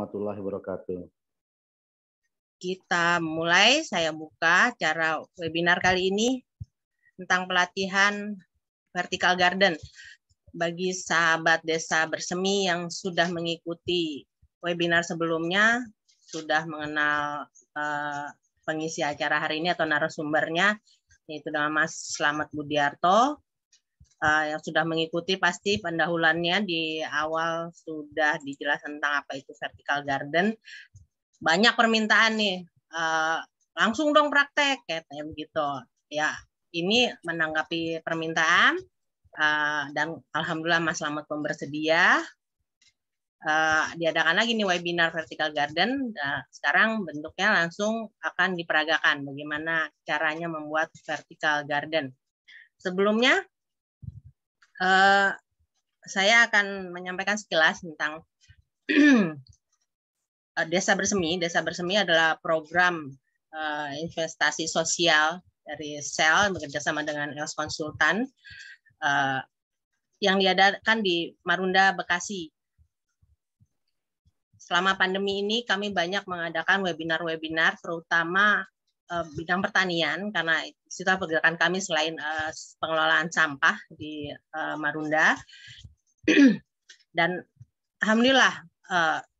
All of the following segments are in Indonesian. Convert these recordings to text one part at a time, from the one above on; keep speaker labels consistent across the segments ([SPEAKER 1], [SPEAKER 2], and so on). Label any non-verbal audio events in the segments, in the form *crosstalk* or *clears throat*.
[SPEAKER 1] warahmatullahi wabarakatuh.
[SPEAKER 2] Kita mulai, saya buka cara webinar kali ini tentang pelatihan vertical garden bagi sahabat desa bersemi yang sudah mengikuti webinar sebelumnya, sudah mengenal eh, pengisi acara hari ini atau narasumbernya, yaitu nama Mas Slamet Budiarto, Eh, yang sudah mengikuti pasti pendahulannya di awal sudah dijelaskan tentang apa itu vertical garden. Banyak permintaan nih, eh, langsung dong praktek kayak begitu. Ya, ini menanggapi permintaan eh, dan alhamdulillah Mas Lamat pun bersedia. diadakan lagi nih webinar vertical garden. sekarang bentuknya langsung akan diperagakan bagaimana caranya membuat vertical garden. Sebelumnya Eh, saya akan menyampaikan sekilas tentang *clears throat* eh, Desa Bersemi. Desa Bersemi adalah program uh, investasi sosial dari SEL bekerjasama dengan Els Konsultan uh, yang diadakan di Marunda, Bekasi. Selama pandemi ini kami banyak mengadakan webinar-webinar terutama Eh, bidang pertanian karena itu pergerakan kami selain uh, pengelolaan sampah di uh, Marunda *clears throat* dan alhamdulillah sahabat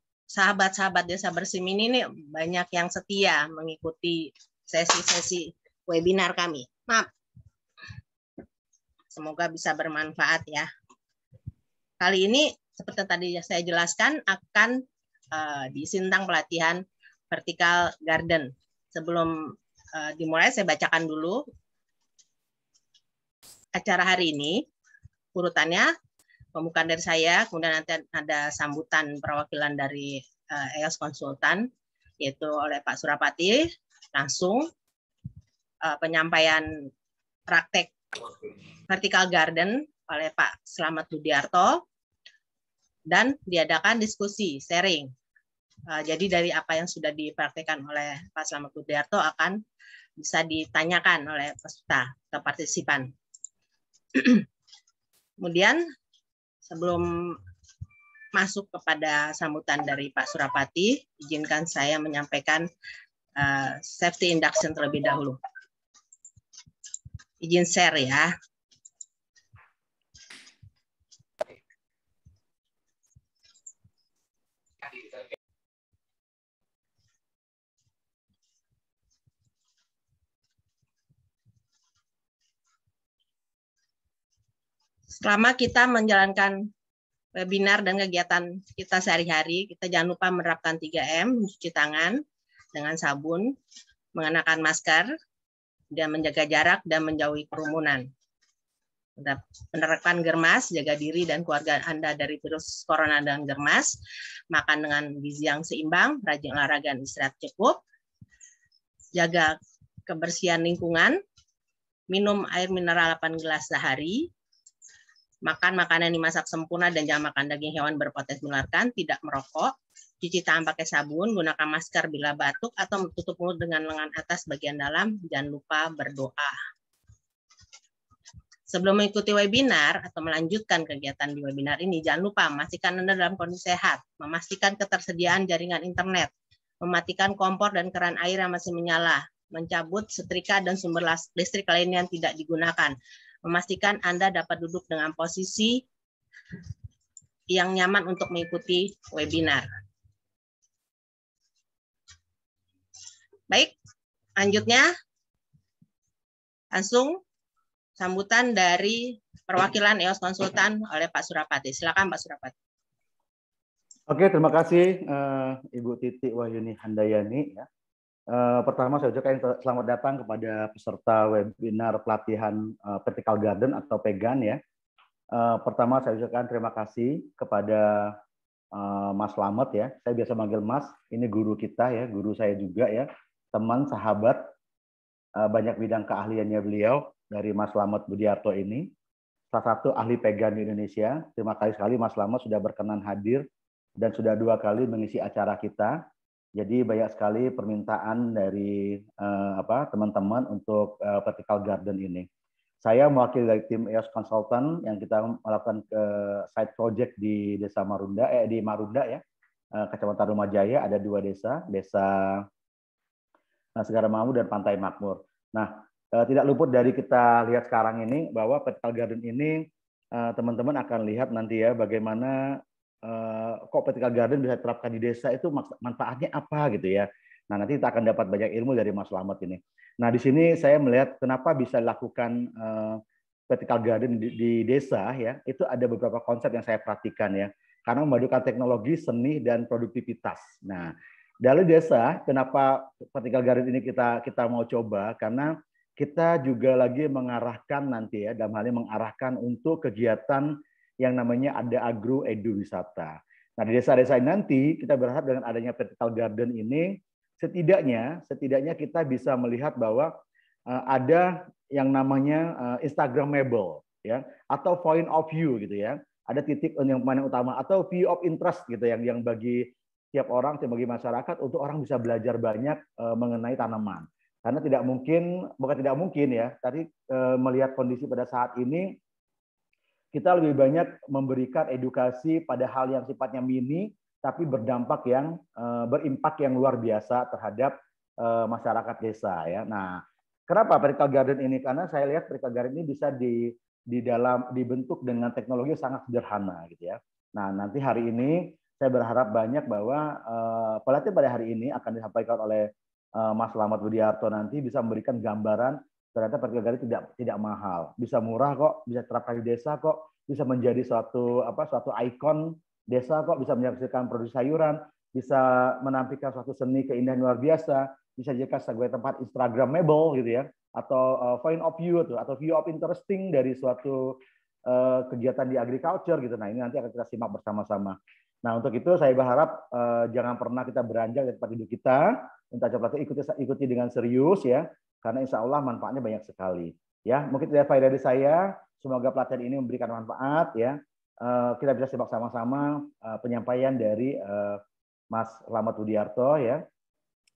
[SPEAKER 2] sahabat-sahabat desa bersim ini nih banyak yang setia mengikuti sesi-sesi webinar kami. Maaf. Semoga bisa bermanfaat ya. Kali ini seperti tadi saya jelaskan akan uh, diisi pelatihan vertical garden. Sebelum Eh, dimulai, saya bacakan dulu acara hari ini. Urutannya, pembukaan dari saya, kemudian nanti ada sambutan perwakilan dari uh, EOS Konsultan, yaitu oleh Pak Surapati, langsung uh, penyampaian praktek vertical garden oleh Pak Selamat Budiarto, dan diadakan diskusi, sharing Eh, jadi dari apa yang sudah dipraktikkan oleh Pak Slamet Budiarto akan bisa ditanyakan oleh peserta ke partisipan. *clears throat* Kemudian sebelum masuk kepada sambutan dari Pak Surapati, izinkan saya menyampaikan uh, safety induction terlebih dahulu. Izin share ya. selama kita menjalankan webinar dan kegiatan kita sehari-hari, kita jangan lupa menerapkan 3M, mencuci tangan dengan sabun, mengenakan masker, dan menjaga jarak dan menjauhi kerumunan. Menerapkan germas, jaga diri dan keluarga Anda dari virus corona dan germas, makan dengan gizi yang seimbang, rajin olahraga dan istirahat cukup, jaga kebersihan lingkungan, minum air mineral 8 gelas sehari, makan makanan yang dimasak sempurna dan jangan makan daging hewan berpotensi menularkan, tidak merokok, cuci tangan pakai sabun, gunakan masker bila batuk atau tutup mulut dengan lengan atas bagian dalam, jangan lupa berdoa. Sebelum mengikuti webinar atau melanjutkan kegiatan di webinar ini, jangan lupa memastikan Anda dalam kondisi sehat, memastikan ketersediaan jaringan internet, mematikan kompor dan keran air yang masih menyala, mencabut setrika dan sumber listrik lain yang tidak digunakan, Memastikan Anda dapat duduk dengan posisi yang nyaman untuk mengikuti webinar. Baik, lanjutnya langsung sambutan dari perwakilan EOS Konsultan oleh Pak Surapati. Silakan Pak Surapati.
[SPEAKER 1] Oke, terima kasih eh, Ibu Titi Wahyuni Handayani ya Eh, pertama saya ucapkan selamat datang kepada peserta webinar pelatihan uh, Vertical Garden atau Pegan ya. Eh, pertama saya ucapkan terima kasih kepada Mas Lamet ya. Saya biasa manggil Mas, ini guru kita ya, guru saya juga ya, teman sahabat banyak bidang keahliannya beliau dari Mas Lamet Budiarto ini. Salah satu ahli pegan di Indonesia. Terima kasih sekali Mas Lamet sudah berkenan hadir dan sudah dua kali mengisi acara kita jadi banyak sekali permintaan dari uh, apa teman-teman untuk uh, vertical garden ini. Saya mewakili dari tim EOS Consultant yang kita melakukan ke side project di Desa Marunda eh di Marunda ya. Eh, Kecamatan Rumajaya ada dua desa, Desa nah, Segara Mamu dan Pantai Makmur. Nah, tidak luput dari kita lihat sekarang ini bahwa vertical garden ini teman-teman akan lihat nanti ya bagaimana Eh, kok vertical garden bisa diterapkan di desa itu manfaatnya apa gitu ya. Nah, nanti kita akan dapat banyak ilmu dari Mas Slamet ini. Nah, di sini saya melihat kenapa bisa dilakukan vertical eh, garden di, di desa ya. Itu ada beberapa konsep yang saya perhatikan ya. Karena memadukan teknologi, seni dan produktivitas. Nah, dari desa kenapa vertical garden ini kita kita mau coba karena kita juga lagi mengarahkan nanti ya dalam hal ini mengarahkan untuk kegiatan yang namanya ada agro edu wisata. Nah, di desa-desa ini nanti kita berharap dengan adanya vertical garden ini setidaknya setidaknya kita bisa melihat bahwa eh, ada yang namanya uh, instagramable ya atau point of view gitu ya. Ada titik yang mana utama atau view of interest gitu yang yang bagi tiap orang, bagi masyarakat untuk orang bisa belajar banyak eh, mengenai tanaman. Karena tidak mungkin, bukan tidak mungkin ya, tadi melihat kondisi pada saat ini kita lebih banyak memberikan edukasi pada hal yang sifatnya mini tapi berdampak yang eh, berimpak yang luar biasa terhadap eh, masyarakat desa ya. Nah, kenapa vertical garden ini? Karena saya lihat vertical garden ini bisa di di dalam dibentuk dengan teknologi yang sangat sederhana gitu ya. Nah, nanti hari ini saya berharap banyak bahwa eh, pelatih pada hari ini akan disampaikan oleh Mas Slamet Budiarto nanti bisa memberikan gambaran ternyata pertigaan tidak tidak mahal, bisa murah kok, bisa terapkan di desa kok, bisa menjadi suatu apa suatu ikon desa kok, bisa menyaksikan produksi sayuran, bisa menampilkan suatu seni keindahan luar biasa, bisa jadi sebagai tempat instagramable gitu ya, atau uh, of view tuh, atau view of interesting dari suatu uh, kegiatan di agriculture gitu. Nah ini nanti akan kita simak bersama-sama. Nah, untuk itu saya berharap eh, jangan pernah kita beranjak dari tempat hidup kita. Minta coklat ikuti ikuti dengan serius ya, karena insya Allah manfaatnya banyak sekali. Ya, mungkin tidak ya, faedah dari saya. Semoga pelatihan ini memberikan manfaat ya. Eh, kita bisa simak sama-sama eh, penyampaian dari eh, Mas Lamat Budiarto ya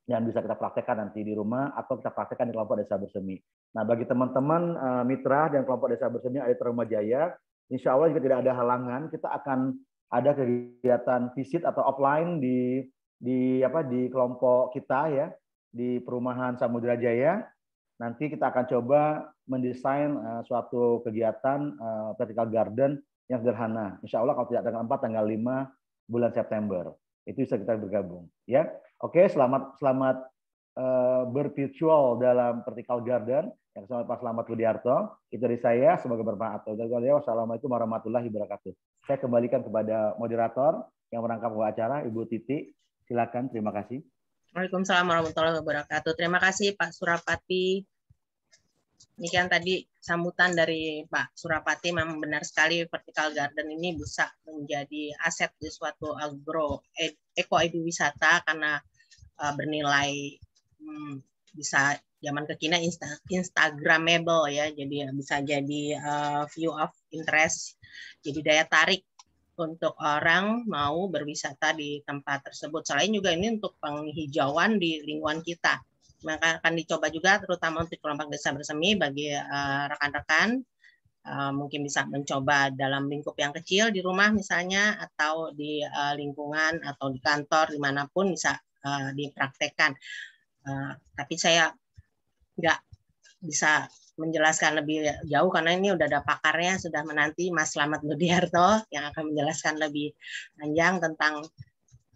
[SPEAKER 1] yang bisa kita praktekkan nanti di rumah atau kita praktekkan di kelompok desa bersemi. Nah, bagi teman-teman eh, mitra dan kelompok desa bersemi di rumah Jaya, insya Allah juga tidak ada halangan, kita akan ada kegiatan visit atau offline di di apa di kelompok kita ya di perumahan Samudra Jaya. Nanti kita akan coba mendesain uh, suatu kegiatan uh, vertical garden yang sederhana. Insya Allah kalau tidak tanggal 4, tanggal 5 bulan September. Itu bisa kita bergabung. ya Oke, selamat selamat Eh, bervirtual dalam vertical garden yang bersama Pak Selamat Budiarto. Itu dari saya, semoga bermanfaat. Wassalamualaikum warahmatullahi wabarakatuh. Saya kembalikan kepada moderator yang merangkap acara, Ibu Titi. Silakan, terima kasih.
[SPEAKER 2] Waalaikumsalam warahmatullahi wabarakatuh. Terima kasih Pak Surapati. Ini kan tadi sambutan dari Pak Surapati memang benar sekali vertical garden ini bisa menjadi aset di suatu agro eh, wisata karena eh, bernilai hmm, bisa zaman kekinian insta instagramable ya jadi ya, bisa jadi uh, view of interest jadi daya tarik untuk orang mau berwisata di tempat tersebut selain juga ini untuk penghijauan di lingkungan kita maka akan dicoba juga terutama untuk kelompok desa bersemi bagi eh, rekan-rekan uh, uh, mungkin bisa mencoba dalam lingkup yang kecil di rumah misalnya atau di uh, lingkungan atau di kantor dimanapun bisa uh, dipraktekkan Eh, tapi saya nggak bisa menjelaskan lebih jauh karena ini udah ada pakarnya sudah menanti Mas Slamet Budiarto yang akan menjelaskan lebih panjang tentang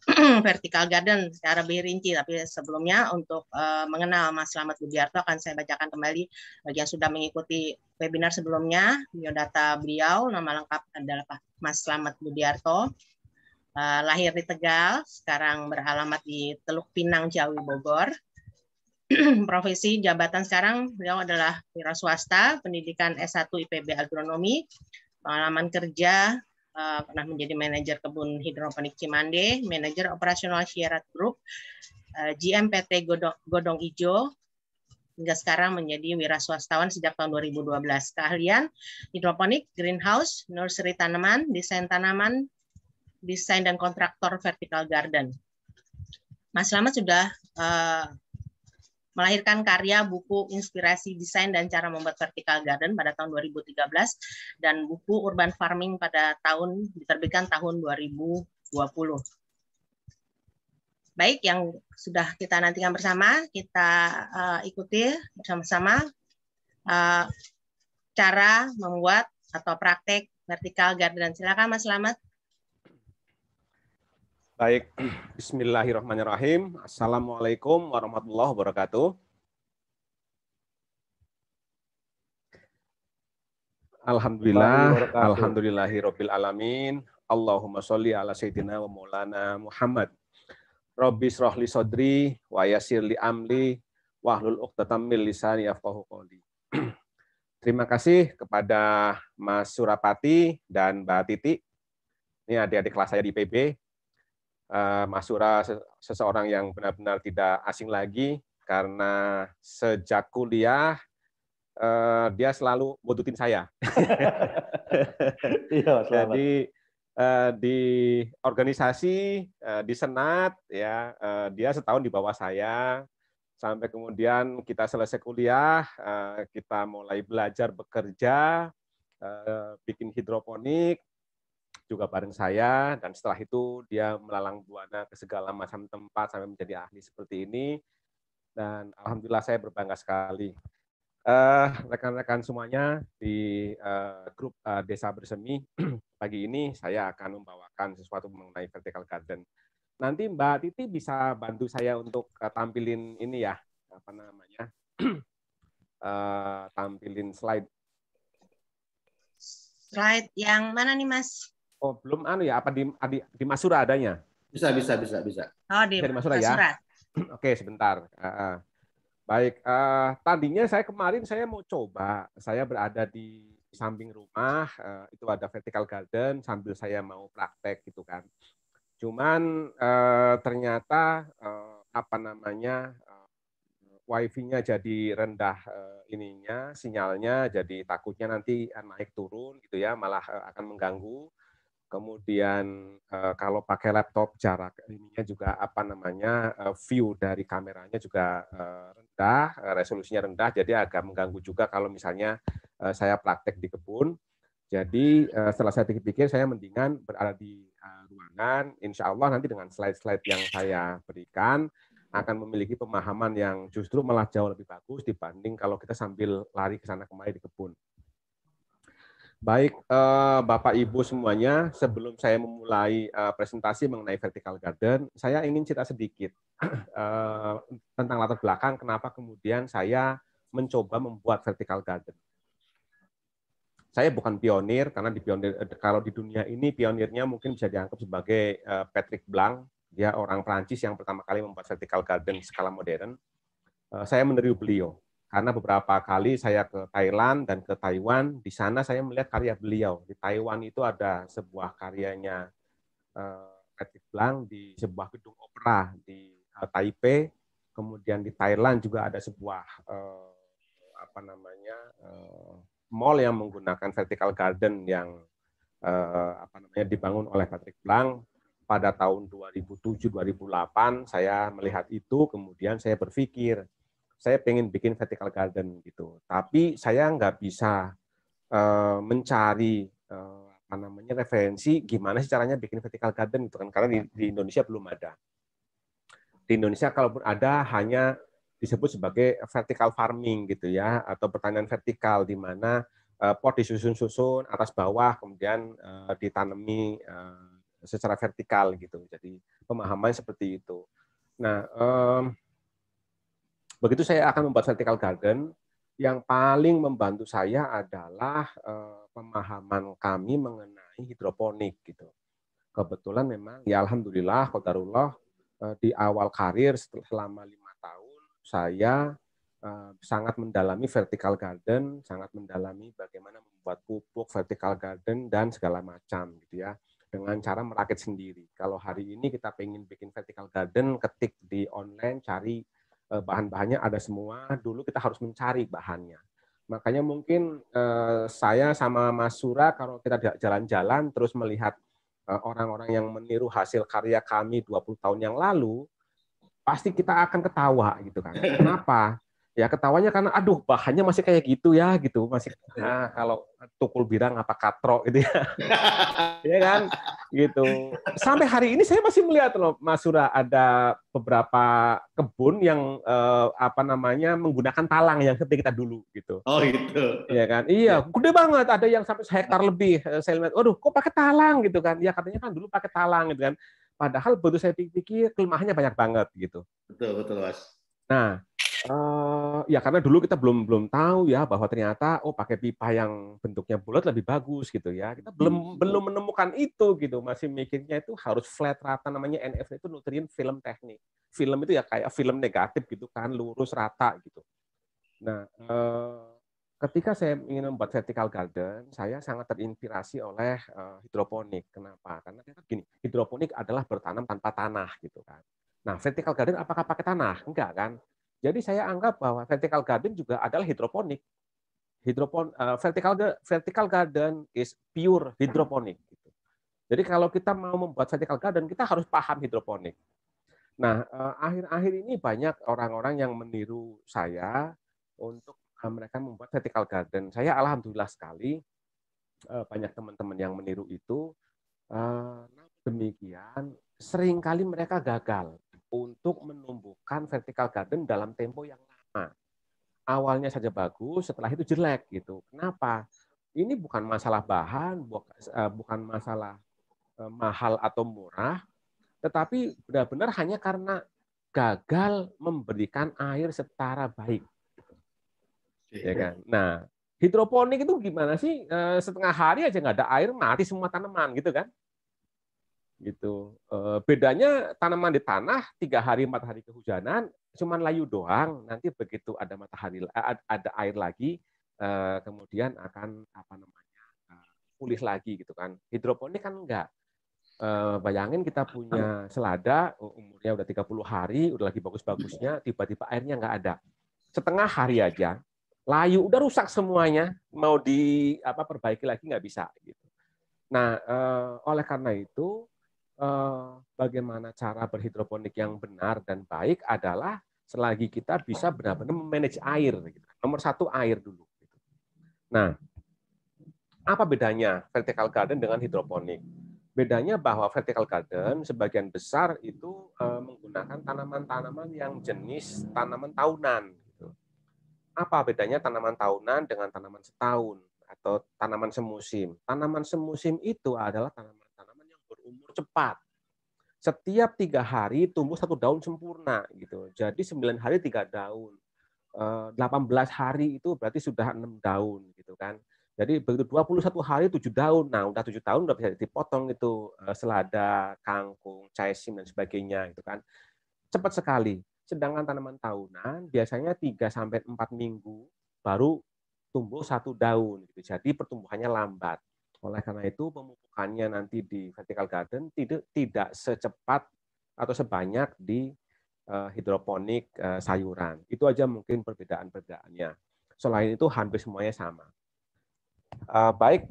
[SPEAKER 2] *clears throat* vertical garden secara lebih rinci. Tapi sebelumnya untuk uh, mengenal Mas Slamet Budiarto akan saya bacakan kembali bagi yang sudah mengikuti webinar sebelumnya biodata beliau nama lengkap adalah Mas Slamet Budiarto. Uh, lahir di Tegal, sekarang beralamat di Teluk Pinang, Jawi Bogor *clears throat* profesi jabatan sekarang beliau adalah wira swasta, pendidikan S1 IPB Agronomi, pengalaman kerja eh, pernah menjadi manajer kebun hidroponik Cimande, manajer operasional Sierra Group, eh, GM PT Godong, Ijo, hingga sekarang menjadi wira swastawan sejak tahun 2012. Keahlian hidroponik, greenhouse, nursery tanaman, desain tanaman, desain dan kontraktor vertical garden. Mas Lama sudah eh, melahirkan karya buku Inspirasi Desain dan Cara Membuat Vertical Garden pada tahun 2013 dan buku Urban Farming pada tahun diterbitkan tahun 2020. Baik, yang sudah kita nantikan bersama, kita uh, ikuti bersama-sama uh, cara membuat atau praktek vertikal garden. Silakan Mas Selamat.
[SPEAKER 3] Baik, *clears throat* bismillahirrahmanirrahim. Assalamualaikum warahmatullahi wabarakatuh. Alhamdulillah, alhamdulillahirabbil alamin. Allahumma sholli ala sayyidina wa maulana Muhammad. Rabbi li sadri wa yassir li amli wahlul 'uqdatam min lisani yafqahu qawli. *clears throat* Terima kasih kepada Mas Surapati dan Mbak Titi. Ini adik-adik kelas saya di PB Masura seseorang yang benar-benar tidak asing lagi karena sejak kuliah eh, dia selalu bututin saya. *laughs* Iya, Jadi eh, di organisasi eh, di senat ya dia setahun di bawah saya sampai kemudian kita selesai kuliah kita mulai belajar bekerja bikin hidroponik juga bareng saya dan setelah itu dia melalang buana ke segala macam tempat sampai menjadi ahli seperti ini dan alhamdulillah saya berbangga sekali eh, rekan-rekan semuanya di uh, grup uh, Desa Bersemi *clears throat* pagi ini saya akan membawakan sesuatu mengenai vertical garden. Nanti Mbak Titi bisa bantu saya untuk uh, tampilin ini ya apa namanya uh, *clears throat* tampilin slide.
[SPEAKER 2] Slide yang mana nih Mas?
[SPEAKER 3] Oh, belum anu ya, apa di ah, di, di Masura adanya? Bisa, bisa, bisa, bisa.
[SPEAKER 2] Oh, di, bisa di Masura, ya? Masura. ya.
[SPEAKER 3] *clears throat* Oke, sebentar. Uh, baik, uh, tadinya saya kemarin saya mau coba, saya berada di samping rumah, uh, itu ada vertical garden sambil saya mau praktek gitu kan. Cuman uh, ternyata uh, apa namanya uh, wifi-nya jadi rendah uh, ininya, sinyalnya jadi takutnya nanti naik turun gitu ya, malah uh, akan mengganggu kemudian uh, kalau pakai laptop jarak ininya juga apa namanya uh, view dari kameranya juga uh, rendah resolusinya rendah jadi agak mengganggu juga kalau misalnya uh, saya praktek di kebun jadi uh, setelah saya pikir-pikir saya mendingan berada di uh, ruangan insya Allah nanti dengan slide-slide yang saya berikan akan memiliki pemahaman yang justru malah jauh lebih bagus dibanding kalau kita sambil lari ke sana kemari di kebun. Baik, uh, Bapak Ibu semuanya, sebelum saya memulai uh, presentasi mengenai vertical garden, saya ingin cerita sedikit uh, *clears throat* tentang latar belakang kenapa kemudian saya mencoba membuat vertical garden. Saya bukan pionir karena di pionir kalau di dunia ini pionirnya mungkin bisa dianggap sebagai uh, Patrick Blanc, dia orang Prancis yang pertama kali membuat vertical garden skala modern. Uh, saya meniru beliau karena beberapa kali saya ke Thailand dan ke Taiwan, di sana saya melihat karya beliau. Di Taiwan itu ada sebuah karyanya eh, Patrick Blanc di sebuah gedung opera di eh, Taipei. Kemudian di Thailand juga ada sebuah eh, apa namanya eh, mall yang menggunakan vertical garden yang eh, apa namanya dibangun oleh Patrick Blanc pada tahun 2007-2008 saya melihat itu kemudian saya berpikir saya pengen bikin vertical garden gitu. Tapi saya nggak bisa uh, mencari uh, apa namanya referensi gimana sih caranya bikin vertical garden gitu kan karena di, di Indonesia belum ada. Di Indonesia kalaupun ada hanya disebut sebagai vertical farming gitu ya atau pertanian vertikal di mana eh, pot disusun-susun atas bawah kemudian ditanami secara vertikal gitu. Jadi pemahaman seperti itu. Nah, Begitu saya akan membuat vertical garden, yang paling membantu saya adalah eh, pemahaman kami mengenai hidroponik gitu. Kebetulan memang ya alhamdulillah qadarullah eh, di awal karir selama lima tahun saya eh, sangat mendalami vertical garden, sangat mendalami bagaimana membuat pupuk vertical garden dan segala macam gitu ya dengan cara merakit sendiri. Kalau hari ini kita pengen bikin vertical garden, ketik di online, cari Eh, bahan-bahannya ada semua. Dulu kita harus mencari bahannya. Makanya mungkin eh, saya sama Mas Sura kalau kita jalan-jalan terus melihat eh, orang-orang yang meniru hasil karya kami 20 tahun yang lalu, pasti kita akan ketawa gitu kan. *laughs* Kenapa? ya ketawanya karena aduh bahannya masih kayak gitu ya gitu masih nah kalau tukul birang apa katro gitu ya *laughs* ya kan gitu sampai hari ini saya masih melihat loh Mas Sura ada beberapa kebun yang eh, apa namanya menggunakan talang yang seperti kita dulu gitu oh gitu ya kan iya, iya gede banget ada yang sampai hektar lebih eh, saya lihat aduh kok pakai talang gitu kan ya katanya kan dulu pakai talang gitu kan padahal baru saya pikir kelemahannya banyak banget gitu betul betul Mas nah Uh, ya karena dulu kita belum belum tahu ya bahwa ternyata oh pakai pipa yang bentuknya bulat lebih bagus gitu ya. Kita belum hmm. belum menemukan itu gitu. Masih mikirnya itu harus flat rata namanya NF itu nutrien film teknik. Film itu ya kayak film negatif gitu kan, lurus rata gitu. Nah, uh, ketika saya ingin membuat vertical garden, saya sangat terinspirasi oleh uh, hidroponik. Kenapa? Karena kita kan gini, hidroponik adalah bertanam tanpa tanah gitu kan. Nah, vertical garden apakah pakai tanah? Enggak kan? Jadi saya anggap bahwa vertical garden juga adalah hidroponik. Hidropon uh, vertical vertical garden is pure hidroponik. Gitu. Jadi kalau kita mau membuat vertical garden kita harus paham hidroponik. Nah eh, akhir-akhir ini banyak orang-orang yang meniru saya untuk eh, mereka membuat vertical garden. Saya alhamdulillah sekali banyak teman-teman yang meniru itu. demikian seringkali mereka gagal untuk menumbuhkan vertical garden dalam tempo yang lama. Awalnya saja bagus, setelah itu jelek gitu. Kenapa? Ini bukan masalah bahan, eh, bukan masalah eh, mahal atau murah, tetapi benar-benar hanya karena gagal memberikan air setara baik. Iya. Ya kan? Nah, hidroponik itu gimana sih? Eh, setengah hari aja nggak ada air, mati semua tanaman gitu kan? gitu. Eh, bedanya tanaman di tanah tiga hari empat hari kehujanan cuman layu doang. Nanti begitu ada matahari eh, ada air lagi eh, kemudian akan apa namanya pulih lagi gitu kan. Hidroponik kan enggak. bayangin kita punya selada umurnya udah 30 hari, udah lagi bagus-bagusnya, tiba-tiba airnya enggak ada. Setengah hari aja layu udah rusak semuanya, mau di apa perbaiki lagi nggak bisa gitu. Nah, oleh karena itu Eh, bagaimana cara berhidroponik yang benar dan baik adalah selagi kita bisa benar-benar memanage air. Gitu. Nomor satu air dulu. Gitu. Nah, apa bedanya vertical garden dengan hidroponik? Bedanya bahwa vertical garden sebagian besar itu eh, menggunakan tanaman-tanaman yang jenis tanaman tahunan. Gitu. Apa bedanya tanaman tahunan dengan tanaman setahun atau tanaman semusim? Tanaman semusim itu adalah tanaman berumur cepat. Setiap tiga hari tumbuh satu daun sempurna gitu. Jadi sembilan hari tiga daun. Eh, delapan belas hari itu berarti sudah enam daun gitu kan. Jadi begitu satu hari tujuh daun. Nah, udah tujuh tahun udah bisa dipotong itu eh, selada, kangkung, caisim dan sebagainya gitu kan. Cepat sekali. Sedangkan tanaman tahunan biasanya tiga sampai empat minggu baru tumbuh satu daun gitu. Jadi pertumbuhannya lambat. Oleh karena itu pemupukannya nanti di vertical garden tidak tidak secepat atau sebanyak di eh, hidroponik eh, sayuran. Itu aja mungkin perbedaan-perbedaannya. Selain itu hampir semuanya sama. Eh, baik,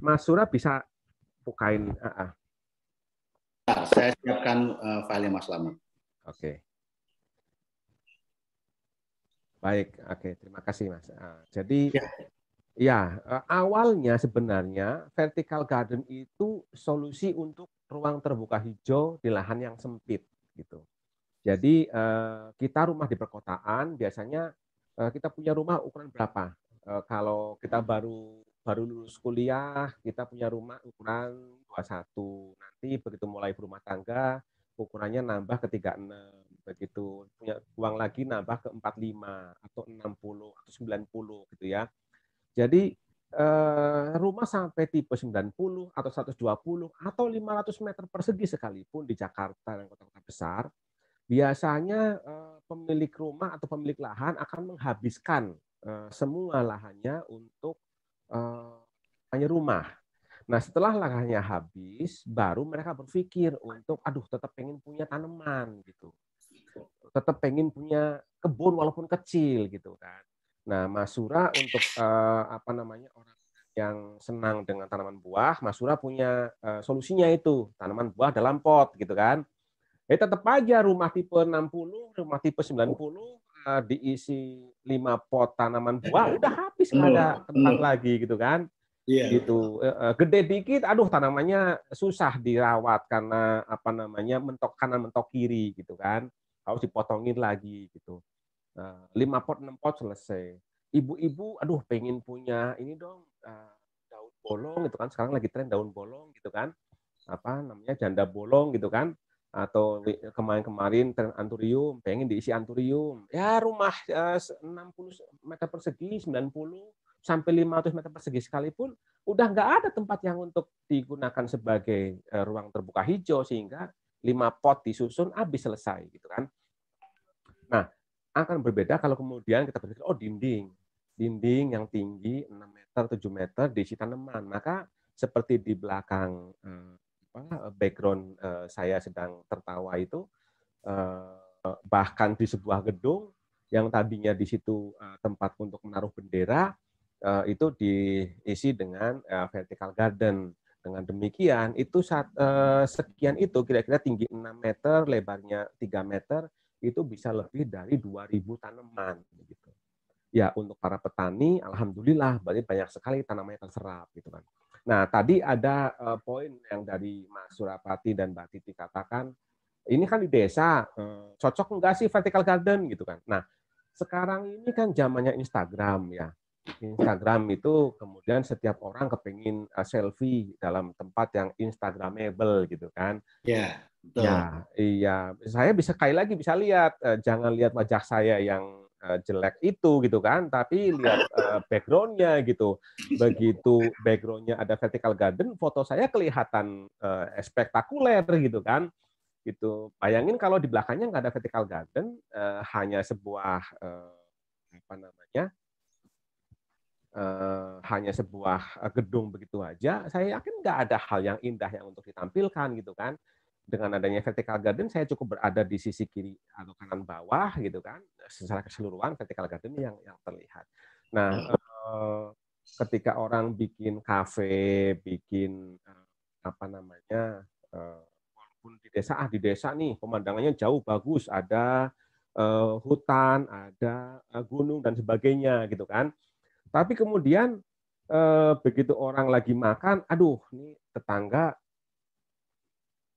[SPEAKER 3] Mas Sura bisa bukain. Nah,
[SPEAKER 1] saya siapkan file Mas Lama.
[SPEAKER 3] Oke. Okay. Baik, oke, okay. terima kasih Mas. Jadi ya. Ya, eh, awalnya sebenarnya vertical garden itu solusi untuk ruang terbuka hijau di lahan yang sempit gitu. Jadi eh, kita rumah di perkotaan biasanya eh, kita punya rumah ukuran berapa? Kalau kita baru baru lulus kuliah, kita punya rumah ukuran 21. Nanti begitu mulai berumah tangga, ukurannya nambah ke 36. Begitu punya uang lagi nambah ke 45 atau 60 atau 90 gitu ya jadi eh, rumah sampai tipe 90 atau 120 atau 500 meter persegi sekalipun di Jakarta dan kota-kota besar, biasanya eh, pemilik rumah atau pemilik lahan akan menghabiskan eh, semua lahannya untuk hanya rumah. Nah setelah lahannya habis, baru mereka berpikir untuk aduh tetap pengen punya tanaman gitu, tetap pengen punya kebun walaupun kecil gitu kan. Nah, Masura untuk uh, apa namanya orang yang senang dengan tanaman buah, Masura punya uh, solusinya itu, tanaman buah dalam pot gitu kan. Eh, tetap aja rumah tipe 60, rumah tipe 90 uh, eh, diisi 5 pot tanaman buah udah habis nggak ada tempat lagi gitu kan. Yeah. gitu uh, gede dikit aduh tanamannya susah dirawat karena apa namanya mentok kanan mentok kiri gitu kan harus dipotongin lagi gitu Eh, lima pot enam pot selesai ibu-ibu aduh pengen punya ini dong uh, daun bolong itu kan sekarang lagi tren daun bolong gitu kan apa namanya janda bolong gitu kan atau kemarin-kemarin tren anturium pengen diisi anturium ya rumah eh, uh, 60 meter persegi 90 sampai 500 meter persegi sekalipun udah nggak ada tempat yang untuk digunakan sebagai ruang terbuka hijau sehingga lima pot disusun habis selesai gitu kan nah akan berbeda kalau kemudian kita berpikir, oh dinding. Dinding yang tinggi 6 meter, 7 meter diisi tanaman. Maka seperti di belakang eh, apa, eh, background eh, saya sedang tertawa itu, bahkan di sebuah gedung yang tadinya di situ tempat untuk menaruh bendera, itu diisi dengan vertical garden. Dengan demikian, itu saat, sekian itu kira-kira tinggi 6 meter, lebarnya 3 meter, itu bisa lebih dari 2000 tanaman gitu. Ya, untuk para petani alhamdulillah berarti banyak sekali tanamannya terserap gitu kan. Nah, tadi ada uh, poin yang dari Mas Surapati dan Mbak Titi katakan ini kan di desa eh, cocok nggak sih vertical garden gitu kan. Nah, sekarang ini kan zamannya Instagram ya. Instagram itu kemudian setiap orang kepingin eh, selfie dalam tempat yang instagramable gitu kan. Yeah. Ya, iya. Saya bisa kali lagi bisa lihat, eh, jangan lihat wajah saya yang eh, jelek itu gitu kan tapi lihat eh, backgroundnya gitu begitu backgroundnya ada vertical garden foto saya kelihatan spektakuler gitu kan gitu bayangin kalau di belakangnya nggak ada vertical garden hanya sebuah apa namanya hanya sebuah gedung begitu aja saya yakin nggak ada hal yang indah yang untuk ditampilkan gitu kan dengan adanya vertical garden saya cukup berada di sisi kiri atau kanan bawah gitu kan secara keseluruhan vertical garden yang yang terlihat. Nah, hmm. eh, ketika orang bikin kafe, bikin eh, apa namanya eh, walaupun di desa ah di desa nih pemandangannya jauh bagus, ada hutan, ada gunung dan sebagainya gitu kan. Tapi kemudian begitu orang lagi makan, aduh, ini tetangga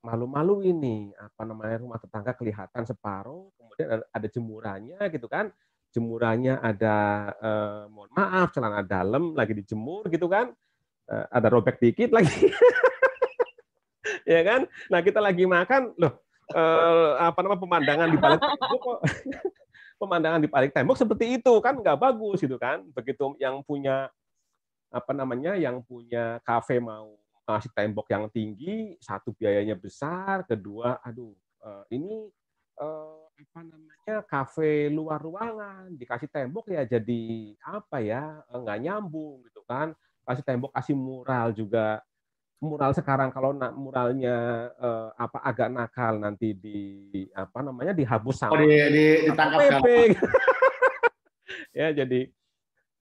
[SPEAKER 3] malu-malu ini apa namanya rumah tetangga kelihatan separuh kemudian ada jemurannya gitu kan jemurannya ada eh, mohon maaf celana dalam lagi dijemur gitu kan eh, ada robek dikit lagi *laughs* ya kan nah kita lagi makan loh eh, apa nama pemandangan di balik tembok kok *laughs* pemandangan di balik tembok seperti itu kan nggak bagus gitu kan begitu yang punya apa namanya yang punya kafe mau si tembok yang tinggi, satu biayanya besar, kedua, aduh, eh, ini eh, apa namanya kafe luar ruangan dikasih tembok ya jadi apa ya eh, nggak nyambung gitu kan kasih tembok kasih mural juga mural sekarang kalau muralnya eh, apa agak nakal nanti di apa namanya dihapus sama oh, di, di, ditangkap *laughs* ya jadi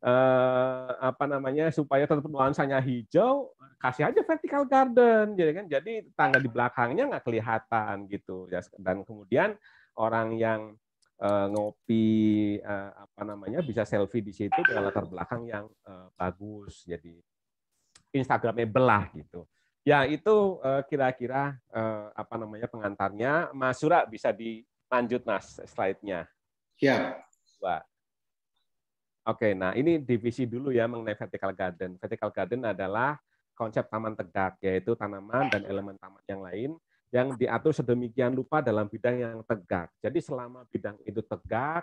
[SPEAKER 3] Eh, apa namanya supaya tetap nuansanya hijau kasih aja vertical garden jadi ya kan jadi tangga di belakangnya nggak kelihatan gitu ya dan kemudian orang yang eh, ngopi eh, apa namanya bisa selfie di situ dengan latar belakang yang eh, bagus jadi instagramnya belah gitu ya itu eh, kira-kira eh, apa namanya pengantarnya Mas Sura bisa dilanjut Mas slide-nya. ya yeah. Oke, nah ini divisi dulu ya mengenai vertical garden. Vertical garden adalah konsep taman tegak, yaitu tanaman dan elemen taman yang lain yang diatur sedemikian lupa dalam bidang yang tegak. Jadi selama bidang itu tegak,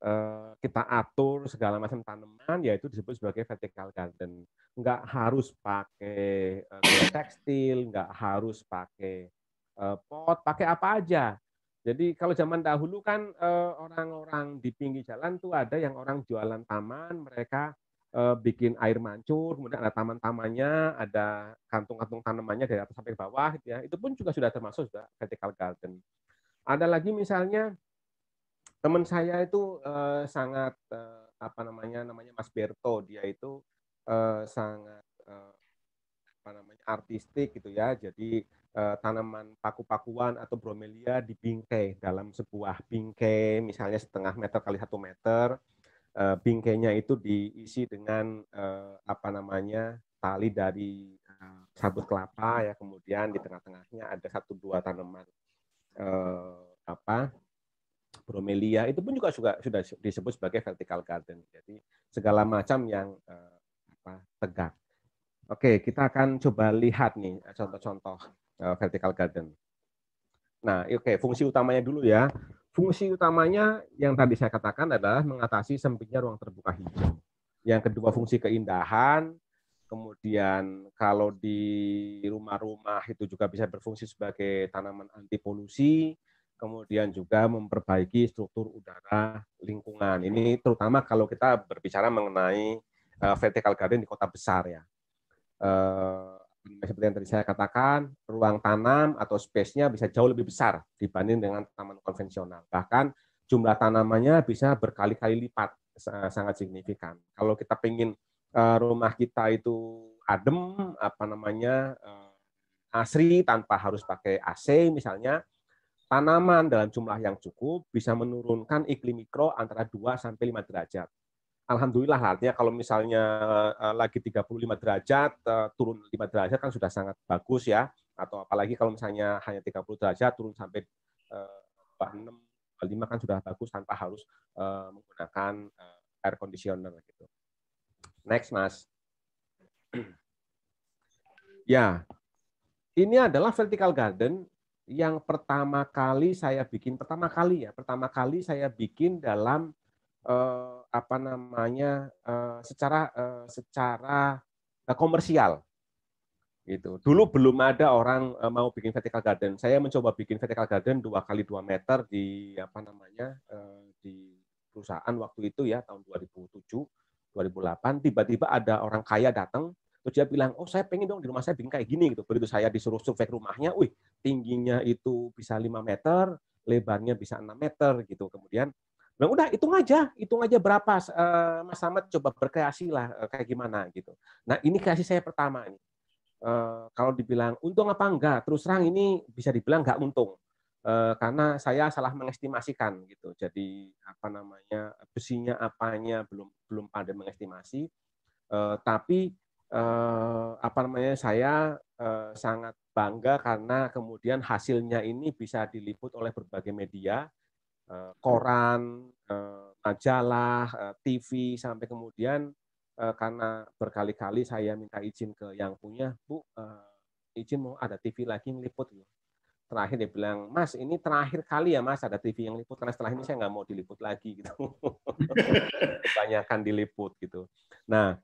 [SPEAKER 3] eh, kita atur segala macam tanaman, yaitu disebut sebagai vertical garden. Enggak harus pakai eh, tekstil, enggak harus pakai eh, pot, pakai apa aja jadi kalau zaman dahulu kan eh, orang-orang di pinggir jalan tuh ada yang orang jualan taman, mereka eh, bikin air mancur, kemudian ada taman-tamannya, ada kantung-kantung tanamannya dari atas sampai ke bawah, gitu ya itu pun juga sudah termasuk sudah vertical garden. Ada lagi misalnya
[SPEAKER 2] teman saya itu
[SPEAKER 3] eh, sangat apa namanya namanya Mas Berto, dia itu sangat apa namanya artistik gitu ya, jadi eh, tanaman paku-pakuan atau bromelia di bingkai dalam sebuah bingkai misalnya setengah meter kali satu meter eh, bingkainya itu diisi dengan eh, apa namanya tali dari eh, sabut kelapa ya kemudian di tengah-tengahnya ada satu dua tanaman eh, apa bromelia itu pun juga sudah sudah disebut sebagai vertical garden jadi segala macam yang eh, apa tegak Oke, kita akan coba lihat nih contoh-contoh Eh, vertical garden. Nah, oke, okay, fungsi utamanya dulu ya. ya. Fungsi utamanya yang tadi saya katakan adalah mengatasi sempitnya ruang terbuka hijau. Yang kedua fungsi keindahan, kemudian kalau di rumah-rumah itu juga bisa berfungsi sebagai tanaman anti polusi, kemudian juga memperbaiki struktur udara lingkungan. Ini terutama kalau kita berbicara mengenai eh, vertical garden di kota besar ya. Eh, Nah, seperti yang tadi saya katakan, ruang tanam atau space-nya bisa jauh lebih besar dibanding dengan taman konvensional. Bahkan jumlah tanamannya bisa berkali-kali lipat, sangat signifikan. Kalau kita ingin eh, rumah kita itu adem, apa namanya, eh, asri tanpa harus pakai AC misalnya, tanaman dalam jumlah yang cukup bisa menurunkan iklim mikro antara 2 sampai 5 derajat alhamdulillah artinya kalau misalnya eh, lagi 35 derajat eh, turun 5 derajat kan sudah sangat bagus ya atau apalagi kalau misalnya hanya 30 derajat turun sampai 6 eh, 5 kan sudah bagus tanpa harus menggunakan air conditioner gitu. Next, Mas. *clears throat* ya. Ini adalah vertical garden yang pertama kali saya bikin, pertama kali ya, pertama kali saya bikin dalam eh, apa namanya eh, secara eh, secara eh, komersial gitu. Dulu belum ada orang eh, mau bikin vertical garden. Saya mencoba bikin vertical garden dua kali dua meter di apa namanya eh, di perusahaan waktu itu ya tahun 2007 2008 tiba-tiba ada orang kaya datang terus dia bilang oh saya pengen dong di rumah saya bikin kayak gini gitu begitu saya disuruh survei rumahnya wih tingginya itu bisa lima meter lebarnya bisa 6 meter gitu kemudian Nah, udah hitung aja, hitung aja berapa uh, Mas Samad coba berkreasi lah uh, kayak gimana gitu. Nah, ini kreasi saya pertama ini. Uh, eh, kalau dibilang untung apa enggak, terus terang ini bisa dibilang enggak untung. Uh, karena saya salah mengestimasikan gitu. Jadi apa namanya besinya apanya belum belum ada mengestimasi. Uh, tapi uh, apa namanya saya uh, sangat bangga karena kemudian hasilnya ini bisa diliput oleh berbagai media Eh, koran, eh, majalah, eh, TV, sampai kemudian karena berkali-kali saya minta izin ke yang punya, Bu, izin mau ada TV lagi liput. Terakhir dia bilang, Mas, ini terakhir kali ya Mas ada TV yang liput, karena setelah ini saya nggak mau diliput lagi. gitu. *laughs* Kebanyakan diliput gitu. Nah,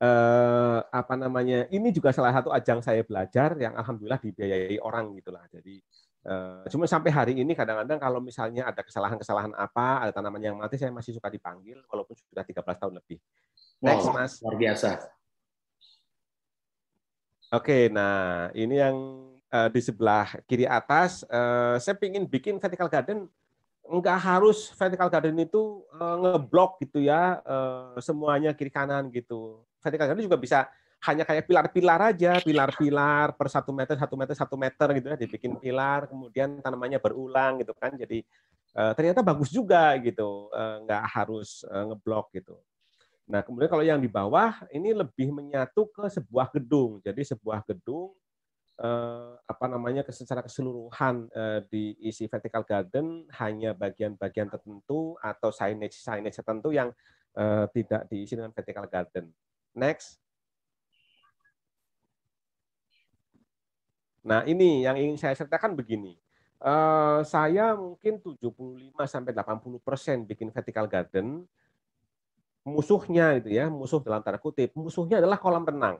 [SPEAKER 3] eh, apa namanya, ini juga salah satu ajang saya belajar yang alhamdulillah dibiayai orang gitulah Jadi cuma sampai hari ini kadang-kadang kalau misalnya ada kesalahan-kesalahan apa, ada tanaman yang mati, saya masih suka dipanggil walaupun sudah 13 tahun lebih. Next, wow, Mas. Luar biasa. Oke, nah ini yang uh, di sebelah kiri atas, uh, saya ingin bikin vertical garden Enggak harus vertical garden itu uh, ngeblok gitu ya uh, semuanya kiri kanan gitu. Vertical garden juga bisa hanya kayak pilar-pilar aja, pilar-pilar per satu meter, satu meter, satu meter gitu ya, dibikin pilar, kemudian tanamannya berulang gitu kan, jadi eh, ternyata bagus juga gitu, eh, nggak harus eh, ngeblok gitu. Nah kemudian kalau yang di bawah ini lebih menyatu ke sebuah gedung, jadi sebuah gedung eh, apa namanya secara keseluruhan diisi vertical garden hanya bagian-bagian tertentu atau signage signage tertentu yang tidak diisi dengan vertical garden. Next. Nah, ini yang ingin saya ceritakan begini. Uh, saya mungkin 75 sampai 80 persen bikin vertical garden. Musuhnya itu ya, musuh dalam tanda kutip, musuhnya adalah kolam renang.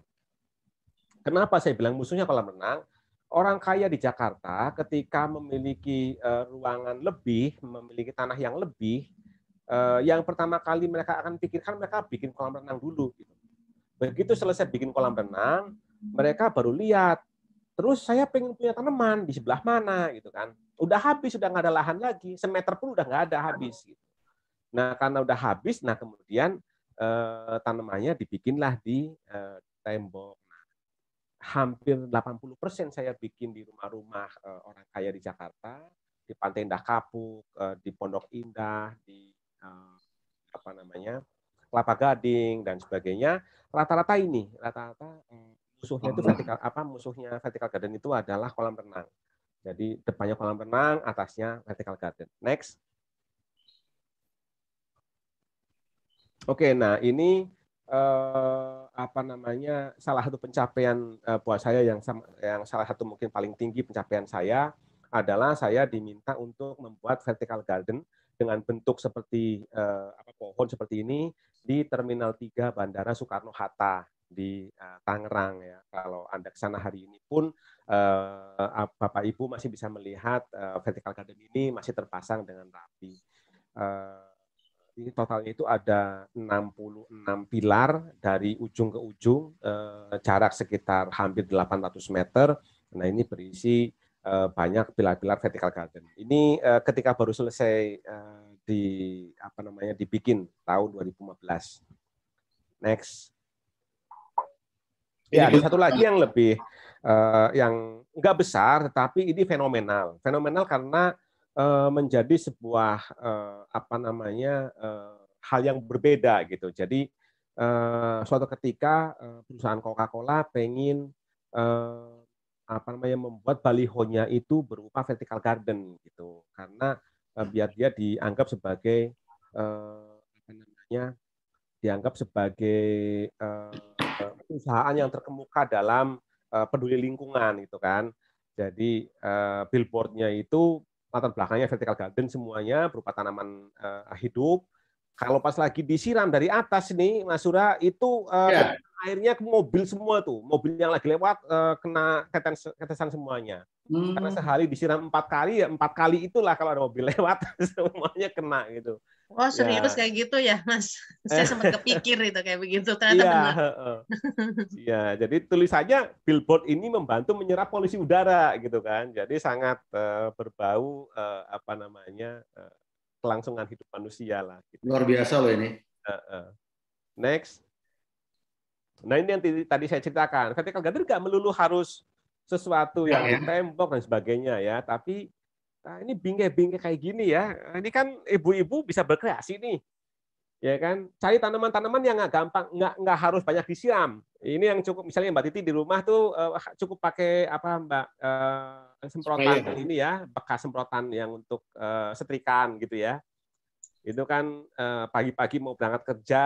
[SPEAKER 3] Kenapa saya bilang musuhnya kolam renang? Orang kaya di Jakarta ketika memiliki uh, ruangan lebih, memiliki tanah yang lebih, uh, yang pertama kali mereka akan pikirkan mereka bikin kolam renang dulu. Gitu. Begitu selesai bikin kolam renang, mereka baru lihat Terus saya pengen punya tanaman di sebelah mana gitu kan. Udah habis, sudah nggak ada lahan lagi. Semeter pun udah nggak ada habis. Gitu. Nah karena udah habis, nah kemudian eh, tanamannya dibikinlah di eh, tembok. Nah, hampir 80 persen saya bikin di rumah-rumah eh, orang kaya di Jakarta, di Pantai Indah Kapuk, eh, di Pondok Indah, di eh, apa namanya Kelapa Gading dan sebagainya. Rata-rata ini, rata-rata eh, musuhnya itu hmm. vertikal apa musuhnya vertical garden itu adalah kolam renang. Jadi depannya kolam renang, atasnya vertical garden. Next. Oke, nah ini eh, apa namanya salah satu pencapaian eh, buat saya yang yang salah satu mungkin paling tinggi pencapaian saya adalah saya diminta untuk membuat vertical garden dengan bentuk seperti eh, apa pohon seperti ini di Terminal 3 Bandara Soekarno Hatta di uh, Tangerang ya. Kalau Anda ke sana hari ini pun uh, Bapak Ibu masih bisa melihat uh, vertical garden ini masih terpasang dengan rapi. Uh, ini totalnya itu ada 66 pilar dari ujung ke ujung uh, jarak sekitar hampir 800 meter. Nah, ini berisi uh, banyak pilar-pilar vertical garden. Ini uh, ketika baru selesai di apa namanya dibikin tahun 2015. Next. Ya, ada satu lagi yang lebih uh, yang nggak besar, tetapi ini fenomenal. Fenomenal karena uh, menjadi sebuah uh, apa namanya uh, hal yang berbeda gitu. Jadi uh, suatu ketika uh, perusahaan Coca-Cola pengen uh, apa namanya membuat balihonya itu berupa vertical garden gitu, karena uh, biar dia dianggap sebagai uh, apa namanya dianggap sebagai uh, perusahaan yang terkemuka dalam eh, peduli lingkungan itu kan. Jadi eh, billboardnya itu latar belakangnya vertical garden semuanya berupa tanaman eh, hidup, kalau pas lagi disiram dari atas nih Mas Sura itu yeah. uh, ya. airnya ke mobil semua tuh mobil yang lagi lewat uh, kena ketesan, semuanya hmm. karena sehari disiram empat kali ya empat kali itulah kalau ada mobil *laughs* lewat semuanya kena gitu Oh serius ya. kayak
[SPEAKER 2] gitu ya Mas *laughs* saya sempat kepikir itu kayak begitu ternyata ya, benar
[SPEAKER 3] Iya jadi tulis tulisannya billboard ini membantu menyerap polusi udara gitu kan jadi sangat uh, berbau uh, apa namanya uh, kelangsungan hidup manusia lah. Gitu. Luar biasa loh ini. Next. Nah ini yang tadi saya ceritakan. ketika garden nggak melulu harus sesuatu yang ya, ya. tembok dan sebagainya ya. Tapi nah ini bingkai-bingkai kayak gini ya. Ini kan ibu-ibu bisa berkreasi nih ya kan cari tanaman-tanaman yang nggak gampang nggak nggak harus banyak disiram ini yang cukup misalnya mbak Titi di rumah tuh eh, cukup pakai apa mbak uh, semprotan Supaya. ini ya bekas semprotan yang untuk uh, eh, setrikaan gitu ya itu kan pagi-pagi mau berangkat kerja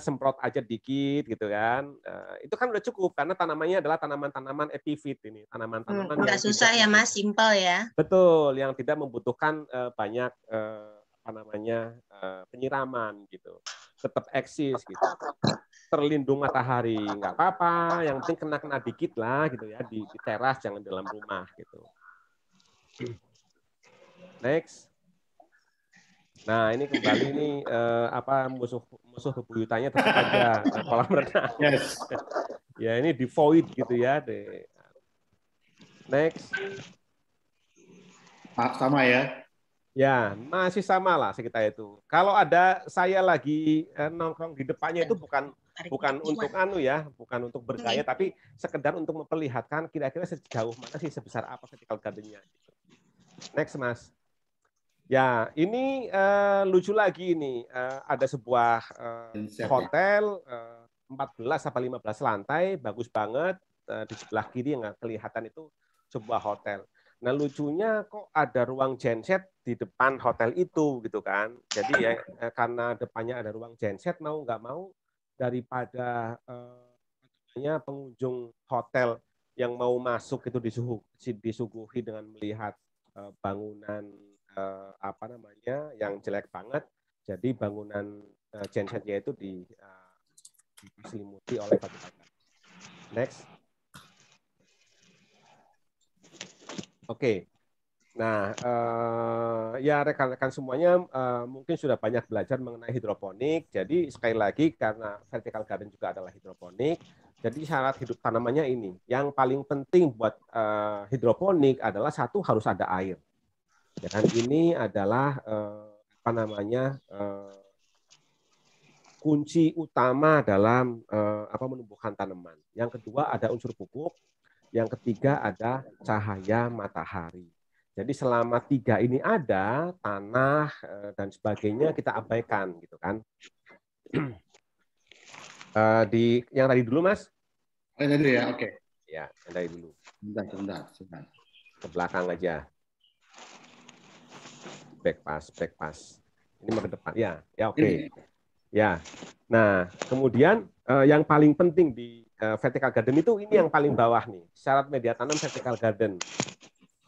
[SPEAKER 3] semprot aja dikit gitu kan itu kan udah cukup karena tanamannya adalah tanaman-tanaman epifit ini tanaman-tanaman hmm, nggak susah ya mas
[SPEAKER 2] simple ya
[SPEAKER 3] betul yang tidak membutuhkan banyak apa namanya uh, penyiraman gitu tetap eksis gitu terlindung matahari nggak apa-apa yang penting kena kena dikit lah gitu ya di, di teras jangan dalam rumah gitu next nah ini kembali ini uh, eh, apa musuh musuh kebuyutannya tetap ada eh, kolam renang yes. *laughs* ya ini di void gitu ya deh next ah, sama ya Ya, masih sama lah sekitar itu. Kalau ada saya lagi eh, nongkrong di depannya itu bukan bukan untuk anu ya, bukan untuk bergaya, hmm. tapi sekedar untuk memperlihatkan kira-kira sejauh mana sih sebesar apa vertical gardennya. Next mas. Ya, ini uh, lucu lagi ini. Uh, ada sebuah uh, hotel uh, 14 apa 15 lantai, bagus banget. Uh, di sebelah kiri yang kelihatan itu sebuah hotel. Nah lucunya kok ada ruang genset di depan hotel itu gitu kan. Jadi ya eh, karena depannya ada ruang genset mau nggak mau daripada eh, pengunjung hotel yang mau masuk itu disuguh, disuguhi dengan melihat eh, bangunan eh, apa namanya yang jelek banget. Jadi bangunan eh, gensetnya itu di eh, diselimuti oleh batu Next. Oke. Okay. Nah, uh, ya rekan-rekan semuanya uh, mungkin sudah banyak belajar mengenai hidroponik. Jadi sekali lagi karena vertical garden juga adalah hidroponik, jadi syarat hidup tanamannya ini. Yang paling penting buat uh, hidroponik adalah satu harus ada air. Ya kan? ini adalah uh, apa namanya uh, kunci utama dalam uh, apa menumbuhkan tanaman. Yang kedua ada unsur pupuk, yang ketiga ada cahaya matahari. Jadi selama tiga ini ada tanah eh, dan sebagainya kita abaikan gitu kan. *clears throat* Eh, di yang tadi dulu mas. Yang tadi ya, oke. Okay. Ya, yang tadi dulu. Sebentar, sebentar, sebentar. Ke belakang aja. Back pass, back pass. Ini mau ke depan. Ya, ya oke. Okay. Ya. Nah, kemudian eh, yang paling penting di uh, vertical garden itu ini yang paling bawah nih syarat media tanam vertical garden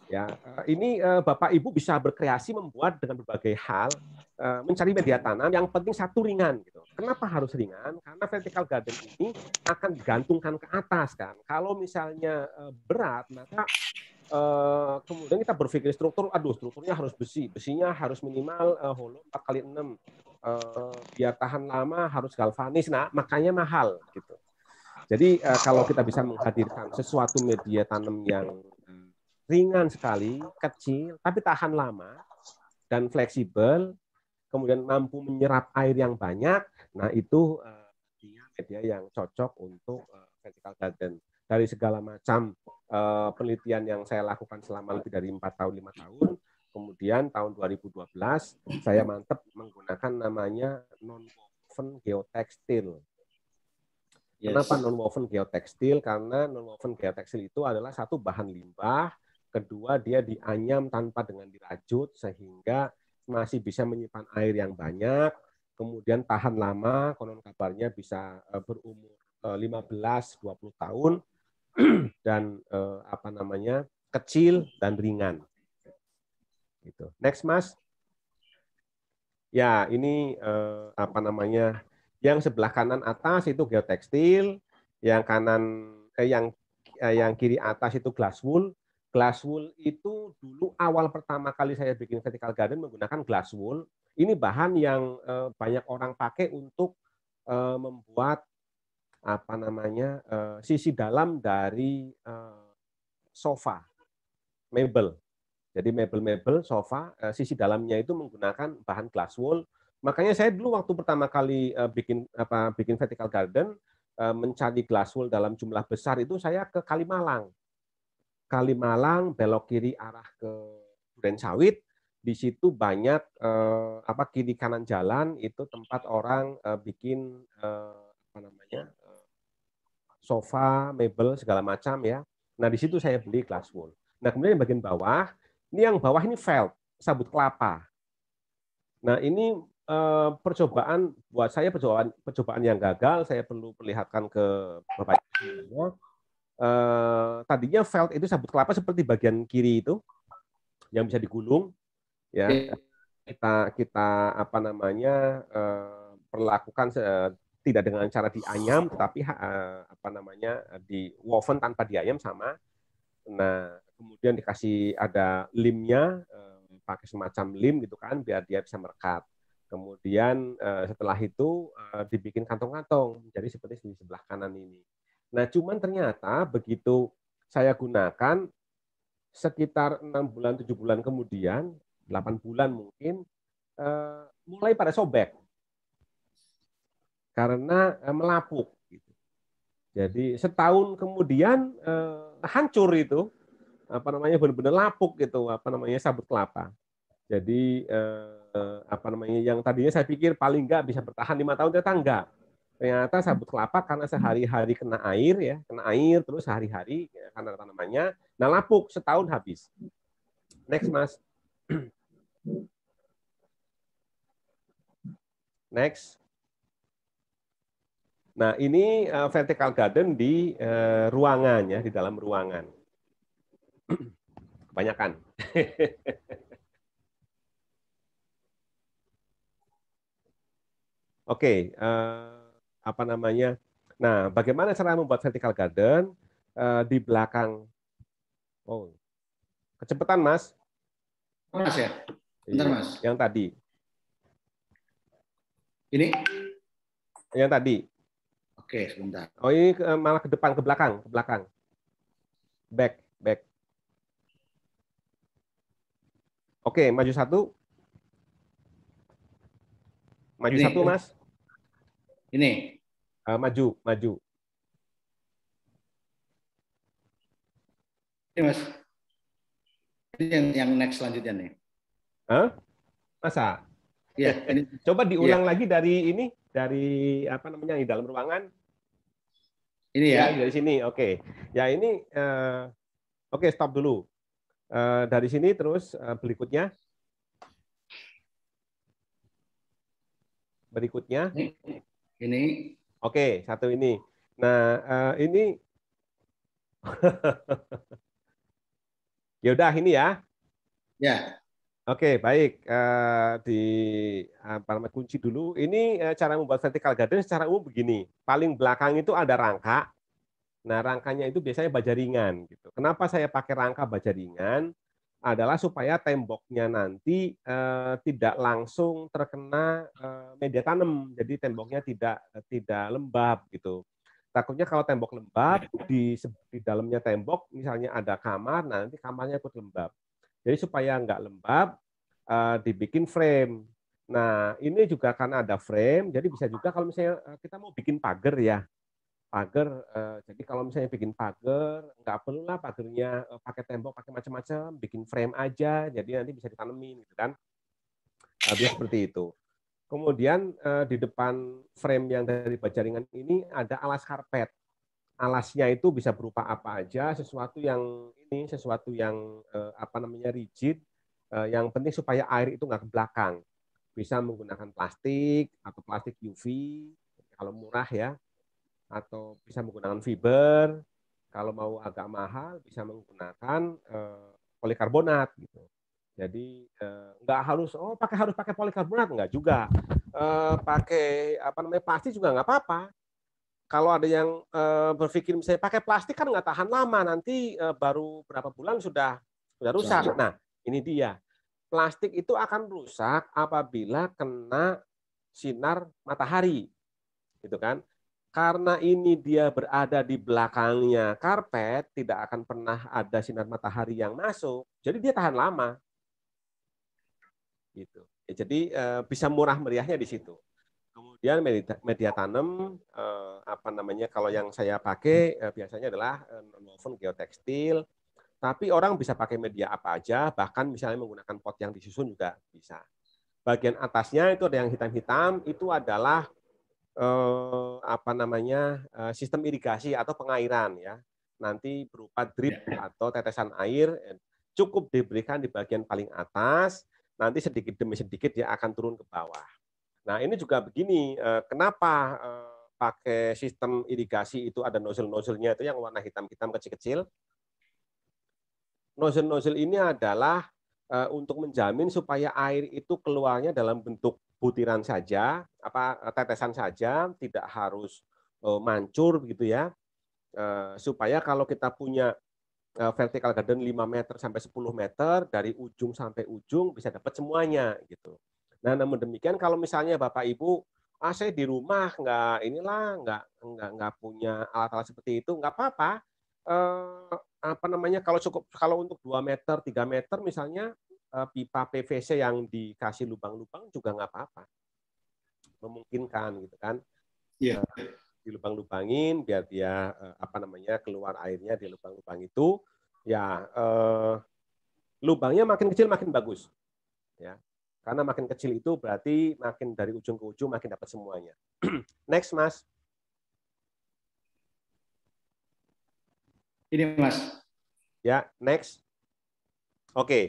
[SPEAKER 3] ya uh, ini uh, bapak ibu bisa berkreasi membuat dengan berbagai hal uh, mencari media tanam yang penting satu ringan gitu kenapa harus ringan karena vertical garden ini akan digantungkan ke atas kan kalau misalnya uh, berat maka Uh, kemudian kita berpikir struktur, aduh strukturnya harus besi, besinya harus minimal uh, hollow 4 kali 6 uh, biar tahan lama harus galvanis, nah makanya mahal gitu. Jadi uh, kalau kita bisa menghadirkan sesuatu media tanam yang eh, ringan sekali, kecil, tapi tahan lama dan fleksibel, kemudian mampu menyerap air yang banyak, nah itu uh, media yang cocok untuk uh, vertical garden. Dari segala macam uh, penelitian yang saya lakukan selama lebih dari empat tahun, lima tahun, kemudian tahun 2012 saya mantep menggunakan namanya non woven geotextile Yes. Kenapa non-woven geotekstil? Karena non-woven geotekstil itu adalah satu bahan limbah, kedua dia dianyam tanpa dengan dirajut sehingga masih bisa menyimpan air yang banyak, kemudian tahan lama, konon kabarnya bisa eh, berumur 15-20 eh, tahun *clears throat* dan eh, apa namanya? kecil dan ringan. Itu Next, Mas. Ya, ini apa namanya? Yang sebelah kanan atas itu geotekstil, yang kanan eh, yang eh, yang kiri atas itu glass wool. Glass wool itu dulu awal pertama kali saya bikin vertical garden menggunakan glass wool. Ini bahan yang eh, banyak orang pakai untuk eh, membuat apa namanya eh, sisi dalam dari eh, sofa, mebel. Jadi mebel-mebel, sofa, eh, sisi dalamnya itu menggunakan bahan glass wool Makanya saya dulu waktu pertama kali uh, bikin apa bikin vertical garden uh, mencari wool dalam jumlah besar itu saya ke Kalimalang. Kalimalang belok kiri arah ke Duren Sawit, di situ banyak uh, apa kiri kanan jalan itu tempat orang uh, bikin uh, apa namanya sofa, mebel segala macam ya. Nah di situ saya beli glass wool. Nah kemudian yang bagian bawah, ini yang bawah ini felt sabut kelapa. Nah ini Eh, percobaan buat saya percobaan percobaan yang gagal saya perlu perlihatkan ke bapak ibu eh, tadinya felt itu sabut kelapa seperti bagian kiri itu yang bisa digulung ya iya. kita kita apa namanya eh, perlakukan tidak dengan cara dianyam tetapi apa namanya di woven tanpa dianyam sama nah kemudian dikasih ada limnya pakai semacam lim gitu kan biar dia bisa merekat Kemudian uh, setelah itu uh, dibikin kantong-kantong, jadi seperti di sebelah kanan ini. Nah, cuman ternyata begitu saya gunakan sekitar enam bulan tujuh bulan kemudian, 8 bulan mungkin uh, mulai pada sobek karena uh, melapuk. Gitu. Jadi setahun kemudian uh, hancur itu apa namanya benar-benar lapuk gitu apa namanya sabut kelapa. Jadi uh, Eh, apa namanya yang tadinya saya pikir paling enggak bisa bertahan lima tahun ternyata enggak ternyata sabut kelapa karena sehari-hari kena air ya kena air terus sehari-hari ya, karena tanamannya nah lapuk setahun habis next mas *clears throat* next nah ini uh, vertical garden di uh, ruangan ya di dalam ruangan *clears throat* kebanyakan *laughs* Oke, okay, uh, eh, apa namanya? Nah, bagaimana cara membuat vertical garden uh, di belakang? Oh, kecepatan mas? Oh, mas ya, iya, bentar mas. Yang tadi. Ini? Yang tadi. Oke, sebentar. Oh ini malah ke depan, ke belakang, ke belakang. Back, back. Oke, maju satu. Maju ini. satu mas. Ini. Uh, maju, maju.
[SPEAKER 1] Ini mas. Ini yang, yang next selanjutnya nih.
[SPEAKER 3] huh? Masa? Ya. Ini. Eh, coba diulang ya. lagi dari ini, dari apa namanya di dalam ruangan. Ini ya. ya dari sini, oke. Okay. Ya ini, uh, oke okay, stop dulu. Uh, dari sini terus uh, berikutnya. Berikutnya. Ini. Ini. Oke, satu ini. Nah, uh, ini *laughs* Yaudah ini ya. Ya. Oke, baik. Uh, di apa namanya kunci dulu. Ini uh, cara membuat vertical garden secara umum begini. Paling belakang itu ada rangka. Nah, rangkanya itu biasanya baja ringan gitu. Kenapa saya pakai rangka baja ringan? adalah supaya temboknya nanti eh, tidak langsung terkena eh, media tanam, jadi temboknya tidak tidak lembab gitu. Takutnya kalau tembok lembab ya. di di dalamnya tembok misalnya ada kamar, nanti kamarnya ikut lembab. Jadi supaya nggak lembab eh, dibikin frame. Nah ini juga karena ada frame, jadi bisa juga kalau misalnya eh, kita mau bikin pagar ya, pagar Uh, jadi kalau misalnya bikin pagar nggak perlu lah pagarnya uh, eh, pakai tembok pakai macam-macam bikin frame aja jadi nanti bisa ditanemin gitu kan uh, seperti itu kemudian uh, di depan frame yang dari bajaringan ini ada alas karpet alasnya itu bisa berupa apa aja sesuatu yang ini sesuatu yang uh, apa namanya rigid Uh, yang penting supaya air itu nggak ke belakang bisa menggunakan plastik atau plastik UV kalau murah ya atau bisa menggunakan fiber. Kalau mau agak mahal bisa menggunakan eh, polikarbonat gitu. Jadi eh, nggak harus oh pakai harus pakai polikarbonat nggak juga. Eh, pakai apa namanya pasti juga nggak apa-apa. Kalau ada yang eh, berpikir misalnya pakai plastik kan nggak tahan lama nanti eh, baru berapa bulan sudah sudah rusak. Nah ini dia plastik itu akan rusak apabila kena sinar matahari, gitu kan? karena ini dia berada di belakangnya karpet, tidak akan pernah ada sinar matahari yang masuk. Jadi dia tahan lama. Gitu. Ya, jadi eh, bisa murah meriahnya di situ. Kemudian media, media tanam eh, apa namanya kalau yang saya pakai eh, biasanya adalah novel geotekstil. Tapi orang bisa pakai media apa aja, bahkan misalnya menggunakan pot yang disusun juga bisa. Bagian atasnya itu ada yang hitam-hitam, itu adalah eh, apa namanya eh, sistem irigasi atau pengairan ya nanti berupa drip ya, ya. atau tetesan air cukup diberikan di bagian paling atas nanti sedikit demi sedikit dia akan turun ke bawah nah ini juga begini eh, kenapa eh, pakai sistem irigasi itu ada nozzle-nozzle-nya itu yang warna hitam-hitam kecil-kecil nozzle-nozzle ini adalah eh, untuk menjamin supaya air itu keluarnya dalam bentuk butiran saja, apa eh, tetesan saja, tidak harus eh, mancur gitu ya. Eh, supaya kalau kita punya vertical garden 5 meter sampai 10 meter dari ujung sampai ujung bisa dapat semuanya gitu. Nah, namun demikian kalau misalnya Bapak Ibu ah saya di rumah nggak inilah nggak nggak nggak punya alat-alat seperti itu nggak apa-apa eh, apa namanya kalau cukup kalau untuk 2 meter 3 meter misalnya Eh, pipa PVC yang dikasih lubang-lubang juga nggak apa-apa. Memungkinkan gitu kan. Iya. Yeah. Dilubang-lubangin biar dia eh, apa namanya keluar airnya di lubang-lubang itu ya eh, lubangnya makin kecil makin bagus. Ya. Karena makin kecil itu berarti makin dari ujung ke ujung makin dapat semuanya. *clears throat* Next, Mas. Ini, Mas. Ya, next. Oke. Okay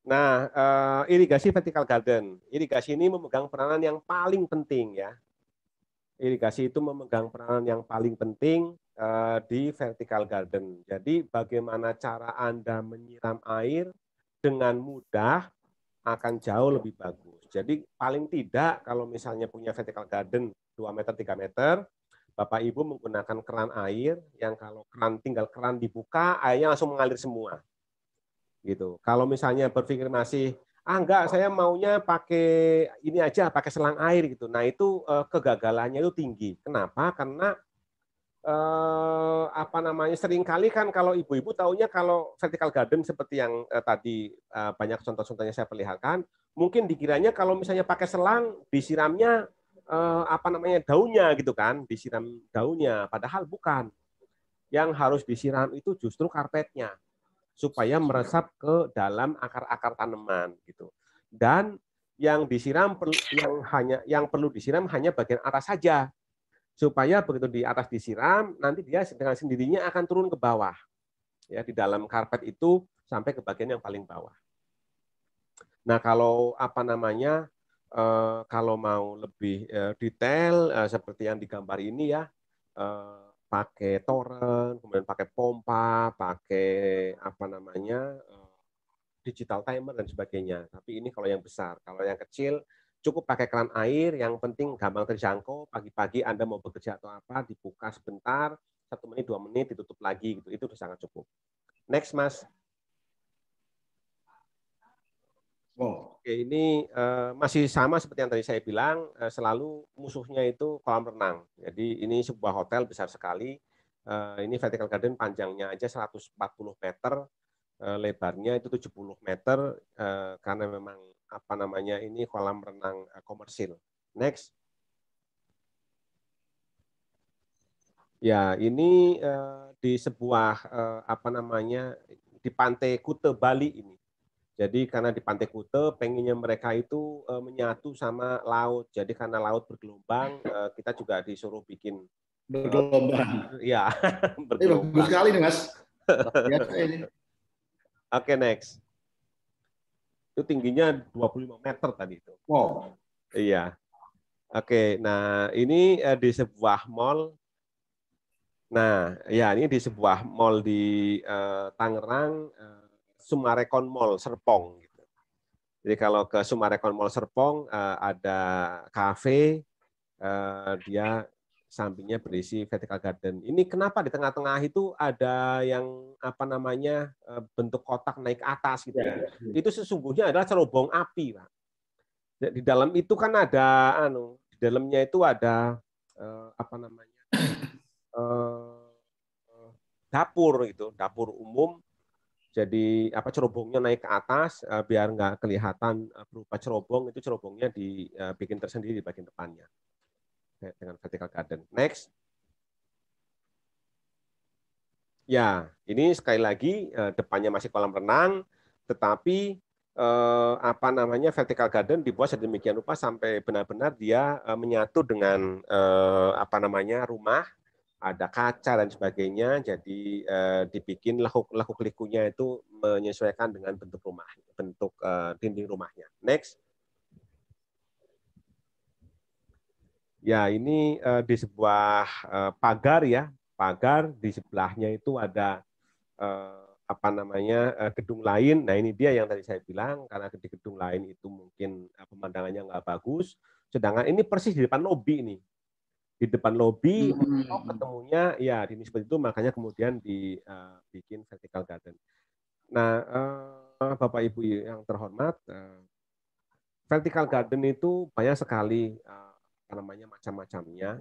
[SPEAKER 3] Nah, uh, irigasi vertical garden. Irigasi ini memegang peranan yang paling penting ya. Irigasi itu memegang peranan yang paling penting uh, di vertical garden. Jadi bagaimana cara Anda menyiram air dengan mudah akan jauh lebih bagus. Jadi paling tidak kalau misalnya punya vertical garden 2 meter 3 meter, Bapak Ibu menggunakan keran air yang kalau keran tinggal keran dibuka airnya langsung mengalir semua gitu. Kalau misalnya berpikir masih ah enggak saya maunya pakai ini aja pakai selang air gitu. Nah, itu eh, kegagalannya itu tinggi. Kenapa? Karena eh, apa namanya? seringkali kan kalau ibu-ibu taunya kalau vertical garden seperti yang eh, tadi eh, banyak contoh-contohnya saya perlihatkan, mungkin dikiranya kalau misalnya pakai selang disiramnya eh, apa namanya? daunnya gitu kan, disiram daunnya padahal bukan. Yang harus disiram itu justru karpetnya supaya meresap ke dalam akar-akar tanaman gitu. Dan yang disiram yang hanya yang perlu disiram hanya bagian atas saja supaya begitu di atas disiram nanti dia dengan sendirinya akan turun ke bawah ya di dalam karpet itu sampai ke bagian yang paling bawah. Nah kalau apa namanya eh, kalau mau lebih eh, detail eh, seperti yang digambar ini ya pakai torrent, kemudian pakai pompa, pakai apa namanya eh, digital timer dan sebagainya. Tapi ini kalau yang besar, kalau yang kecil cukup pakai keran air, yang penting gampang terjangkau. Pagi-pagi Anda mau bekerja atau apa, dibuka sebentar, satu menit dua menit ditutup lagi gitu, itu sudah sangat cukup. Next mas. Oke, ini uh, masih sama seperti yang tadi saya bilang, uh, selalu musuhnya itu kolam renang. Jadi ini sebuah hotel besar sekali. Uh, ini vertical garden panjangnya aja 140 meter, uh, lebarnya itu 70 meter uh, karena memang apa namanya ini kolam renang uh, komersil. Next. Ya, ini uh, di sebuah uh, apa namanya di pantai Kute Bali ini. Jadi karena di Pantai Kute pengennya mereka itu e, menyatu sama laut. Jadi karena laut bergelombang, e, kita juga disuruh bikin e, bergelombang. Iya. *laughs* Ini bagus sekali nih mas. Iya, *laughs* Oke okay, next. Itu tingginya 25 meter tadi itu. Wow. Iya. Oke, okay, nah ini e, di sebuah mall Nah, ya ini di sebuah mall di uh, Tangerang. Uh, Sumarekon Mall Serpong. Gitu. Jadi kalau ke Sumarekon Mall Serpong eh, ada kafe, eh, dia sampingnya berisi vertical garden. Ini kenapa di tengah-tengah itu ada yang apa namanya eh, bentuk kotak naik atas gitu ya? Ya, ya, ya. Itu sesungguhnya adalah cerobong api, Pak. Di dalam itu kan ada anu, di dalamnya itu ada uh, apa namanya? uh, *coughs* dapur itu, dapur umum jadi apa cerobongnya naik ke atas uh, biar nggak kelihatan uh, berupa cerobong itu cerobongnya dibikin eh, uh, tersendiri di bagian depannya dengan vertical garden. Next. Ya, ini sekali lagi depannya masih kolam renang, tetapi eh, apa namanya vertical garden dibuat sedemikian rupa sampai benar-benar dia eh, menyatu dengan eh, apa namanya rumah ada kaca dan sebagainya. Jadi eh, dibikin lekuk lekuk likunya itu menyesuaikan dengan bentuk rumah, bentuk eh, dinding rumahnya. Next. Ya, ini eh, di sebuah eh, pagar ya, pagar di sebelahnya itu ada eh, apa namanya eh, gedung lain. Nah, ini dia yang tadi saya bilang karena di gedung lain itu mungkin eh, pemandangannya nggak bagus. Sedangkan ini persis di depan lobi ini di depan mm hmm. ketemunya ya di seperti itu makanya kemudian dibikin eh, uh, vertical garden. Nah, uh, Bapak Ibu yang terhormat, uh, vertical garden itu banyak sekali uh, namanya macam-macamnya.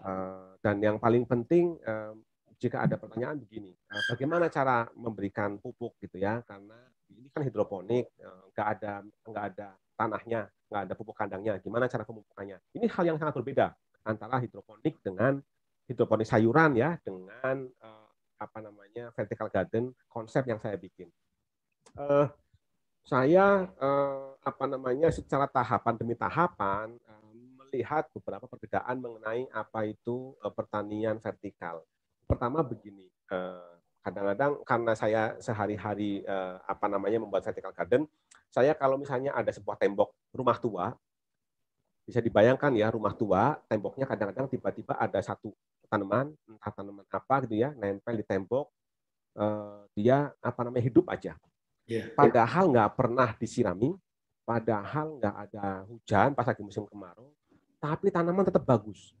[SPEAKER 3] Uh, dan yang paling penting uh, jika ada pertanyaan begini, uh, bagaimana cara memberikan pupuk gitu ya? Karena ini kan hidroponik, nggak uh, ada nggak ada tanahnya, nggak ada pupuk kandangnya. Gimana cara pemupukannya? Ini hal yang sangat berbeda antara hidroponik dengan hidroponik sayuran ya dengan uh, apa namanya vertical garden konsep yang saya bikin. Uh, saya uh, apa namanya secara tahapan demi tahapan uh, melihat beberapa perbedaan mengenai apa itu uh, pertanian vertikal. Pertama begini, kadang-kadang karena saya sehari-hari apa namanya membuat vertical garden, saya kalau misalnya ada sebuah tembok rumah tua, bisa dibayangkan ya rumah tua temboknya kadang-kadang tiba-tiba ada satu tanaman entah tanaman apa gitu ya nempel di tembok eh, dia apa namanya hidup aja iya. padahal nggak pernah disirami padahal nggak ada hujan pas lagi musim kemarau tapi tanaman tetap bagus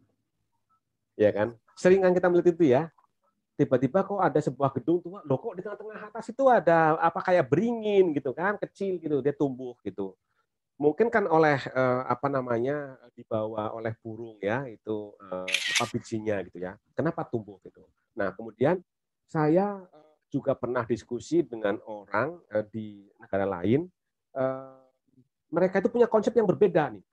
[SPEAKER 3] ya kan Seringan kita melihat itu ya tiba-tiba kok ada sebuah gedung tua loh kok di tengah-tengah atas itu ada apa kayak beringin gitu kan kecil gitu dia tumbuh gitu mungkin kan oleh uh, apa namanya dibawa oleh burung ya itu uh, apa bijinya gitu ya kenapa tumbuh gitu nah kemudian saya eh, juga pernah diskusi dengan orang uh, di negara lain uh, mereka itu punya konsep yang berbeda nih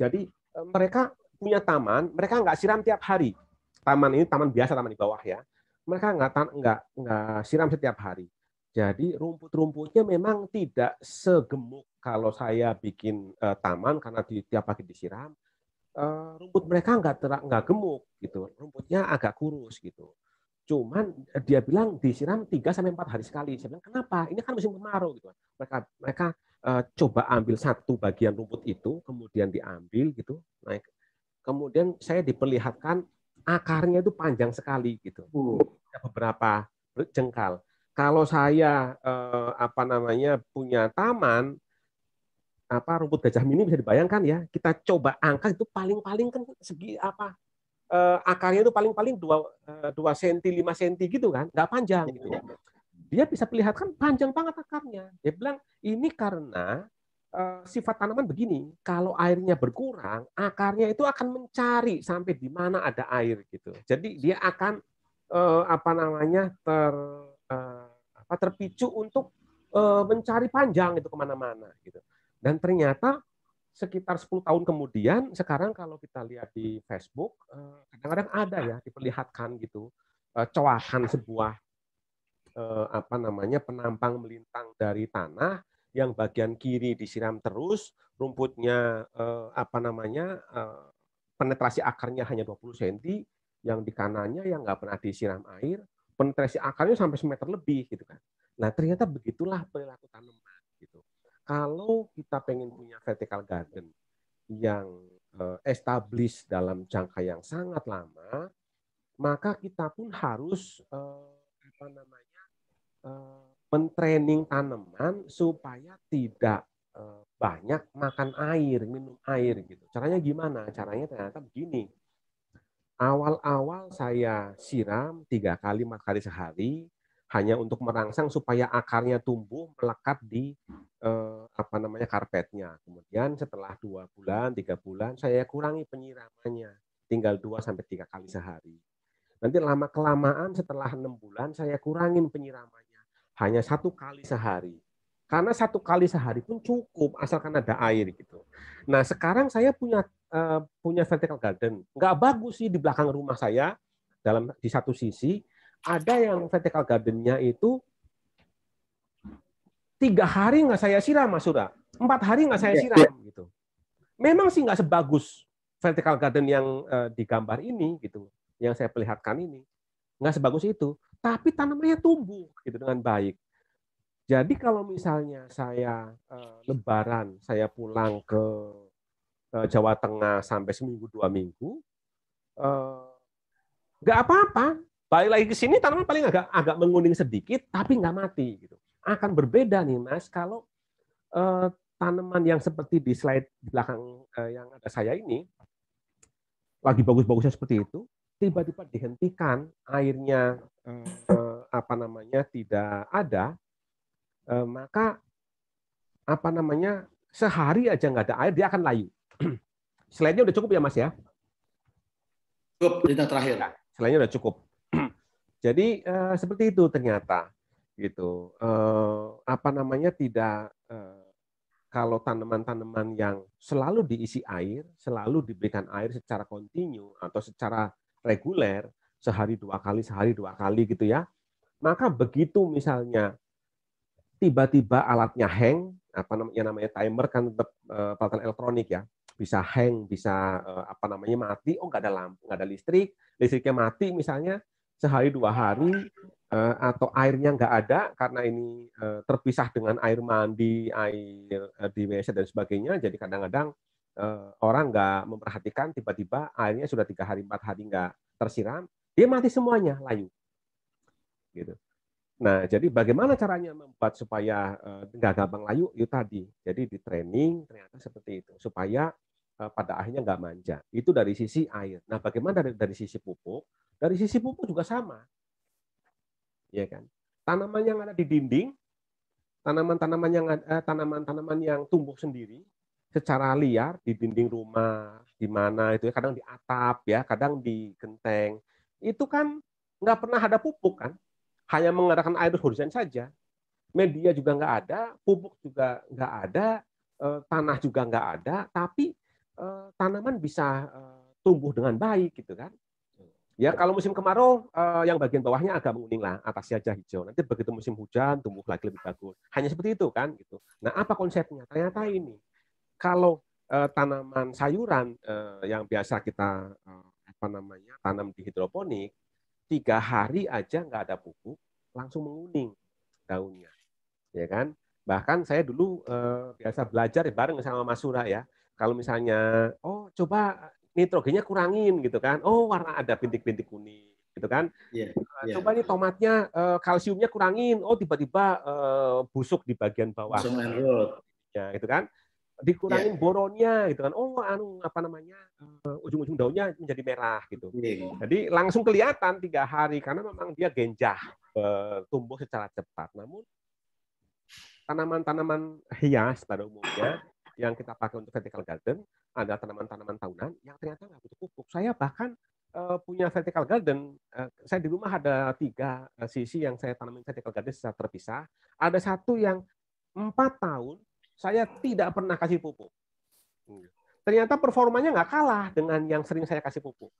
[SPEAKER 3] jadi uh, mereka punya taman mereka nggak siram tiap hari taman ini taman biasa taman di bawah ya mereka nggak nggak nggak siram setiap hari jadi rumput-rumputnya memang tidak segemuk kalau saya bikin uh, taman karena di, tiap pagi disiram. Uh, rumput mereka nggak nggak gemuk gitu, rumputnya agak kurus gitu. Cuman dia bilang disiram 3 sampai empat hari sekali. Saya bilang kenapa? Ini kan musim kemarau gitu. Mereka mereka uh, coba ambil satu bagian rumput itu, kemudian diambil gitu, naik. Kemudian saya diperlihatkan akarnya itu panjang sekali gitu, uh. beberapa jengkal kalau saya eh, apa namanya punya taman apa rumput gajah mini bisa dibayangkan ya kita coba angkat itu paling-paling kan segi apa eh, akarnya itu paling-paling dua eh, dua senti lima senti gitu kan nggak panjang gitu ya. dia bisa perlihatkan panjang banget akarnya dia bilang ini karena eh, sifat tanaman begini kalau airnya berkurang akarnya itu akan mencari sampai di mana ada air gitu jadi dia akan eh, apa namanya ter Eh, apa terpicu untuk eh, mencari panjang itu kemana-mana gitu. Dan ternyata sekitar 10 tahun kemudian sekarang kalau kita lihat di Facebook eh, kadang-kadang ada ya diperlihatkan gitu coahan sebuah apa namanya penampang melintang dari tanah yang bagian kiri disiram terus rumputnya apa namanya penetrasi akarnya hanya 20 cm yang di kanannya yang nggak pernah disiram air penetrasi akarnya sampai semeter lebih gitu kan. Nah ternyata begitulah perilaku tanaman gitu. Kalau kita pengen punya vertical garden yang uh, established dalam jangka yang sangat lama, maka kita pun harus uh, apa namanya uh, mentraining tanaman supaya tidak uh, banyak makan air, minum air gitu. Caranya gimana? Caranya ternyata begini awal-awal saya siram tiga kali empat kali sehari hanya untuk merangsang supaya akarnya tumbuh melekat di eh, apa namanya karpetnya. Kemudian setelah dua bulan tiga bulan saya kurangi penyiramannya tinggal dua sampai tiga kali sehari. Nanti lama kelamaan setelah enam bulan saya kurangin penyiramannya hanya satu kali sehari. Karena satu kali sehari pun cukup asalkan ada air gitu. Nah sekarang saya punya Eh, punya vertical garden. Nggak bagus sih di belakang rumah saya. Dalam di satu sisi ada yang vertical gardennya itu tiga hari nggak saya siram, Mas Sura. Empat hari nggak saya iya, siram iya. gitu. Memang sih nggak sebagus vertical garden yang uh, eh, digambar ini gitu, yang saya perlihatkan ini nggak sebagus itu. Tapi tanamannya tumbuh gitu dengan baik. Jadi kalau misalnya saya uh, lebaran, saya pulang ke Eh, Jawa Tengah sampai seminggu dua minggu, eh, nggak apa-apa. Balik lagi ke sini tanaman paling agak agak menguning sedikit, tapi nggak mati gitu. Akan berbeda nih mas kalau eh, tanaman yang seperti di slide belakang yang ada saya ini lagi bagus-bagusnya seperti itu, tiba-tiba dihentikan airnya apa namanya tidak ada, maka apa namanya sehari aja nggak ada air dia akan layu *clears throat* Slide-nya udah cukup ya, Mas ya? Cukup, yang terakhir. Nah, slide-nya udah cukup. *clears throat* Jadi uh, seperti itu ternyata gitu. Uh, apa namanya tidak uh, kalau tanaman-tanaman yang selalu diisi air, selalu diberikan air secara kontinu atau secara reguler sehari dua kali, sehari dua kali gitu ya. Maka begitu misalnya tiba-tiba alatnya hang, apa namanya namanya timer kan tetap peralatan elektronik ya bisa hang, bisa uh, apa namanya mati, oh nggak ada lampu, nggak ada listrik, listriknya mati misalnya sehari dua hari uh, atau airnya nggak ada karena ini uh, terpisah dengan air mandi, air uh, di WC dan sebagainya, jadi kadang-kadang uh, orang nggak memperhatikan tiba-tiba airnya sudah tiga hari empat hari nggak tersiram, dia mati semuanya layu, gitu. Nah, jadi bagaimana caranya membuat supaya eh, nggak uh, gampang layu? Itu tadi. Jadi di training ternyata seperti itu supaya uh, pada akhirnya nggak manja. Itu dari sisi air. Nah, bagaimana dari, dari sisi pupuk? Dari sisi pupuk juga sama, ya kan? Tanaman yang ada di dinding, tanaman-tanaman yang tanaman eh, tanaman-tanaman yang tumbuh sendiri secara liar di dinding rumah, di mana itu ya, kadang di atap ya, kadang di genteng, itu kan nggak pernah ada pupuk kan? hanya mengarahkan air hujan saja. Media juga nggak ada, pupuk juga nggak ada, eh, tanah juga nggak ada, tapi eh, tanaman bisa eh, tumbuh dengan baik gitu kan. Ya kalau musim kemarau yang bagian bawahnya agak menguning lah, atasnya aja hijau. Nanti begitu musim hujan tumbuh lagi lebih bagus. Hanya seperti itu kan gitu. Nah apa konsepnya? Ternyata ini kalau tanaman sayuran yang biasa kita apa namanya tanam di hidroponik tiga hari aja nggak ada pupuk langsung menguning daunnya ya kan bahkan saya dulu eh, biasa belajar bareng sama Mas Sura ya kalau misalnya oh coba nitrogennya kurangin gitu kan oh warna ada bintik-bintik kuning gitu kan yeah, iya, yeah. coba nih tomatnya eh, kalsiumnya kurangin oh tiba-tiba eh, busuk di bagian bawah ya gitu kan dikurangin yeah. boronnya gitu kan oh anu apa namanya eh, ujung-ujung daunnya menjadi merah gitu yeah. jadi langsung kelihatan tiga hari karena memang dia genjah eh, tumbuh secara cepat namun tanaman-tanaman hias pada umumnya yang kita pakai untuk vertical garden ada tanaman-tanaman tahunan yang ternyata nggak butuh pupuk saya bahkan eh, punya vertical garden saya di rumah ada tiga sisi yang saya tanamin vertical garden secara terpisah ada satu yang empat tahun saya tidak pernah kasih pupuk. Ternyata performanya nggak kalah dengan yang sering saya kasih pupuk.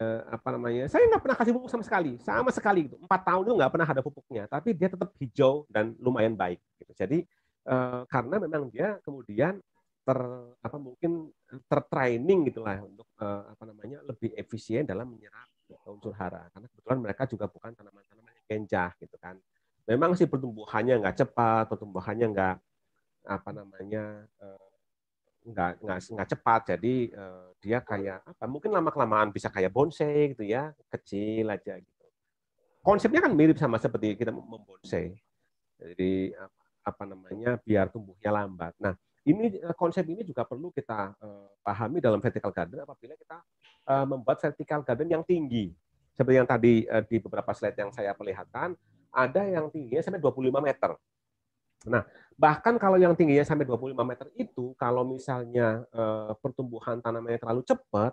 [SPEAKER 3] Eh, apa namanya? Saya nggak pernah kasih pupuk sama sekali, sama sekali. Gitu. Empat tahun itu nggak pernah ada pupuknya, tapi dia tetap hijau dan lumayan baik. Gitu. Jadi eh, karena memang dia kemudian ter apa mungkin tertraining gitulah untuk eh, apa namanya lebih efisien dalam menyerap unsur hara karena kebetulan mereka juga bukan tanaman-tanaman yang genjah gitu kan memang sih pertumbuhannya nggak cepat, pertumbuhannya nggak apa namanya eh, nggak nggak nggak cepat, jadi eh, dia kayak apa? Mungkin lama kelamaan bisa kayak bonsai gitu ya, kecil aja gitu. Konsepnya kan mirip sama seperti kita membonsai. Jadi apa namanya biar tumbuhnya lambat. Nah, ini eh, konsep ini juga perlu kita pahami dalam vertical garden apabila kita membuat vertical garden yang tinggi. Seperti yang tadi di beberapa slide yang saya perlihatkan, ada yang tingginya sampai 25 meter. Nah, bahkan kalau yang tingginya sampai 25 meter itu, kalau misalnya e, pertumbuhan tanamannya terlalu cepat,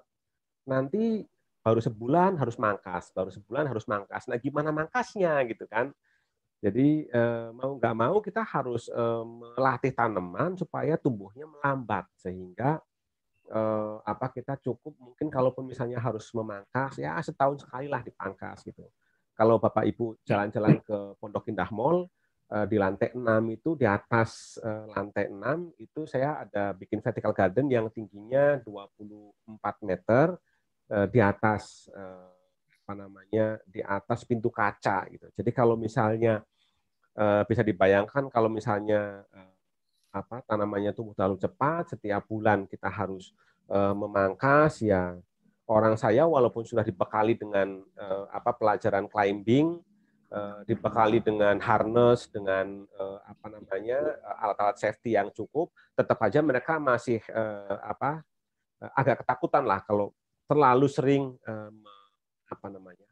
[SPEAKER 3] nanti baru sebulan harus mangkas, baru sebulan harus mangkas. Nah, gimana mangkasnya gitu kan? Jadi e, mau nggak mau kita harus e, melatih tanaman supaya tumbuhnya melambat sehingga e, apa kita cukup mungkin kalaupun misalnya harus memangkas ya setahun sekali lah dipangkas gitu kalau Bapak Ibu jalan-jalan ke Pondok Indah Mall eh, di lantai 6 itu di atas eh, lantai 6 itu saya ada bikin vertical garden yang tingginya 24 meter eh, di atas apa namanya di atas pintu kaca gitu. Jadi kalau misalnya bisa dibayangkan kalau misalnya apa tanamannya tumbuh terlalu cepat setiap bulan kita harus memangkas ya orang saya walaupun sudah dibekali dengan uh, apa pelajaran climbing, uh, dibekali dengan harness, dengan uh, apa namanya alat-alat safety yang cukup, tetap aja mereka masih uh, apa agak ketakutan lah kalau terlalu sering apa namanya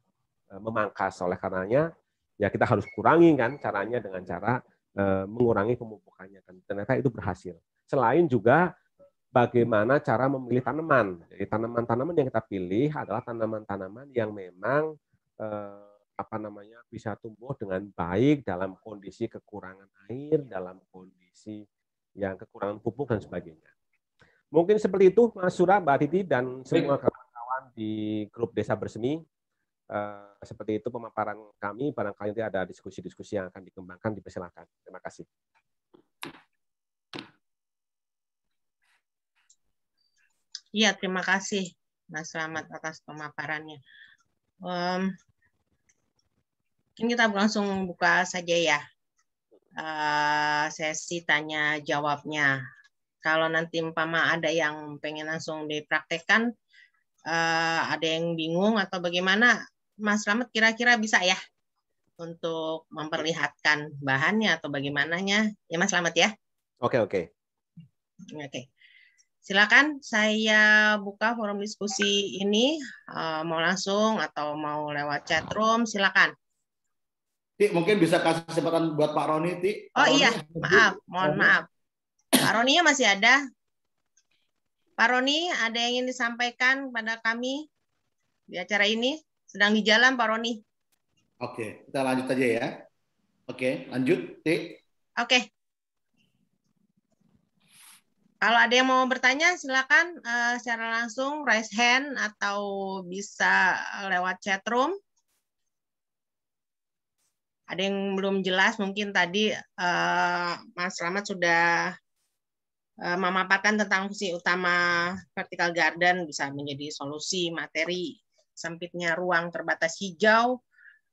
[SPEAKER 3] memangkas. Oleh karenanya ya kita harus kurangi kan caranya dengan cara uh, mengurangi pemupukannya kan. Ternyata itu berhasil. Selain juga bagaimana cara memilih tanaman. Jadi tanaman-tanaman yang kita pilih adalah tanaman-tanaman yang memang eh, apa namanya bisa tumbuh dengan baik dalam kondisi kekurangan air, dalam kondisi yang kekurangan pupuk dan sebagainya. Mungkin seperti itu Mas Surah, Mbak Titi dan semua kawan-kawan di grup Desa Bersemi. Eh, seperti itu pemaparan kami, barangkali nanti ada diskusi-diskusi yang akan dikembangkan, dipersilakan. Terima kasih.
[SPEAKER 2] Iya, terima kasih Mas Slamet atas pemaparannya. Um, ini kita langsung buka saja ya uh, sesi tanya jawabnya. Kalau nanti umpama ada yang pengen langsung dipraktekkan, uh, ada yang bingung atau bagaimana, Mas Slamet kira-kira bisa ya untuk memperlihatkan bahannya atau bagaimananya, ya Mas Slamet ya. Oke okay, oke. Okay. Oke. Okay. Silakan saya buka forum diskusi ini uh, mau langsung atau mau lewat chat room silakan.
[SPEAKER 1] Ti, mungkin bisa kasih kesempatan buat Pak Roni, Pak oh Roni, iya, maaf, mohon maaf.
[SPEAKER 2] Pak Roni masih ada? Pak Roni, ada yang ingin disampaikan pada kami di acara ini? Sedang di jalan, Pak Roni.
[SPEAKER 1] Oke, kita lanjut aja ya. Oke, lanjut, Ti.
[SPEAKER 2] Oke, kalau ada yang mau bertanya, silakan uh, secara langsung raise hand atau bisa lewat chat room. Ada yang belum jelas, mungkin tadi uh, Mas Slamet sudah uh, memaparkan tentang fungsi utama vertical garden bisa menjadi solusi materi sempitnya ruang terbatas hijau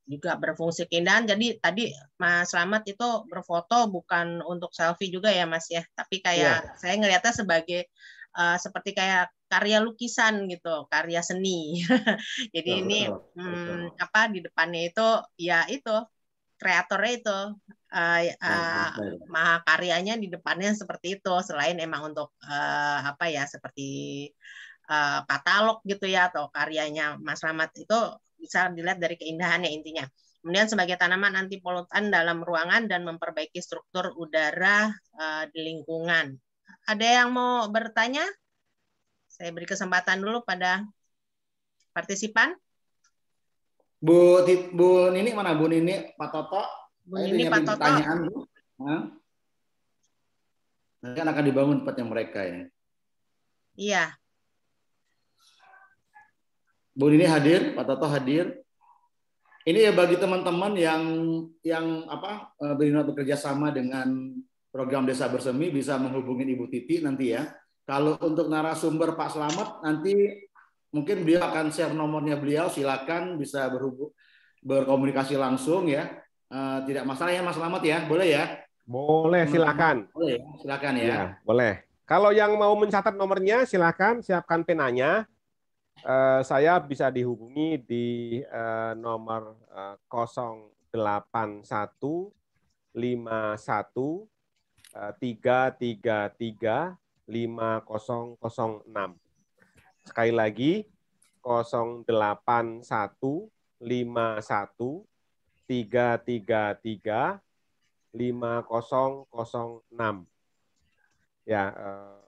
[SPEAKER 2] juga berfungsi keindahan. Jadi tadi Mas Slamet itu berfoto bukan untuk selfie juga ya Mas ya, tapi kayak yeah. saya ngelihatnya sebagai uh, seperti kayak karya lukisan gitu, karya seni. *laughs* Jadi ini betul, hmm, apa di depannya itu ya itu kreatornya itu uh, uh, maha karyanya di depannya seperti itu selain emang untuk uh, apa ya seperti uh, katalog gitu ya atau karyanya Mas Ramat itu bisa dilihat dari keindahannya intinya. Kemudian sebagai tanaman anti polutan dalam ruangan dan memperbaiki struktur udara uh, di lingkungan. Ada yang mau bertanya? Saya beri kesempatan dulu pada partisipan.
[SPEAKER 1] Bu, Bu Nini mana? Bu Nini, Pak Toto?
[SPEAKER 2] Bu Nini, Pak Toto. Pertanyaan, Bu.
[SPEAKER 1] Nanti akan dibangun tempatnya mereka ya. Iya, Bu Nini hadir, Pak Toto hadir. Ini ya bagi teman-teman yang yang apa e, Berina bekerja sama dengan program Desa Bersemi bisa menghubungi Ibu Titi nanti ya. Kalau untuk narasumber Pak Slamet nanti mungkin beliau akan share nomornya beliau silakan bisa berhubung berkomunikasi langsung ya. E, tidak masalah ya Mas Slamet ya, boleh ya?
[SPEAKER 3] Boleh, silakan.
[SPEAKER 1] Boleh, ya? silakan ya. ya.
[SPEAKER 3] Boleh. Kalau yang mau mencatat nomornya silakan siapkan penanya. Eh, saya bisa dihubungi di uh, nomor uh, 081 51 uh, 333 5006. Sekali lagi 081 51 333 5006. Ya, uh,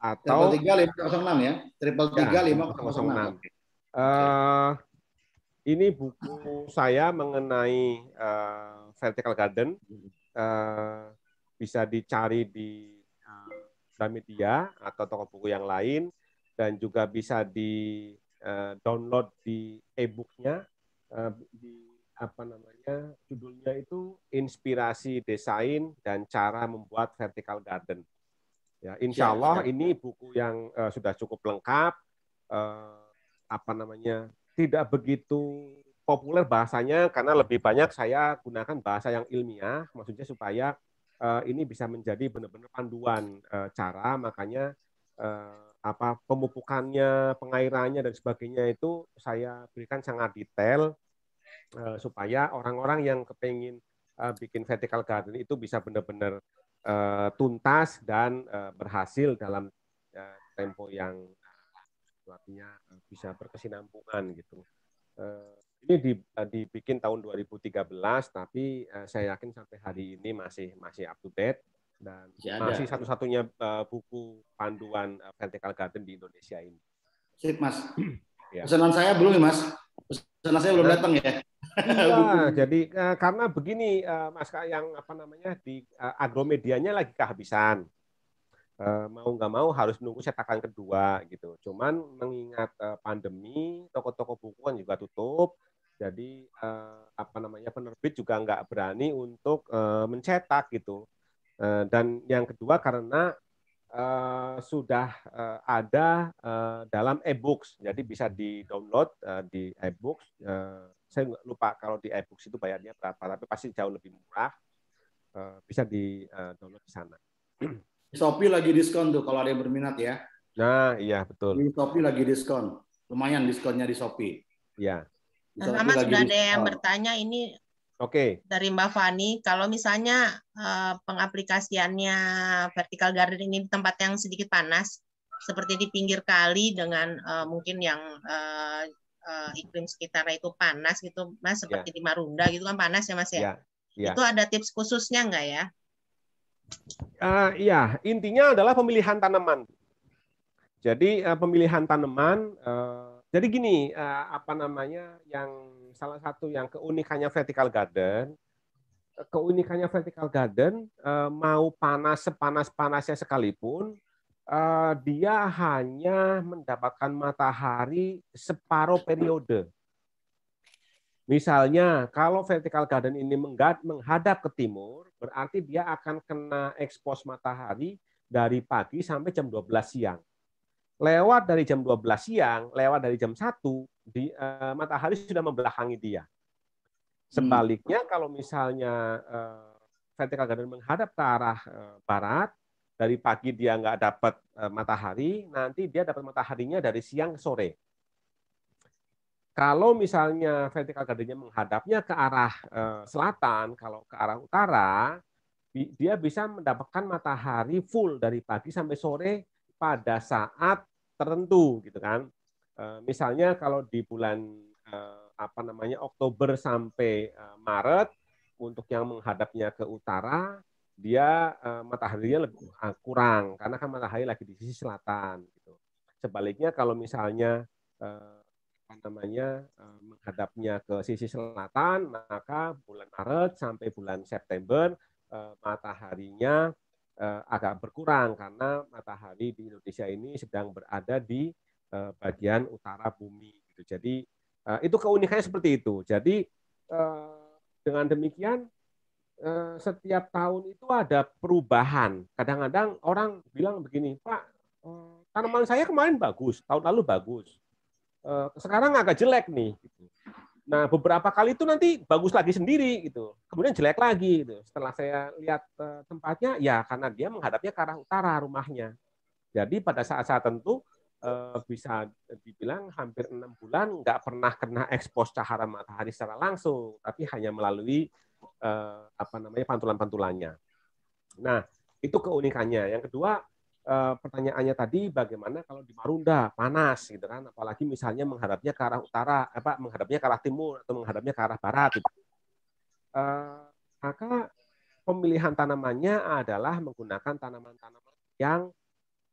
[SPEAKER 3] atau tiga kosong enam ya triple ya, tiga lima kosong enam eh, ini buku saya mengenai uh, vertical garden uh, bisa dicari di Gramedia atau toko buku yang lain dan juga bisa di uh, download di e-booknya uh, di apa namanya judulnya itu inspirasi desain dan cara membuat vertical garden. Ya, ya, insya Allah ini buku yang uh, sudah cukup lengkap, uh, apa namanya tidak begitu populer bahasanya karena lebih banyak saya gunakan bahasa yang ilmiah, maksudnya supaya uh, ini bisa menjadi benar-benar panduan uh, cara, makanya uh, apa pemupukannya, pengairannya dan sebagainya itu saya berikan sangat detail uh, supaya orang-orang yang kepengen uh, bikin vertical garden itu bisa benar-benar Eh, tuntas dan eh, berhasil dalam eh, tempo yang artinya bisa berkesinambungan gitu. Uh, ini di, uh, dibikin tahun 2013 tapi saya yakin sampai hari ini masih masih up to date dan masih, masih satu-satunya buku panduan uh, vertical garden di Indonesia ini. Sip, Mas. *clears throat* ya. Pesanan saya belum ya, Mas. Pesanan saya belum datang ya. Iya, nah, jadi uh, karena begini uh, Mas Kak yang apa namanya di uh, agromedianya lagi kehabisan. Uh, mau nggak mau harus menunggu cetakan kedua gitu. Cuman mengingat uh, pandemi, toko-toko buku kan juga tutup, jadi uh, apa namanya penerbit juga nggak berani untuk uh, mencetak gitu. Uh, dan yang kedua karena Uh, sudah uh, ada uh, dalam e-books, jadi bisa di download uh, di e-books uh, saya nggak lupa kalau di iBooks itu bayarnya berapa, tapi pasti jauh lebih murah. Eh, bisa di eh, download di sana. Shopee
[SPEAKER 1] lagi diskon tuh kalau ada yang berminat ya.
[SPEAKER 3] Nah, iya betul. Di Shopee lagi diskon. Lumayan diskonnya di Shopee. Iya.
[SPEAKER 2] Yeah. Nah, sudah diskon. ada yang bertanya ini Oke. Okay. Dari Mbak Fani, kalau misalnya uh, pengaplikasiannya vertical garden ini di tempat yang sedikit panas, seperti di pinggir kali dengan uh, mungkin yang uh, uh, iklim sekitarnya itu panas gitu, Mas, ya. seperti yeah. di Marunda gitu kan panas ya, Mas ya. Yeah. Yeah. Itu ada tips khususnya nggak ya?
[SPEAKER 3] Uh, iya, intinya adalah pemilihan tanaman. Jadi uh, pemilihan tanaman. Uh, jadi gini, uh, apa namanya yang salah satu yang keunikannya vertical garden. Keunikannya vertical garden mau panas sepanas panasnya sekalipun Eh, dia hanya mendapatkan matahari separuh periode. Misalnya, kalau vertical garden ini menghadap ke timur, berarti dia akan kena ekspos matahari dari pagi sampai jam 12 siang. Lewat dari jam 12 siang, lewat dari jam 1, di, eh, matahari sudah membelakangi dia. Hmm. Sebaliknya, kalau misalnya uh, vertical garden menghadap ke arah barat, dari pagi dia nggak dapat eh, matahari, nanti dia dapat mataharinya dari siang ke sore. Kalau misalnya vertikal gardennya menghadapnya ke arah eh, selatan, kalau ke arah utara, dia bisa mendapatkan matahari full dari pagi sampai sore pada saat tertentu gitu kan. Eh, misalnya kalau di bulan apa namanya Oktober sampai Maret untuk yang menghadapnya ke utara dia uh, eh, mataharinya lebih uh, kurang karena kan matahari lagi di sisi selatan gitu. Sebaliknya kalau misalnya uh, apa namanya uh, menghadapnya ke sisi selatan, maka bulan Maret sampai bulan September uh, mataharinya uh, agak berkurang karena matahari di Indonesia ini sedang berada di uh, bagian utara bumi gitu. Jadi uh, itu keunikannya seperti itu. Jadi uh, dengan demikian Eh, setiap tahun itu ada perubahan. Kadang-kadang orang bilang begini, Pak, eh, tanaman saya kemarin bagus, tahun lalu bagus, eh, sekarang agak jelek nih. Gitu. Nah, beberapa kali itu nanti bagus lagi sendiri gitu, kemudian jelek lagi gitu. Setelah saya lihat tempatnya, ya karena dia menghadapnya ke arah utara rumahnya. Jadi pada saat-saat tentu bisa dibilang hampir enam bulan nggak pernah kena ekspos cahara matahari secara langsung, tapi hanya melalui uh, apa namanya pantulan-pantulannya. Nah, itu keunikannya. Yang kedua, uh, pertanyaannya tadi bagaimana kalau di Marunda panas gitu kan, apalagi misalnya menghadapnya ke arah utara, apa menghadapnya ke arah timur atau menghadapnya ke arah barat gitu. Uh, maka pemilihan tanamannya adalah menggunakan tanaman-tanaman yang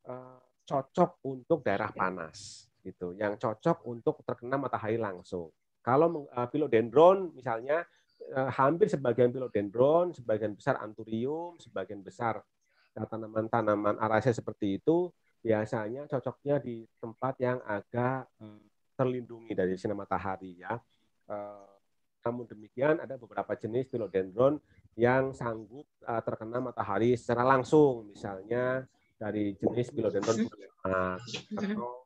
[SPEAKER 3] uh, cocok untuk daerah panas gitu, yang cocok untuk terkena matahari langsung. Kalau uh, philodendron misalnya Eh, hampir sebagian philodendron, sebagian besar anturium, sebagian besar eh, tanaman-tanaman arasia seperti itu biasanya cocoknya di tempat yang agak eh, terlindungi dari sinar matahari ya. Namun demikian ada beberapa jenis philodendron yang sanggup terkena matahari secara langsung, misalnya dari jenis philodendron atau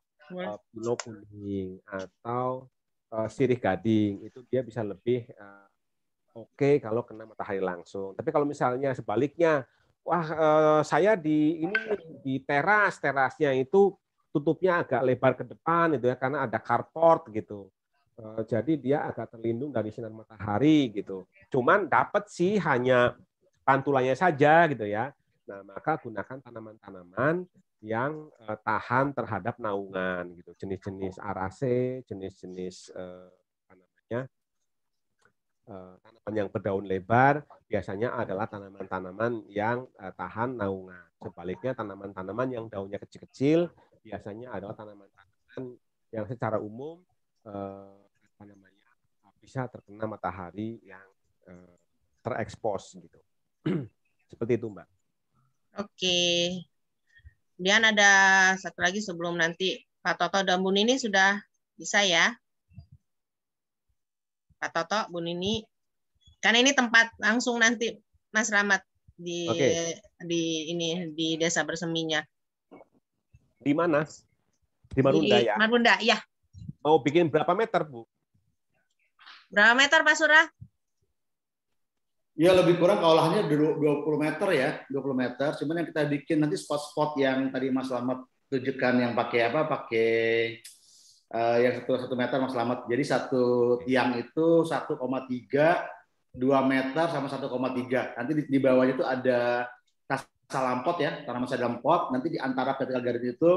[SPEAKER 3] pilo kuning atau sirih gading itu dia bisa lebih oke okay kalau kena matahari langsung. Tapi kalau misalnya sebaliknya, wah eh, saya di ini di teras, terasnya itu tutupnya agak lebar ke depan itu ya karena ada carport gitu. Eh, jadi dia agak terlindung dari sinar matahari gitu. Cuman dapat sih hanya pantulannya saja gitu ya. Nah, maka gunakan tanaman-tanaman yang uh, tahan terhadap naungan gitu. Jenis-jenis arase, jenis-jenis uh, apa namanya? Eh, tanaman yang berdaun lebar biasanya adalah tanaman-tanaman yang eh, tahan naungan. Sebaliknya tanaman-tanaman yang daunnya kecil-kecil biasanya adalah tanaman-tanaman yang secara umum eh, apa namanya bisa terkena matahari yang terekspos gitu. *clears throat* Seperti itu, Mbak.
[SPEAKER 2] Oke. Kemudian ada satu lagi sebelum nanti Pak Toto Dambun ini sudah bisa ya Pak Toto, Bu Nini. Karena ini tempat langsung nanti Mas Ramat di okay. di ini di desa berseminya. Di mana? Di Marunda di, ya. Marunda, ya.
[SPEAKER 3] Mau bikin berapa meter, Bu?
[SPEAKER 2] Berapa meter, Pak Surah?
[SPEAKER 1] Ya lebih kurang olahannya 20 meter ya, 20 meter. Cuman yang kita bikin nanti spot-spot yang tadi Mas Ramat tunjukkan yang pakai apa? Pakai uh, yang satu satu meter mas selamat jadi satu tiang itu 1,3 dua meter sama 1,3 nanti di, di bawahnya itu ada pot ya tanaman sadam pot nanti di antara vertical garden itu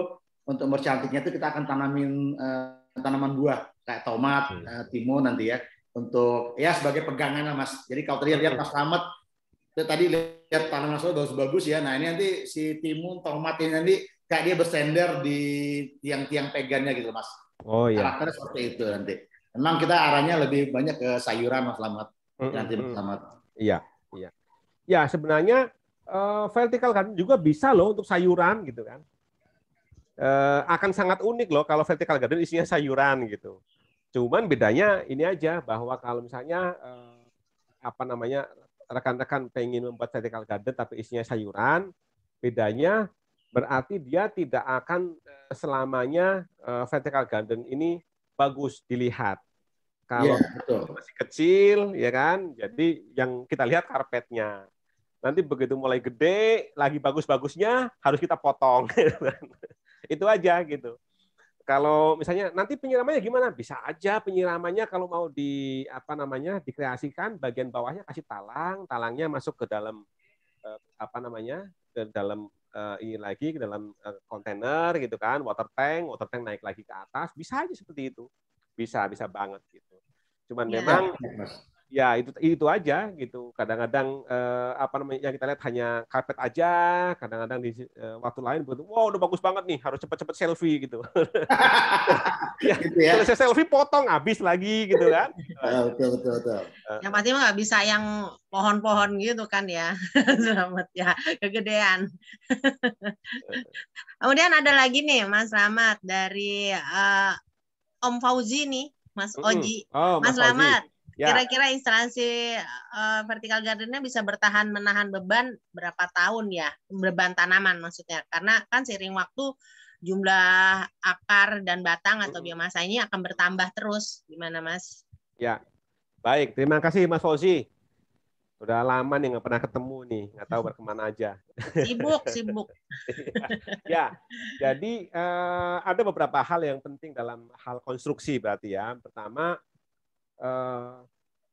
[SPEAKER 1] untuk mercantiknya itu kita akan tanamin uh, tanaman buah kayak tomat hmm. uh, timun nanti ya untuk ya sebagai pegangan lah mas jadi kalau tadi lihat mas selamat tadi lihat tanaman saya bagus-bagus ya nah ini nanti si timun tomat ini nanti kayak dia bersender di tiang-tiang pegannya gitu mas Oh iya. Karakternya seperti itu nanti. Memang kita arahnya lebih banyak ke sayuran Mas Lamat. Nanti Mas Lamat.
[SPEAKER 3] Iya, iya. Ya, sebenarnya uh, vertikal kan juga bisa loh untuk sayuran gitu kan. Uh, akan sangat unik loh kalau vertical garden isinya sayuran gitu. Cuman bedanya ini aja bahwa kalau misalnya uh, apa namanya rekan-rekan pengen membuat vertical garden tapi isinya sayuran, bedanya berarti dia tidak akan eh, selamanya eh, vertical garden ini bagus dilihat. Kalau yeah, iya, masih kecil, ya kan? Jadi yang kita lihat karpetnya. Nanti begitu mulai gede, lagi bagus-bagusnya harus kita potong. *laughs* Gitu kan? Itu aja gitu. Kalau misalnya nanti penyiramannya gimana? Bisa aja penyiramannya kalau mau di apa namanya dikreasikan bagian bawahnya kasih talang, talangnya masuk ke dalam eh, apa namanya ke dalam uh, eh, ini lagi ke dalam eh, kontainer uh, gitu kan, water tank, water tank naik lagi ke atas, bisa aja seperti itu. Bisa, bisa banget gitu. Cuman ya. memang ya, ya itu itu aja gitu kadang-kadang eh, apa namanya yang kita lihat hanya karpet aja kadang-kadang di eh, waktu lain begitu wow udah bagus banget nih harus cepet-cepet selfie gitu *laughs* ya, gitu ya. selesai selfie potong habis lagi gitu kan ah, betul betul betul eh.
[SPEAKER 2] yang pasti mah nggak bisa yang pohon-pohon gitu kan ya *laughs* selamat ya kegedean *laughs* kemudian ada lagi nih mas Ramat dari uh, Om Fauzi nih Mas Oji. Oh, Mas, Mas Ya. Kira-kira instalasi instansi uh, vertical gardennya bisa bertahan menahan beban berapa tahun ya? Beban tanaman maksudnya. Karena kan sering waktu jumlah akar dan batang atau biomasa ini akan bertambah terus. Gimana, Mas?
[SPEAKER 3] Ya, baik. Terima kasih, Mas Fauzi. Sudah lama nih nggak pernah ketemu nih, nggak tahu berkemana aja. Sibuk, *laughs* sibuk. *laughs* ya, jadi uh, ada beberapa hal yang penting dalam hal konstruksi berarti ya. Pertama, Eh,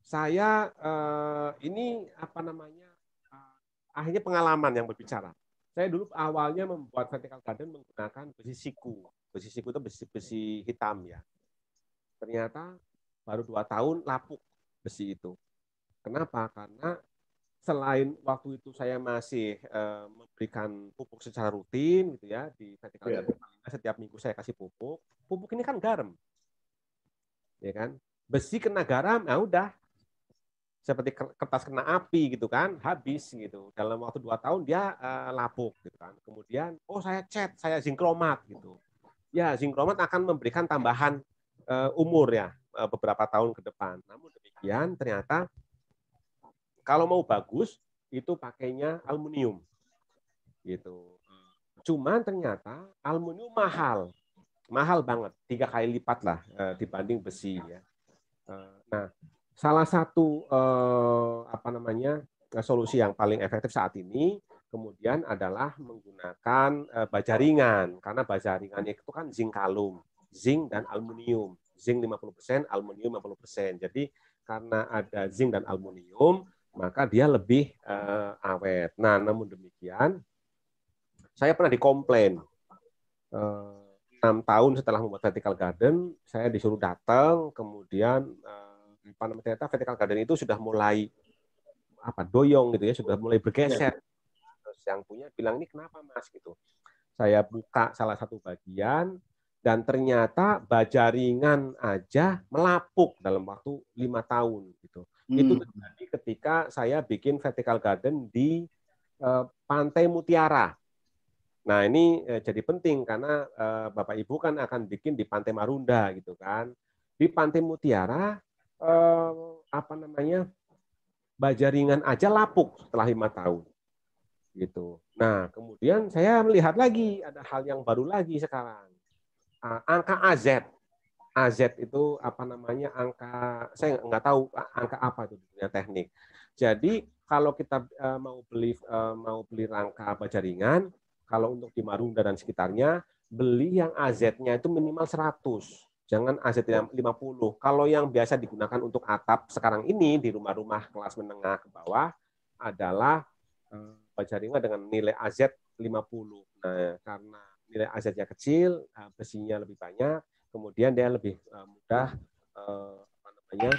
[SPEAKER 3] saya uh, ini apa namanya uh, akhirnya pengalaman yang berbicara. Saya dulu awalnya membuat vertical garden menggunakan besi siku. Besi siku itu besi besi hitam ya. Ternyata baru dua tahun lapuk besi itu. Kenapa? Karena selain waktu itu saya masih uh, memberikan pupuk secara rutin gitu ya di vertical yeah. garden setiap minggu saya kasih pupuk. Pupuk ini kan garam. Ya kan? besi kena garam, ya udah seperti kertas kena api gitu kan, habis gitu. Dalam waktu dua tahun dia uh, lapuk gitu kan. Kemudian oh saya cat, saya sinkromat gitu. Ya sinkromat akan memberikan tambahan uh, umur ya uh, beberapa tahun ke depan. Namun demikian ternyata kalau mau bagus itu pakainya aluminium gitu. Cuman ternyata aluminium mahal, mahal banget, tiga kali lipat lah dibanding besi ya. Nah, salah satu eh, apa namanya eh, solusi yang paling efektif saat ini kemudian adalah menggunakan eh, baja ringan karena baja ringan itu kan zinc kalum, zinc dan aluminium. Zinc 50%, aluminium 50%. Jadi karena ada zinc dan aluminium, maka dia lebih eh, awet. Nah, namun demikian saya pernah dikomplain eh, enam tahun setelah membuat vertical garden, saya disuruh datang, kemudian eh, apa namanya ternyata vertical garden itu sudah mulai apa doyong gitu ya, sudah mulai bergeser. Iya. Terus yang punya bilang ini kenapa mas gitu. Saya buka salah satu bagian dan ternyata baja ringan aja melapuk dalam waktu lima tahun gitu. Hmm. Itu terjadi ketika saya bikin vertical garden di uh, Pantai Mutiara Nah ini eh, jadi penting karena eh, Bapak Ibu kan akan bikin di Pantai Marunda gitu kan. Di Pantai Mutiara eh, apa namanya bajaringan aja lapuk setelah lima tahun gitu. Nah, kemudian saya melihat lagi ada hal yang baru lagi sekarang. Ah, angka AZ. AZ itu apa namanya? Angka saya nggak tahu angka apa itu dunia teknik. Jadi kalau kita mau beli mau beli rangka bajaringan, kalau untuk di Marunda dan sekitarnya, beli yang AZ-nya itu minimal 100. Jangan AZ 50. Kalau yang biasa digunakan untuk atap sekarang ini di rumah-rumah kelas menengah ke bawah adalah baja eh, ringan dengan nilai AZ 50. Nah, karena nilai AZ-nya kecil, eh, besinya lebih banyak, kemudian dia lebih eh, mudah apa namanya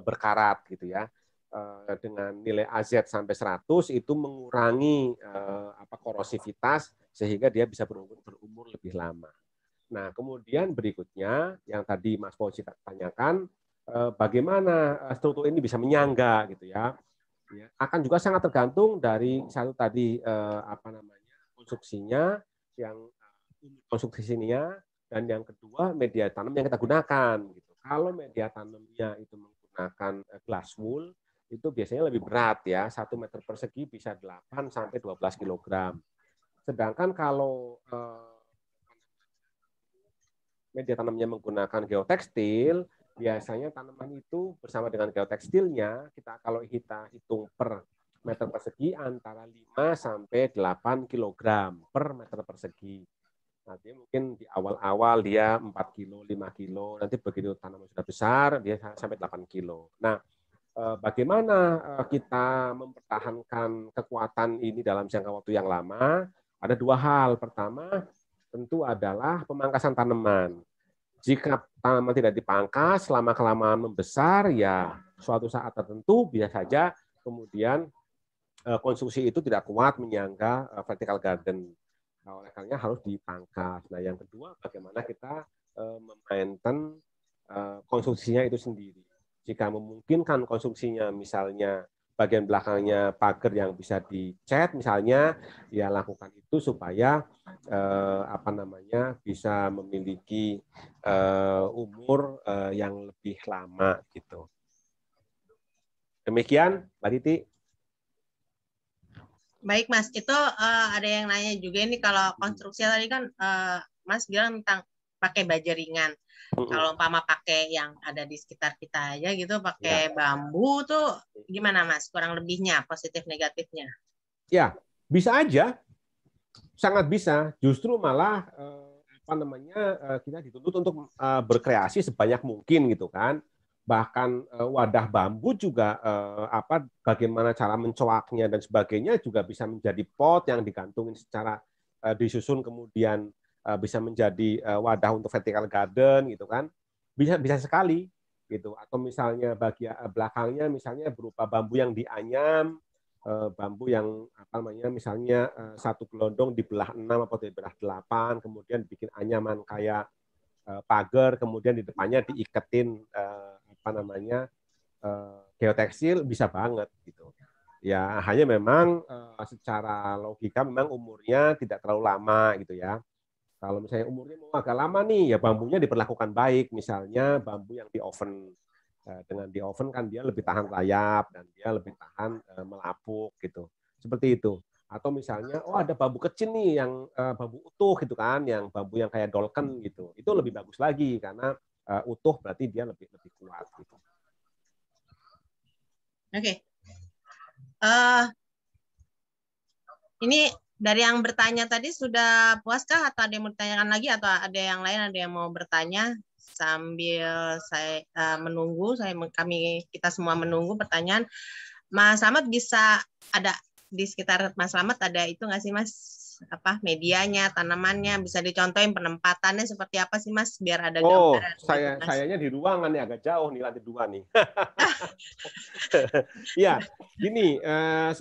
[SPEAKER 3] berkarat gitu ya. Eh, dengan nilai AZ sampai 100 itu mengurangi eh, apa korosivitas sehingga dia bisa berumur, berumur lebih lama. Nah, kemudian berikutnya yang tadi Mas Ponci tanyakan eh, bagaimana struktur ini bisa menyangga gitu ya. ya. Akan juga sangat tergantung dari satu tadi apa namanya konstruksinya yang konstruksi ya dan yang kedua media tanam yang kita gunakan gitu. Kalau media tanamnya itu menggunakan glass wool, itu biasanya lebih berat ya, satu meter persegi bisa 8 sampai 12 kilogram. Sedangkan kalau eh, media tanamnya menggunakan geotekstil, biasanya tanaman itu bersama dengan geotekstilnya, kita kalau kita hitung per meter persegi antara 5 sampai 8 kilogram per meter persegi. Nanti mungkin di awal-awal dia 4 kilo, 5 kilo, nanti begitu tanaman sudah besar dia sampai 8 kilo. Nah, Eh, bagaimana eh, kita mempertahankan kekuatan ini dalam jangka waktu yang lama? Ada dua hal. Pertama, tentu adalah pemangkasan tanaman. Jika tanaman tidak dipangkas, lama-kelamaan membesar, ya suatu saat tertentu bisa saja kemudian eh, konstruksi itu tidak kuat menyangga vertical garden. Nah, oleh karena harus dipangkas. Nah, yang kedua, bagaimana kita memainten konstruksinya itu sendiri jika memungkinkan konsumsinya misalnya bagian belakangnya pagar yang bisa dicat, misalnya ya lakukan itu supaya eh, apa namanya bisa memiliki eh, umur eh, yang lebih lama gitu demikian mbak
[SPEAKER 2] Titi baik mas itu uh, ada yang nanya juga ini kalau konstruksi tadi kan uh, mas bilang tentang pakai baja ringan. Mm-hmm. Kalau umpama pakai yang ada di sekitar kita aja gitu, pakai ya. bambu tuh gimana Mas? Kurang lebihnya positif negatifnya?
[SPEAKER 3] Ya, bisa aja. Sangat bisa. Justru malah eh, apa
[SPEAKER 2] namanya eh, kita dituntut untuk
[SPEAKER 3] eh, berkreasi sebanyak mungkin gitu kan bahkan wadah bambu juga apa bagaimana cara mencoaknya dan sebagainya juga bisa menjadi pot yang digantungin secara disusun kemudian Eh, bisa menjadi eh, wadah untuk vertical garden gitu kan bisa bisa sekali gitu atau misalnya bagian eh, belakangnya misalnya berupa bambu yang dianyam bambu yang apa namanya misalnya satu gelondong dibelah enam atau dibelah delapan kemudian bikin anyaman kayak pagar kemudian di depannya diiketin apa namanya geotekstil bisa banget gitu ya hanya memang secara logika memang umurnya tidak terlalu lama gitu ya kalau misalnya umurnya mau agak lama nih, ya bambunya diperlakukan baik. Misalnya bambu yang di oven. Eh, dengan di oven kan dia lebih tahan layap dan dia lebih tahan eh, melapuk gitu. Seperti itu. Atau misalnya, oh ada bambu kecil nih yang eh, bambu utuh gitu kan, yang bambu yang kayak dolken gitu. Itu lebih bagus lagi karena utuh berarti dia lebih lebih kuat gitu.
[SPEAKER 2] Oke. Okay. Uh, ini dari yang bertanya tadi sudah puaskah atau ada yang mau ditanyakan lagi atau ada yang lain ada yang mau bertanya sambil saya uh, menunggu saya kami kita semua menunggu pertanyaan Mas Ahmad bisa ada di sekitar Mas Slamet ada itu nggak sih Mas apa medianya tanamannya bisa dicontohin penempatannya seperti apa sih Mas biar ada gambaran. Oh saya gitu, sayanya
[SPEAKER 3] di ruangan nih agak jauh nih lantai dua nih. *laughs* *laughs* ya gini eh,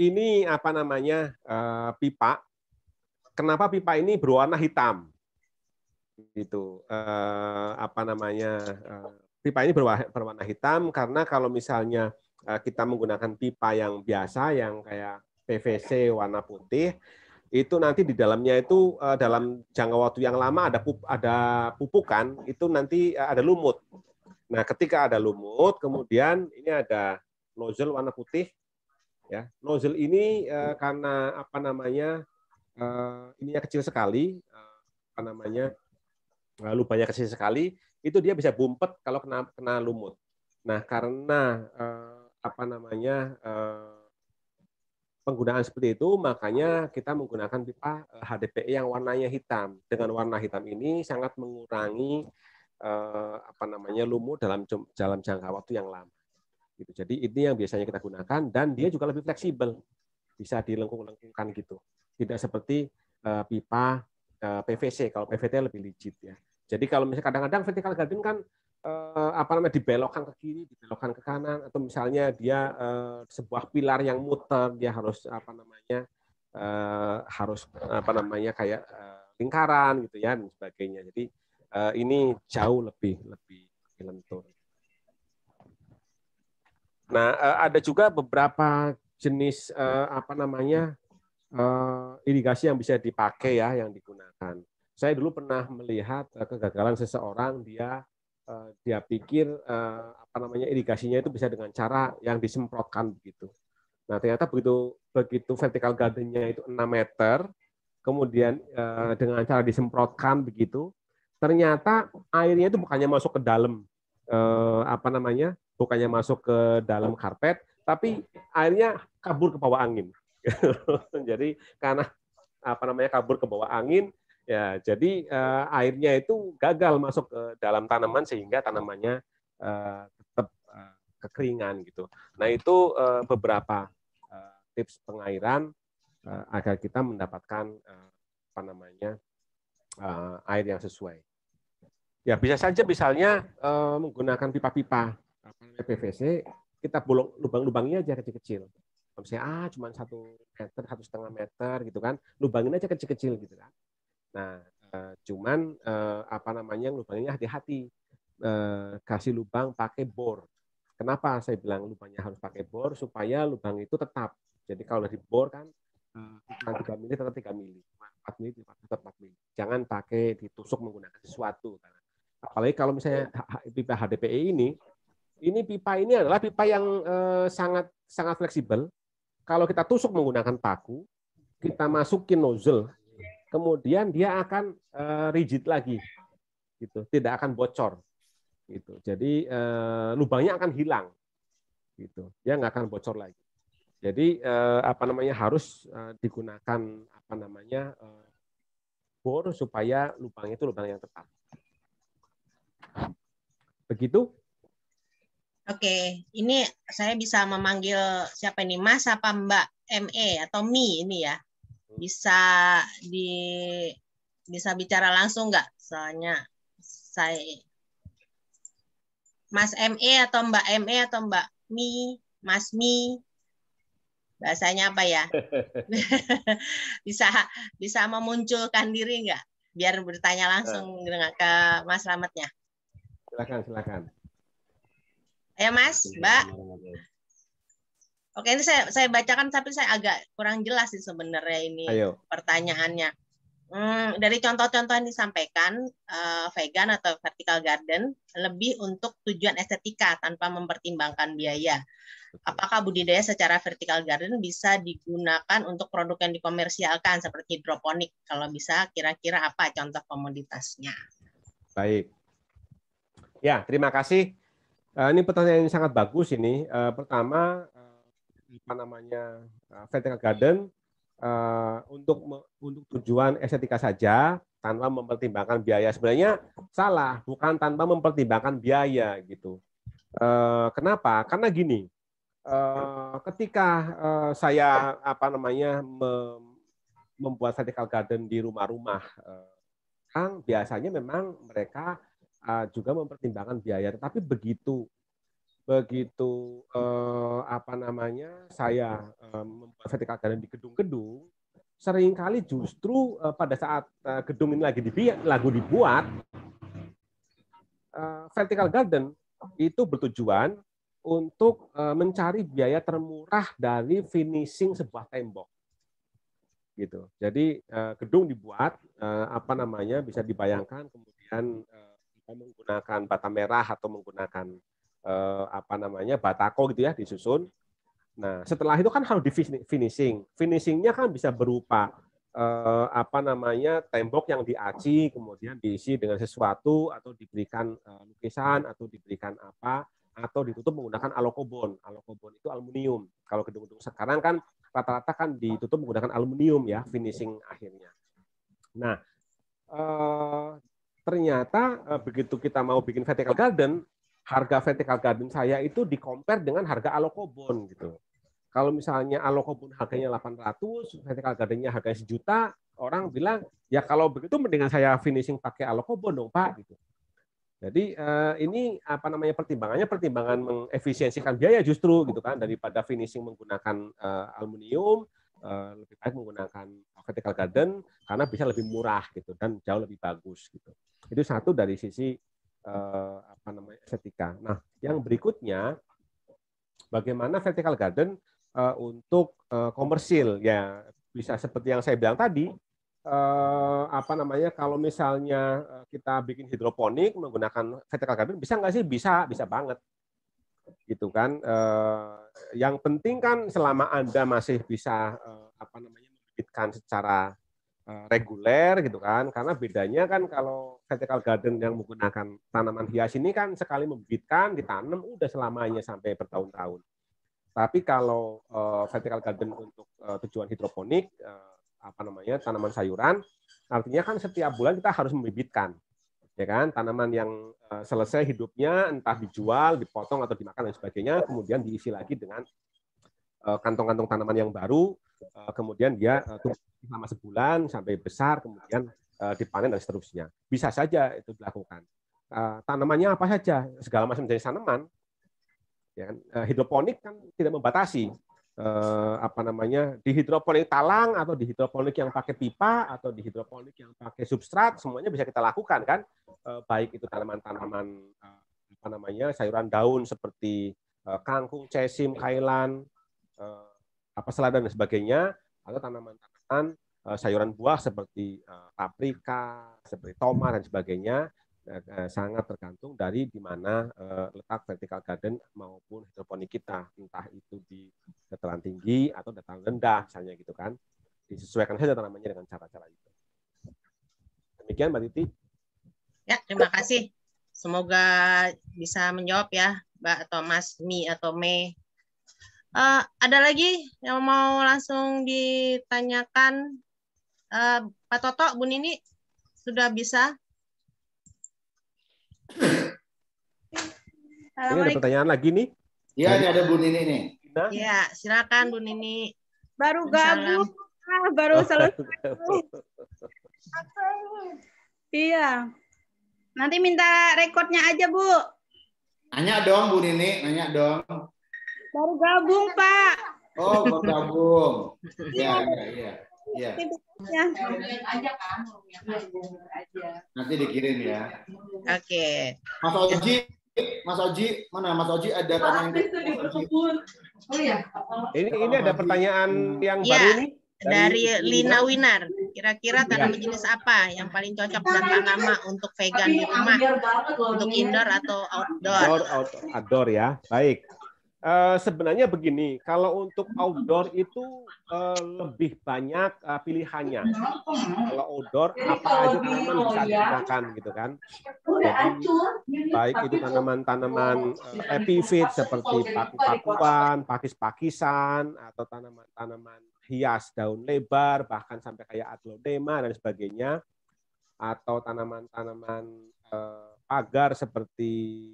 [SPEAKER 3] ini apa namanya uh, pipa. Kenapa pipa ini berwarna hitam? Gitu. Uh, apa namanya uh, pipa ini berwarna, hitam karena kalau misalnya kita menggunakan pipa yang biasa yang kayak PVC warna putih itu nanti di dalamnya itu dalam jangka waktu yang lama ada pup, ada pupukan itu nanti ada lumut. Nah, ketika ada lumut, kemudian ini ada nozzle warna putih Ya, nozzle ini uh, karena apa namanya uh, ininya kecil sekali, uh, apa namanya uh, lubangnya kecil sekali, itu dia bisa bumpet kalau kena kena lumut. Nah, karena uh, apa namanya uh, penggunaan seperti itu, makanya kita menggunakan pipa HDPE yang warnanya hitam. Dengan warna hitam ini sangat mengurangi uh, apa namanya lumut dalam dalam jangka waktu yang lama. Gitu. Jadi ini yang biasanya kita gunakan dan dia juga lebih fleksibel, bisa dilengkung-lengkungkan gitu. Tidak seperti eh, pipa eh, PVC, kalau PVC lebih licit ya. Jadi kalau misalnya kadang-kadang vertikal garden kan eh, apa namanya dibelokkan ke kiri, dibelokkan ke kanan, atau misalnya dia sebuah pilar yang muter, dia harus apa namanya harus apa namanya kayak lingkaran gitu ya dan sebagainya. Jadi ini jauh lebih, lebih lentur. Nah, eh, ada juga beberapa jenis eh, apa namanya eh, irigasi yang bisa dipakai ya, yang digunakan. Saya dulu pernah melihat kegagalan seseorang dia dia pikir apa namanya irigasinya itu bisa dengan cara yang disemprotkan begitu. Nah ternyata begitu begitu vertical gardennya itu 6 meter, kemudian dengan cara disemprotkan begitu, ternyata airnya itu bukannya masuk ke dalam apa namanya bukannya masuk ke dalam karpet, tapi airnya kabur ke bawah angin. *laughs* jadi karena apa namanya kabur ke bawah angin, ya jadi uh, airnya itu gagal masuk ke dalam tanaman sehingga tanamannya uh, tetap uh, kekeringan gitu. Nah itu uh, beberapa uh, tips pengairan uh, agar kita mendapatkan uh, apa namanya uh, air yang sesuai. Ya bisa saja misalnya uh, menggunakan pipa-pipa PVC kita bolong lubang-lubangnya aja kecil-kecil. Misalnya ah cuma satu meter, satu setengah meter gitu kan, lubangin aja kecil-kecil gitu kan. Nah, eh, cuman eh, apa namanya lubangnya hati-hati eh, kasih lubang pakai bor. Kenapa saya bilang lubangnya harus pakai bor supaya lubang itu tetap. Jadi kalau dibor kan
[SPEAKER 4] cuma tiga mili tetap tiga mili,
[SPEAKER 3] empat mili tetap empat mili. Jangan pakai ditusuk menggunakan sesuatu. Apalagi kalau misalnya pipa HDPE ini ini pipa ini adalah pipa yang eh, sangat sangat fleksibel. Kalau kita tusuk menggunakan paku, kita masukin nozzle, kemudian dia akan eh, rigid lagi, gitu, tidak akan bocor, gitu. Jadi eh, lubangnya akan hilang, gitu. Dia nggak akan bocor lagi. Jadi apa namanya harus digunakan apa namanya bor supaya lubangnya itu lubang yang tepat. Begitu?
[SPEAKER 2] Oke, ini saya bisa memanggil siapa ini? Mas apa Mbak ME atau Mi ini ya? Bisa di bisa bicara langsung nggak? Soalnya saya Mas ME atau Mbak ME atau Mbak Mi, Mas Mi. Bahasanya apa ya? *laughs* bisa bisa memunculkan diri nggak? Biar bertanya langsung eh. dengan ke Mas Rametnya.
[SPEAKER 3] Silakan, silakan.
[SPEAKER 2] Ya Mas, Mbak. Oke, ini saya saya bacakan tapi saya agak kurang jelas sih sebenarnya ini Ayo. pertanyaannya. Hmm, dari contoh-contoh yang disampaikan, uh, vegan atau vertical garden lebih untuk tujuan estetika tanpa mempertimbangkan biaya. Apakah budidaya secara vertical garden bisa digunakan untuk produk yang dikomersialkan seperti hidroponik? Kalau bisa, kira-kira apa contoh komoditasnya?
[SPEAKER 3] Baik. Ya, terima kasih Eh, ini pertanyaan yang sangat bagus ini. Eh, pertama, eh, apa namanya vertical garden uh, untuk untuk tujuan estetika saja tanpa mempertimbangkan biaya sebenarnya salah bukan tanpa mempertimbangkan biaya gitu uh, kenapa karena gini uh, ketika uh, saya apa namanya mem membuat vertical garden di rumah-rumah uh, kan biasanya memang mereka uh, juga mempertimbangkan biaya. tapi begitu begitu uh, apa namanya saya uh, membuat vertikal garden di gedung-gedung, seringkali justru uh, pada saat uh, gedung ini lagi dibuat, lagu dibuat, uh, vertical garden itu bertujuan untuk uh, mencari biaya termurah dari finishing sebuah tembok gitu. Jadi gedung dibuat apa namanya bisa dibayangkan kemudian menggunakan bata merah atau menggunakan eh, apa namanya batako gitu ya disusun. Nah setelah itu kan harus di finishing. Finishingnya kan bisa berupa eh, apa namanya tembok yang diaci kemudian diisi dengan sesuatu atau diberikan eh, lukisan atau diberikan apa atau ditutup menggunakan alokobon. Alokobon itu aluminium. Kalau gedung-gedung sekarang kan rata-rata kan ditutup menggunakan aluminium ya finishing akhirnya. Nah, eh, ternyata eh, begitu kita mau bikin vertical garden, harga vertical garden saya itu di compare dengan harga alokobon gitu. Kalau misalnya alokobon harganya 800, vertical gardennya harganya sejuta, orang bilang ya kalau begitu mendingan saya finishing pakai alokobon dong pak gitu. Jadi eh, ini apa namanya pertimbangannya pertimbangan mengefisiensikan biaya justru gitu kan daripada finishing menggunakan eh, aluminium Eh, lebih baik menggunakan vertical garden karena bisa lebih murah gitu dan jauh lebih bagus gitu. Itu satu dari sisi uh, apa namanya estetika. Nah, yang berikutnya bagaimana vertical garden uh, untuk uh, komersil ya bisa seperti yang saya bilang tadi uh, apa namanya kalau misalnya kita bikin hidroponik menggunakan vertical garden bisa nggak sih bisa bisa banget gitu kan. Eh, yang penting kan selama Anda masih bisa eh, apa namanya menerbitkan secara eh, reguler gitu kan. Karena bedanya kan kalau vertical garden yang menggunakan tanaman hias ini kan sekali membibitkan ditanam udah selamanya sampai bertahun-tahun. Tapi kalau eh, vertical garden untuk eh, tujuan hidroponik eh, apa namanya tanaman sayuran artinya kan setiap bulan kita harus membibitkan ya kan tanaman yang eh, selesai hidupnya entah dijual dipotong atau dimakan dan sebagainya kemudian diisi lagi dengan eh, kantong-kantong tanaman yang baru eh, kemudian dia tumbuh selama sebulan sampai besar kemudian dipanen dan seterusnya bisa saja itu dilakukan tanamannya apa saja segala macam jenis tanaman ya kan hidroponik kan tidak membatasi eh, apa namanya di hidroponik talang atau di hidroponik yang pakai pipa atau di hidroponik yang pakai substrat semuanya bisa kita lakukan kan eh, baik itu tanaman-tanaman eh, apa namanya sayuran daun seperti eh, kangkung, cesim, kailan, eh, apa selada dan sebagainya atau tanaman-tanaman eh, sayuran buah seperti eh, paprika, seperti tomat dan sebagainya Eh, eh, sangat tergantung dari di mana eh, letak vertical garden maupun hidroponik kita, entah itu di dataran tinggi atau dataran rendah misalnya gitu kan. Disesuaikan saja tanamannya dengan cara-cara itu. Demikian Mbak Titi.
[SPEAKER 2] Ya, terima kasih. Semoga bisa menjawab ya Mbak atau Mas Mi atau me Uh, ada lagi yang mau langsung ditanyakan uh, Pak Toto, Bu Nini sudah bisa Ini ada pertanyaan
[SPEAKER 3] lagi nih. Iya, ini ada Bu Nini nih.
[SPEAKER 2] Iya, silakan Bu Nini. Baru gabung, ah, baru oh, selesai. iya. Nanti minta rekodnya aja, Bu. Nanya dong, Bu Nini, nanya dong. Baru gabung, Pak.
[SPEAKER 1] Oh, baru gabung. Iya, iya, iya. iya,
[SPEAKER 2] iya. Nanti
[SPEAKER 1] dikirim ya. Oke. Okay. Mas Oji, Mas Oji, mana Mas Oji ada Mas
[SPEAKER 2] Oh iya.
[SPEAKER 3] Ini ini ada pertanyaan hmm. yang ya, baru nih. Dari, Lina Winar,
[SPEAKER 2] kira-kira iya. tanaman ya. jenis apa yang paling cocok dan lama untuk vegan di rumah, untuk indoor atau Outdoor,
[SPEAKER 3] outdoor? outdoor ya, baik. Eh, sebenarnya begini, kalau untuk outdoor itu uh, lebih banyak uh, pilihannya. Kalau outdoor apa aja tanaman bisa digunakan gitu kan. Jadi, baik itu tanaman-tanaman uh, epifit seperti paku-pakuan, pakis-pakisan atau tanaman-tanaman hias daun lebar bahkan sampai kayak aglodema dan sebagainya atau tanaman-tanaman uh, pagar seperti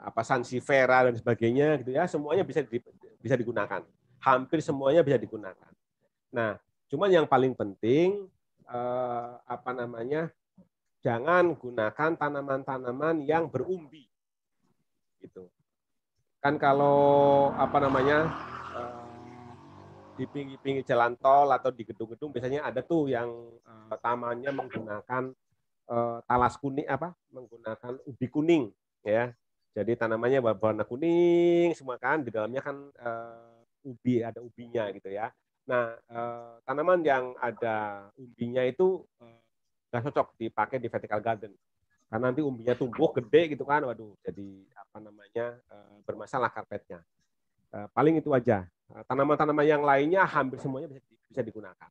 [SPEAKER 3] apa sanksi vera dan sebagainya gitu ya semuanya bisa di, bisa digunakan hampir semuanya bisa digunakan nah cuman yang paling penting eh, apa namanya jangan gunakan tanaman-tanaman yang berumbi gitu kan kalau apa namanya eh, di pinggir-pinggir jalan tol atau di gedung-gedung biasanya ada tuh yang eh, tamannya menggunakan eh, talas kuning apa menggunakan ubi kuning ya jadi tanamannya berwarna kuning semua kan, di dalamnya kan uh, ubi, ada ubinya gitu ya. Nah, uh, tanaman yang ada ubinya itu eh, nggak uh, cocok dipakai di vertical garden. Karena nanti umbinya tumbuh gede gitu kan, waduh jadi apa namanya uh, bermasalah karpetnya. Uh, paling itu aja. Tanaman-tanaman yang lainnya hampir semuanya bisa, bisa digunakan.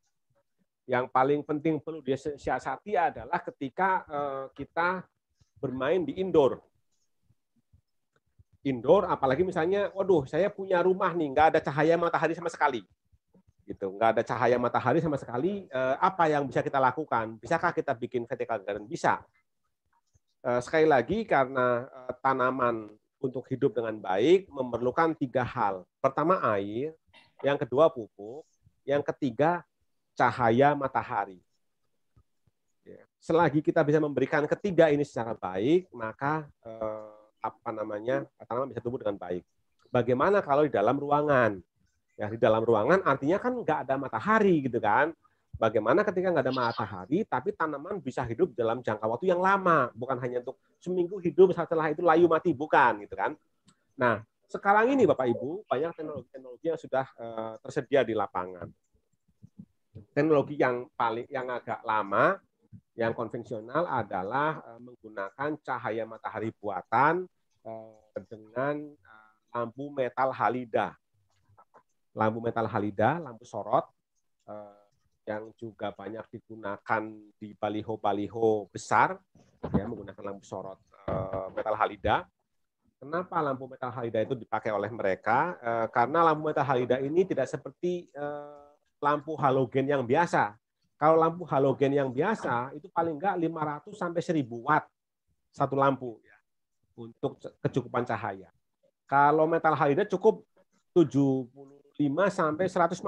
[SPEAKER 3] Yang paling penting perlu disiasati adalah ketika uh, kita bermain di indoor indoor, apalagi misalnya, waduh, saya punya rumah nih, nggak ada cahaya matahari sama sekali. Gitu, nggak ada cahaya matahari sama sekali, eh, apa yang bisa kita lakukan? Bisakah kita bikin vertical garden? Bisa. Eh, sekali lagi, karena eh, tanaman untuk hidup dengan baik memerlukan tiga hal. Pertama air, yang kedua pupuk, yang ketiga cahaya matahari. Ya, selagi kita bisa memberikan ketiga ini secara baik, maka eh, apa namanya tanaman bisa tumbuh dengan baik. Bagaimana kalau di dalam ruangan? Ya di dalam ruangan artinya kan nggak ada matahari gitu kan. Bagaimana ketika nggak ada matahari, tapi tanaman bisa hidup dalam jangka waktu yang lama, bukan hanya untuk seminggu hidup setelah itu layu mati, bukan gitu kan? Nah sekarang ini Bapak Ibu banyak teknologi-teknologi yang sudah uh, tersedia di lapangan. Teknologi yang paling yang agak lama yang konvensional adalah eh, menggunakan cahaya matahari buatan eh, dengan eh, lampu metal halida. Lampu metal halida, lampu sorot yang juga banyak digunakan di baliho-baliho besar ya menggunakan lampu sorot metal halida. Kenapa lampu metal halida itu dipakai oleh mereka? Karena lampu metal halida ini tidak seperti lampu halogen yang biasa kalau lampu halogen yang biasa itu paling enggak 500 sampai 1000 watt satu lampu ya, untuk kecukupan cahaya. Kalau metal halida cukup 75 sampai 150.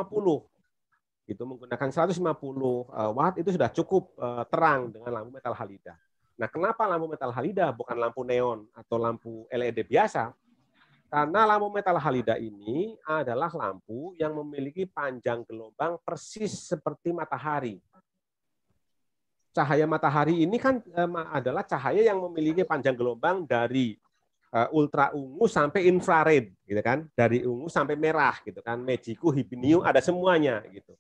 [SPEAKER 3] Itu menggunakan 150 eh, watt itu sudah cukup eh, terang dengan lampu metal halida. Nah, kenapa lampu metal halida bukan lampu neon atau lampu LED biasa? Karena lampu metal halida ini adalah lampu yang memiliki panjang gelombang persis seperti matahari. Cahaya matahari ini kan eh, adalah cahaya yang memiliki panjang gelombang dari eh, ultra ungu sampai infrared gitu kan. Dari ungu sampai merah gitu kan. Mejiku, hibinium ada semuanya gitu.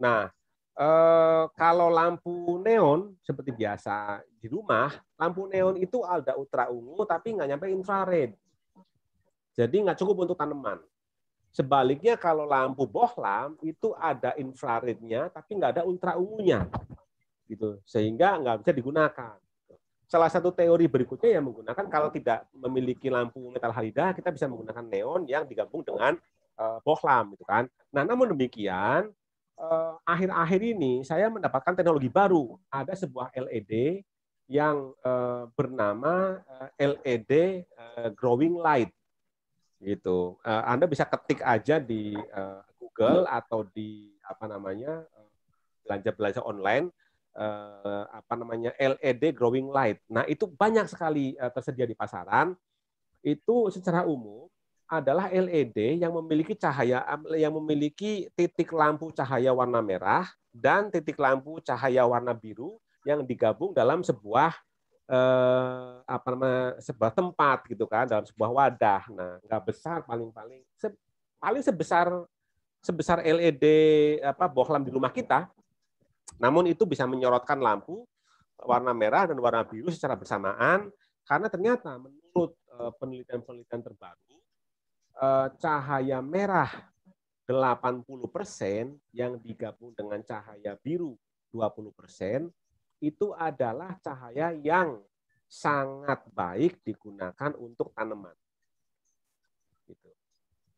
[SPEAKER 3] Nah, eh, kalau lampu neon seperti biasa di rumah, lampu neon itu ada ultra ungu tapi nggak nyampe infrared. Jadi nggak cukup untuk tanaman. Sebaliknya kalau lampu bohlam itu ada infrarednya tapi nggak ada ultra ungunya, gitu. Sehingga nggak bisa digunakan. Salah satu teori berikutnya yang menggunakan kalau tidak memiliki lampu metal halida kita bisa menggunakan neon yang digabung dengan eh, bohlam, gitu kan. Nah, namun demikian eh, akhir-akhir ini saya mendapatkan teknologi baru. Ada sebuah LED yang eh, bernama LED growing light gitu. Uh, Anda bisa ketik aja di uh, Google atau di apa namanya eh, belanja-belanja online uh, apa namanya LED growing light. Nah, itu banyak sekali uh, tersedia di pasaran. Itu secara umum adalah LED yang memiliki cahaya yang memiliki titik lampu cahaya warna merah dan titik lampu cahaya warna biru yang digabung dalam sebuah eh, apa namanya sebuah tempat gitu kan dalam sebuah wadah. Nah, nggak besar paling-paling se, paling sebesar sebesar LED apa bohlam di rumah kita. Namun itu bisa menyorotkan lampu warna merah dan warna biru secara bersamaan karena ternyata menurut eh, penelitian-penelitian terbaru eh, cahaya merah 80% yang digabung dengan cahaya biru 20% itu adalah cahaya yang sangat baik digunakan untuk tanaman. Gitu.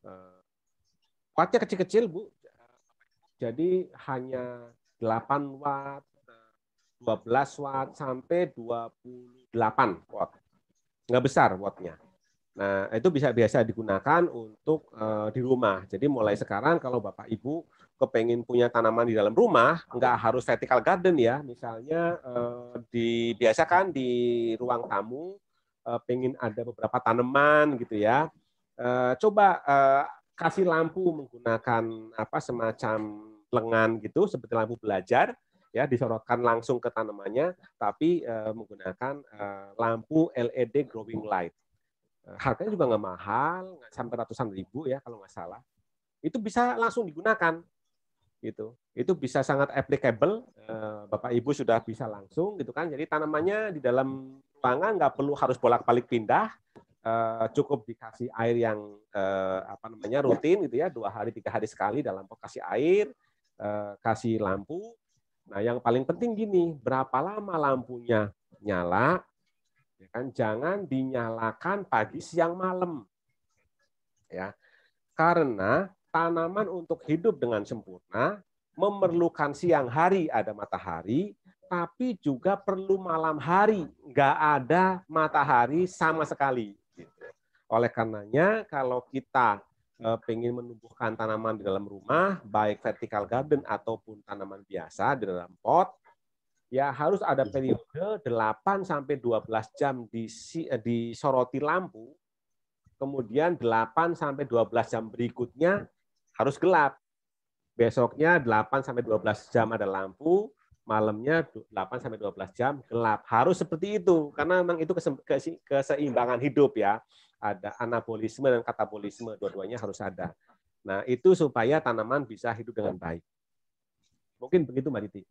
[SPEAKER 3] Eh, wattnya kecil-kecil, Bu. Jadi hanya 8 watt, 12 watt, sampai 28 watt. Nggak besar wattnya. Nah, itu bisa biasa digunakan untuk uh, di rumah. Jadi mulai sekarang kalau Bapak Ibu kepengen punya tanaman di dalam rumah, nggak harus vertical garden ya, misalnya eh, kan di ruang tamu, eh, pengen ada beberapa tanaman gitu ya, eh, coba eh, kasih lampu menggunakan apa semacam lengan gitu, seperti lampu belajar, ya disorotkan langsung ke tanamannya, tapi eh, menggunakan eh, lampu LED growing light. Eh, harganya juga nggak mahal, nggak sampai ratusan ribu ya kalau nggak salah. Itu bisa langsung digunakan gitu itu bisa sangat applicable ya. eh, bapak ibu sudah bisa langsung gitu kan jadi tanamannya di dalam ruangan nggak perlu harus bolak balik pindah eh, cukup dikasih air yang eh, apa namanya rutin gitu ya dua hari tiga hari sekali dalam pot kasih air kasih lampu nah yang paling penting gini berapa lama lampunya nyala ya kan jangan dinyalakan pagi siang malam ya karena tanaman untuk hidup dengan sempurna memerlukan siang hari ada matahari, tapi juga perlu malam hari. Nggak ada matahari sama sekali. Gitu. Oleh karenanya, kalau kita ingin e, menumbuhkan tanaman di dalam rumah, baik vertical garden ataupun tanaman biasa di dalam pot, ya harus ada periode 8 sampai 12 jam e, disoroti lampu, kemudian 8 sampai 12 jam berikutnya harus gelap. Besoknya 8 sampai 12 jam ada lampu, malamnya 8 sampai 12 jam gelap. Harus seperti itu karena memang itu keseimbangan hidup ya. Ada anabolisme dan katabolisme, dua-duanya harus ada. Nah, itu supaya tanaman bisa hidup dengan baik. Mungkin begitu Mbak Titi.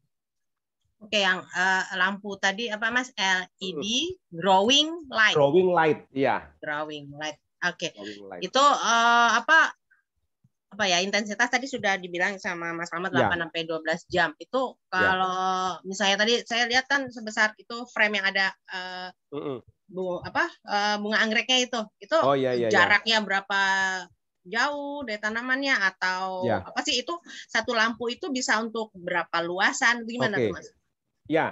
[SPEAKER 2] Oke, yang uh, lampu tadi apa Mas LED growing hmm. light.
[SPEAKER 3] Growing light, iya.
[SPEAKER 2] Growing light. Oke. Okay. Itu uh, apa apa ya intensitas tadi sudah dibilang sama Mas Ahmad ya. 8 sampai 12 jam. Itu ya. kalau ya. misalnya tadi saya lihat kan sebesar itu frame yang ada uh, mm -mm. bu apa uh, bunga anggreknya itu. Itu oh, ya, ya, jaraknya ya. berapa jauh dari tanamannya atau ya. apa sih itu satu lampu itu bisa untuk berapa luasan gimana okay. tuh Mas?
[SPEAKER 3] Ya.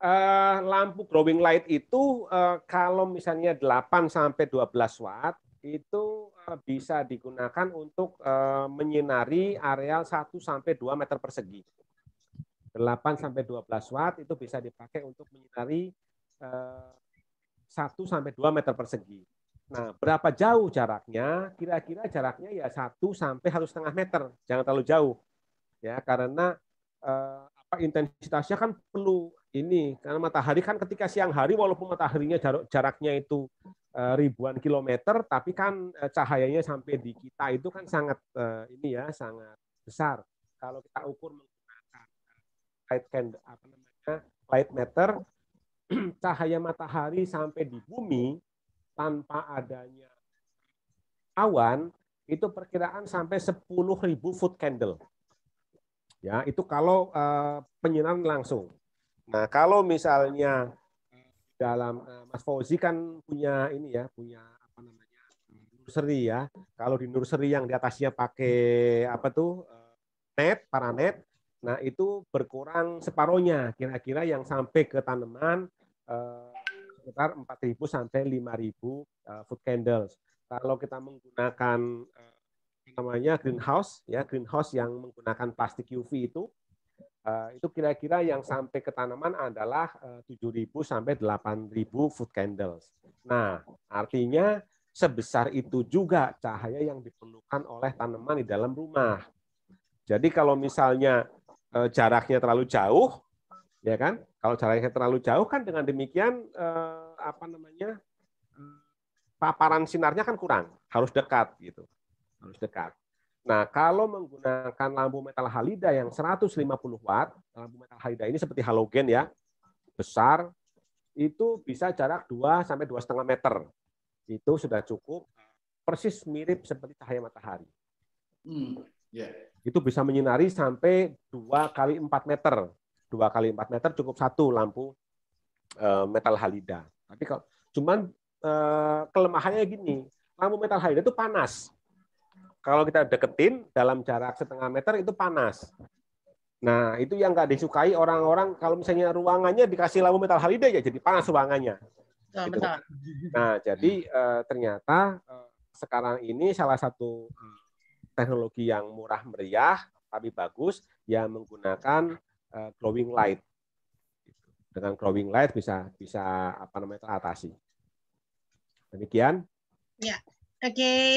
[SPEAKER 3] Uh, lampu growing light itu uh, kalau misalnya 8 sampai 12 watt itu eh, bisa digunakan untuk eh, menyinari areal 1 sampai 2 meter persegi. 8 sampai 12 watt itu bisa dipakai untuk menyinari eh, satu 1 sampai 2 meter persegi. Nah, berapa jauh jaraknya? Kira-kira jaraknya ya 1 sampai harus setengah meter, jangan terlalu jauh. Ya, karena apa intensitasnya kan perlu ini karena matahari kan ketika siang hari walaupun mataharinya jaraknya itu Eh, ribuan kilometer, tapi kan eh, cahayanya sampai di kita itu kan sangat eh, ini ya sangat besar. Kalau kita ukur menggunakan light candle, apa namanya light meter, *clears throat* cahaya matahari sampai di bumi tanpa adanya awan itu perkiraan sampai 10.000 foot candle. Ya, itu kalau penyinaran langsung. Nah, kalau misalnya dalam uh, Mas Fauzi kan punya ini ya, punya apa namanya nursery ya. Kalau di nursery yang di atasnya pakai apa tuh eh, net, paranet, Nah, itu berkurang separohnya kira-kira yang sampai ke tanaman uh, sekitar 4.000 sampai 5.000 uh, food candles. Kalau kita menggunakan eh, namanya greenhouse ya, greenhouse yang menggunakan plastik UV itu Eh, itu kira-kira yang sampai ke tanaman adalah eh, tujuh 7.000 sampai 8.000 food candles. Nah, artinya sebesar itu juga cahaya yang diperlukan oleh tanaman di dalam rumah. Jadi kalau misalnya eh, jaraknya terlalu jauh, ya kan? Kalau jaraknya terlalu jauh kan dengan demikian apa namanya? paparan sinarnya kan kurang, harus dekat gitu. Harus dekat. Nah, kalau menggunakan lampu metal halida yang 150 watt, lampu metal halida ini seperti halogen ya, besar, itu bisa jarak 2 sampai 2,5 meter. Itu sudah cukup, persis mirip seperti cahaya matahari. Hmm, yeah. Itu bisa menyinari sampai 2 kali 4 meter. 2 kali 4 meter cukup satu lampu eh, metal halida. Tapi kalau cuman eh, kelemahannya gini, lampu metal halida itu panas kalau kita deketin dalam jarak setengah meter itu panas. Nah, itu yang nggak disukai orang-orang kalau misalnya ruangannya dikasih lampu metal halide ya jadi panas ruangannya. Nah, gitu. benar. nah jadi uh, ternyata uh, sekarang ini salah satu eh, teknologi yang murah meriah tapi bagus yang menggunakan uh, glowing light. Dengan glowing light bisa bisa apa namanya teratasi. Demikian.
[SPEAKER 2] Ya. Oke. Okay.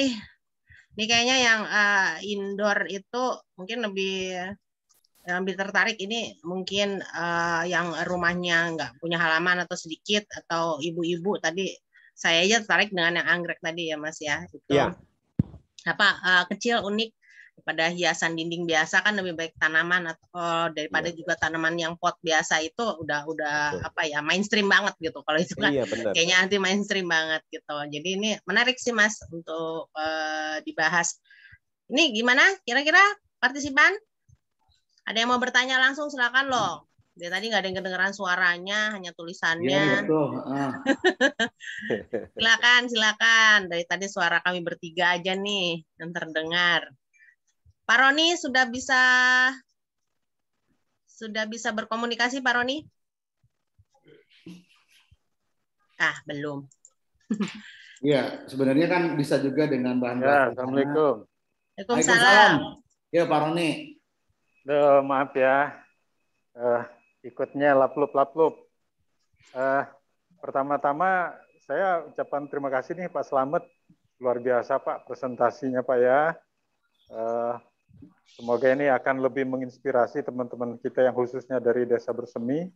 [SPEAKER 2] Ini kayaknya yang uh, indoor itu mungkin lebih yang lebih tertarik ini mungkin uh, yang rumahnya nggak punya halaman atau sedikit atau ibu-ibu tadi saya aja tertarik dengan yang anggrek tadi ya Mas ya itu. Yeah. Apa uh, kecil unik pada hiasan dinding biasa kan lebih baik tanaman atau eh, daripada ya. juga tanaman yang pot biasa itu udah udah Betul. apa ya mainstream banget gitu kalau itu kan iya, kayaknya anti mainstream banget gitu jadi ini menarik sih mas untuk uh, dibahas ini gimana kira-kira partisipan ada yang mau bertanya langsung silakan loh dia tadi nggak ada yang kedengeran suaranya hanya tulisannya ya,
[SPEAKER 1] Ah. *laughs*
[SPEAKER 2] silakan silakan dari tadi suara kami bertiga aja nih yang terdengar Pak Roni sudah bisa sudah bisa berkomunikasi Pak Roni? Ah, belum.
[SPEAKER 1] *laughs* Iya, sebenarnya kan bisa juga dengan bahan Ya, Assalamualaikum.
[SPEAKER 2] Waalaikumsalam.
[SPEAKER 1] Ya, Pak Roni.
[SPEAKER 4] Duh, maaf ya. Uh, ikutnya laplup-laplup. Uh, eh, pertama-tama saya ucapan terima kasih nih Pak Slamet. Luar biasa Pak presentasinya Pak ya. Uh, Semoga ini akan lebih menginspirasi teman-teman kita yang khususnya dari desa bersemi.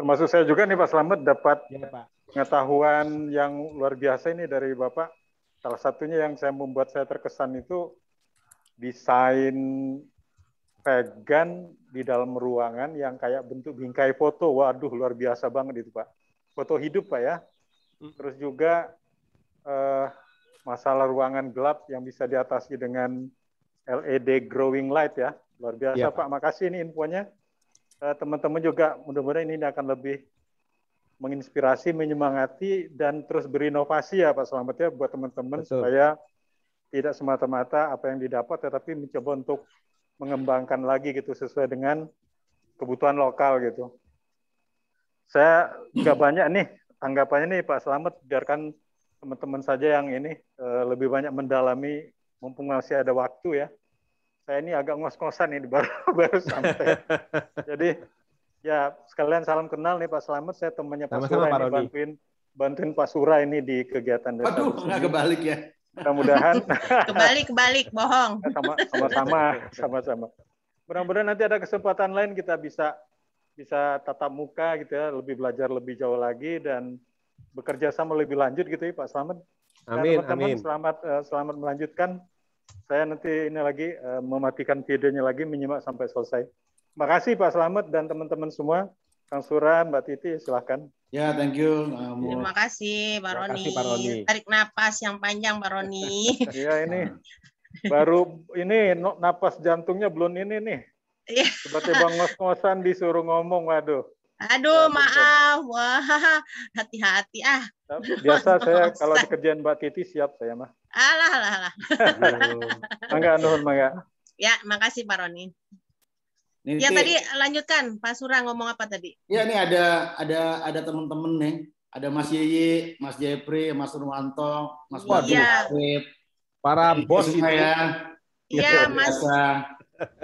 [SPEAKER 4] Termasuk saya juga nih Pak Slamet dapat ya, Pak. pengetahuan yang luar biasa ini dari Bapak. Salah satunya yang saya membuat saya terkesan itu desain vegan di dalam ruangan yang kayak bentuk bingkai foto. Waduh, luar biasa banget itu Pak. Foto hidup Pak ya. Hmm. Terus juga eh, masalah ruangan gelap yang bisa diatasi dengan LED growing light ya. Luar biasa ya. Pak, makasih ini infonya. Eh, teman-teman juga mudah-mudahan ini akan lebih menginspirasi, menyemangati, dan terus berinovasi ya Pak Selamat ya buat teman-teman supaya tidak semata-mata apa yang didapat, tetapi mencoba untuk mengembangkan lagi gitu sesuai dengan kebutuhan lokal gitu. Saya nggak *clears throat* banyak nih anggapannya nih Pak Selamat, biarkan teman-teman saja yang ini eh, lebih banyak mendalami mumpung masih ada waktu ya. Saya ini agak ngos-ngosan ini *laughs*
[SPEAKER 3] baru baru sampai. Jadi
[SPEAKER 4] ya sekalian salam kenal nih Pak Selamat, saya temannya
[SPEAKER 2] Pak Sura ini bantuin
[SPEAKER 4] bantuin Pak Sura ini di kegiatan desa. Waduh, nggak kebalik ya. Mudah-mudahan. *laughs* kebalik,
[SPEAKER 2] kebalik, bohong. Ya, sama-sama,
[SPEAKER 4] sama-sama. Mudah-mudahan nanti ada kesempatan lain kita bisa bisa tatap muka gitu ya, lebih belajar lebih jauh lagi dan bekerja sama lebih lanjut gitu ya Pak Selamat.
[SPEAKER 3] Amin, teman -teman, amin.
[SPEAKER 4] Selamat eh, selamat melanjutkan saya nanti ini lagi uh, mematikan videonya lagi, menyimak sampai selesai. Terima kasih Pak Selamat dan teman-teman semua. Kang Sura, Mbak Titi, silahkan. Ya, thank you. Um, Terima
[SPEAKER 2] kasih, Pak Roni. Terima kasih, Pak Tarik napas yang panjang, Pak Roni. *laughs*
[SPEAKER 4] Iya, ini nah. baru ini napas jantungnya belum ini nih. Iya. Seperti bang ngos-ngosan disuruh ngomong, waduh.
[SPEAKER 2] Aduh, ya, maaf. Wah, *laughs* hati-hati ah. Biasa *laughs* saya
[SPEAKER 4] kalau di kerjaan Mbak Titi siap saya mah.
[SPEAKER 2] Alah, alah, alah. mangga, nuhun, mangga. Ya, makasih Pak Roni. Ini, ya tadi lanjutkan Pak Surang ngomong apa tadi? Ya ini
[SPEAKER 1] ada ada ada teman-teman nih, ada Mas Yeye, Mas Jepri, Mas Nurwanto, Mas Waduh, ya. para bos ini. Saya. Iya, Mas.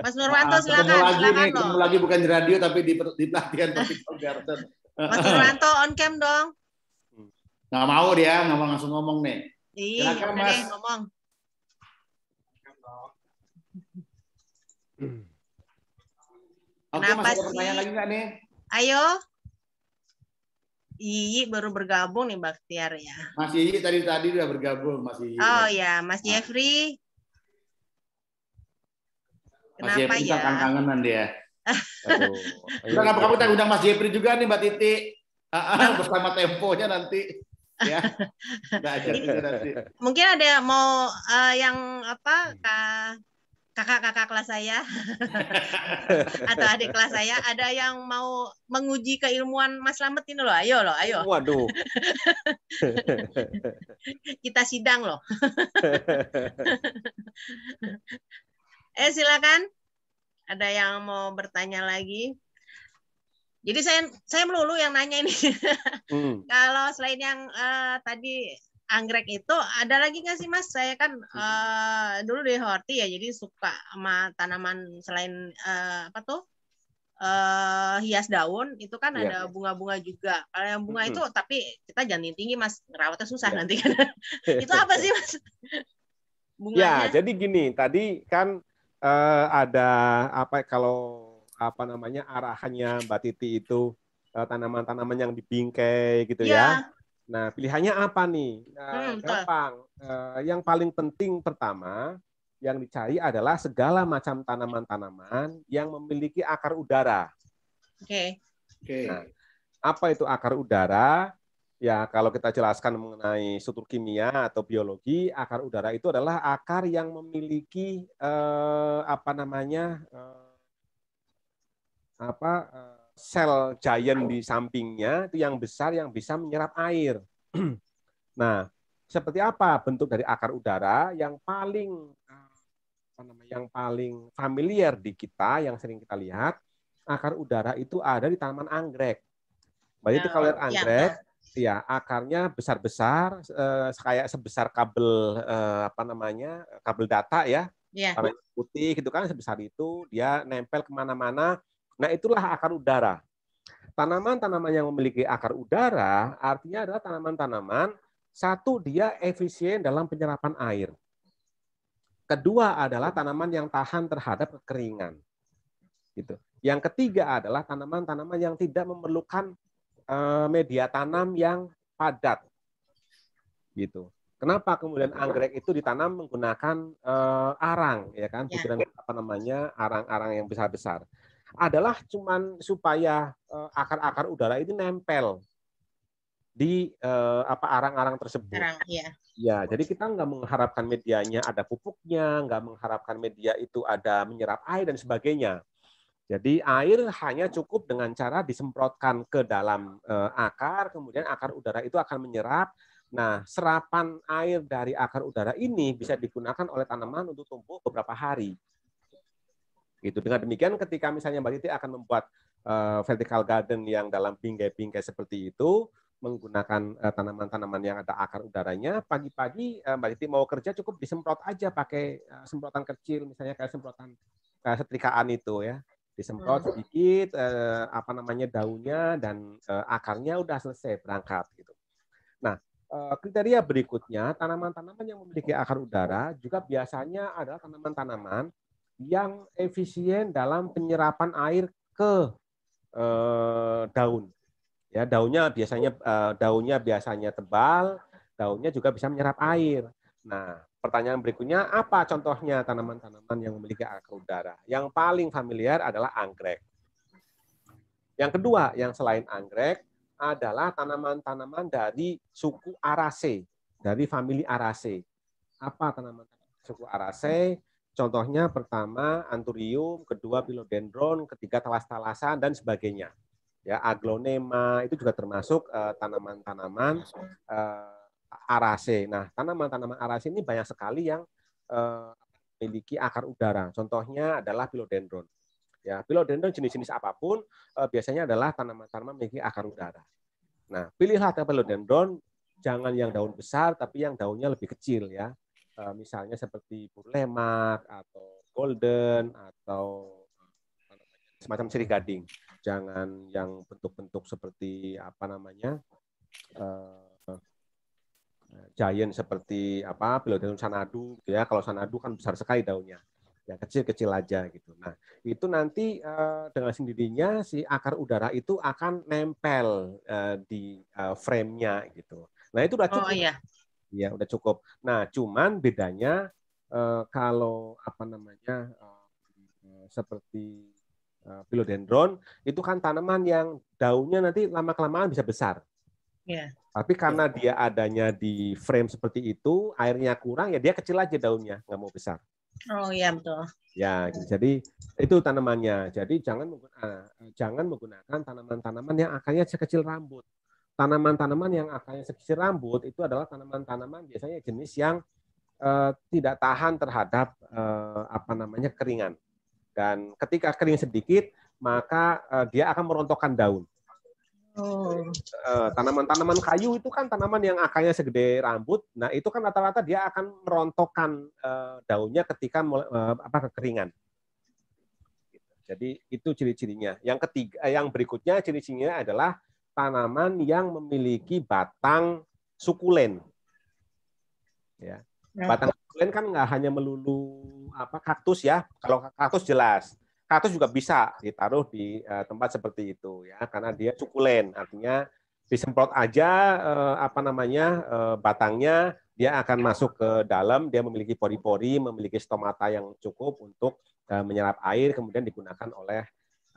[SPEAKER 2] Mas Nurwanto silakan. Ketemu lagi silakan nih, ketemu lagi
[SPEAKER 1] bukan di radio tapi di, di pelatihan topik Garden. Mas Nurwanto on cam dong. Nggak mau dia, nggak mau langsung ngomong nih.
[SPEAKER 2] Iya, Silakan, Mas. ngomong. Oke, Kenapa Mas, sih? lagi nih? Ayo. Iyi baru bergabung nih Baktiar ya.
[SPEAKER 1] Mas Iyi tadi tadi udah bergabung Mas Iyi. Oh
[SPEAKER 2] ya, Mas Jeffrey. Mas Kenapa Jeffrey ya? kangen
[SPEAKER 1] kangenan dia. Ya. *laughs* Aduh. apa kamu kita undang Mas Jeffrey juga nih Mbak Titi. Ah, ah *laughs* bersama temponya nanti ya. *laughs*
[SPEAKER 2] Mungkin ada yang mau uh, yang apa kakak-kakak kelas saya *laughs* atau adik kelas saya ada yang mau menguji keilmuan Mas Slamet ini loh. Ayo loh, ayo. Waduh.
[SPEAKER 4] *laughs*
[SPEAKER 2] Kita sidang loh. eh silakan. Ada yang mau bertanya lagi? Jadi saya saya melulu yang nanya ini. *laughs* hmm. Kalau selain yang uh, tadi anggrek itu ada lagi nggak sih mas? Saya kan uh, dulu di horti ya, jadi suka sama tanaman selain uh, apa tuh uh, hias daun itu kan yeah. ada bunga-bunga juga. Kalau yang bunga mm -hmm. itu tapi kita jangan tinggi mas, Rawatnya susah yeah. nanti kan. *laughs* itu apa sih mas? Ya,
[SPEAKER 3] Bunganya. Ya jadi gini, tadi kan uh, ada apa kalau apa namanya arahannya Mbak Titi itu eh, tanaman-tanaman yang dibingkai gitu ya. ya. Nah, pilihannya apa nih? Nah, hmm, gampang. Uh, yang paling penting pertama yang dicari adalah segala macam tanaman-tanaman yang memiliki akar udara.
[SPEAKER 2] Oke. Okay. Okay. Nah,
[SPEAKER 3] apa itu akar udara? Ya, kalau kita jelaskan mengenai struktur kimia atau biologi, akar udara itu adalah akar yang memiliki eh, apa namanya eh, apa eh, sel giant di sampingnya itu yang besar yang bisa menyerap air. *clears throat* Nah, seperti apa bentuk dari akar udara yang paling eh, apa namanya yang paling familiar di kita yang sering kita lihat akar udara itu ada di tanaman anggrek. Berarti itu oh, kalau iya, lihat anggrek, ya, ya akarnya besar-besar eh, kayak sebesar kabel eh, apa namanya kabel data ya, ya. putih gitu kan sebesar itu dia nempel kemana-mana Nah, itulah akar udara. Tanaman-tanaman yang memiliki akar udara artinya adalah tanaman-tanaman satu dia efisien dalam penyerapan air. Kedua adalah tanaman yang tahan terhadap kekeringan. Gitu. Yang ketiga adalah tanaman-tanaman yang tidak memerlukan eh, media tanam yang padat. Gitu. Kenapa kemudian anggrek itu ditanam menggunakan uh, arang ya kan, ya. apa namanya arang-arang yang besar-besar adalah cuman supaya eh, akar-akar udara itu nempel di eh, apa arang-arang tersebut. Arang, ya. ya, jadi kita nggak mengharapkan medianya ada pupuknya, nggak mengharapkan media itu ada menyerap air dan sebagainya. Jadi air hanya cukup dengan cara disemprotkan ke dalam eh, akar, kemudian akar udara itu akan menyerap. Nah, serapan air dari akar udara ini bisa digunakan oleh tanaman untuk tumbuh beberapa hari. Gitu. Dengan demikian ketika misalnya Mbak Titi akan membuat uh, vertical garden yang dalam pinggai-pinggai seperti itu, menggunakan eh, tanaman-tanaman uh, yang ada akar udaranya, pagi-pagi uh, Mbak Titi mau kerja cukup disemprot aja pakai uh, semprotan kecil, misalnya kayak semprotan uh, setrikaan itu ya, disemprot hmm. sedikit uh, apa namanya daunnya dan uh, akarnya udah selesai berangkat gitu. Nah kriteria berikutnya tanaman-tanaman yang memiliki akar udara juga biasanya adalah tanaman-tanaman yang efisien dalam penyerapan air ke eh, daun. Ya, daunnya biasanya eh, daunnya biasanya tebal, daunnya juga bisa menyerap air. Nah, pertanyaan berikutnya apa contohnya tanaman-tanaman yang memiliki akar udara? Yang paling familiar adalah anggrek. Yang kedua, yang selain anggrek adalah tanaman-tanaman dari suku Araceae, dari famili Araceae. Apa tanaman suku Araceae? Contohnya pertama anturium, kedua pilodendron, ketiga talas-talasan dan sebagainya. Ya, aglonema itu juga termasuk eh, tanaman-tanaman uh, uh, arase. Nah, tanaman-tanaman arase ini banyak sekali yang uh, memiliki akar udara. Contohnya adalah pilodendron. Ya, pilodendron jenis-jenis apapun uh, biasanya adalah tanaman-tanaman memiliki akar udara. Nah, pilihlah pilodendron jangan yang daun besar tapi yang daunnya lebih kecil ya Eh, misalnya seperti burlemak atau golden atau semacam ciri gading. Jangan yang bentuk-bentuk seperti apa namanya uh, giant seperti apa Philodendron sanadu gitu ya. Kalau sanadu kan besar sekali daunnya. ya kecil-kecil aja gitu. Nah, itu nanti uh, dengan sendirinya si akar udara itu akan nempel uh, di uh, frame-nya gitu. Nah, itu udah oh, cukup. Oh, iya ya udah cukup. Nah, cuman bedanya uh, kalau apa namanya uh, seperti eh, philodendron itu kan tanaman yang daunnya nanti lama kelamaan bisa besar. Yeah. Tapi karena dia adanya di frame seperti itu, airnya kurang ya dia kecil aja daunnya, nggak mau besar.
[SPEAKER 2] Oh iya betul.
[SPEAKER 3] Ya, jadi itu tanamannya. Jadi jangan menggunakan, jangan menggunakan tanaman-tanaman yang akarnya sekecil rambut tanaman-tanaman yang akarnya seperti rambut itu adalah tanaman-tanaman biasanya jenis yang uh, tidak tahan terhadap uh, apa namanya keringan. Dan ketika kering sedikit, maka uh, dia akan merontokkan daun. tanaman oh. Tanaman-tanaman kayu itu kan tanaman yang akarnya segede rambut. Nah itu kan rata-rata dia akan merontokkan daunnya ketika apa kekeringan. Jadi itu ciri-cirinya. Yang ketiga, yang berikutnya ciri-cirinya adalah tanaman yang memiliki batang sukulen. Ya. ya. Batang sukulen kan nggak hanya melulu apa kaktus ya. Kalau kaktus jelas, kaktus juga bisa ditaruh di uh, tempat seperti itu ya, karena dia sukulen, artinya disemprot aja uh, apa namanya uh, batangnya, dia akan masuk ke dalam, dia memiliki pori-pori, memiliki stomata yang cukup untuk uh, menyerap air, kemudian digunakan oleh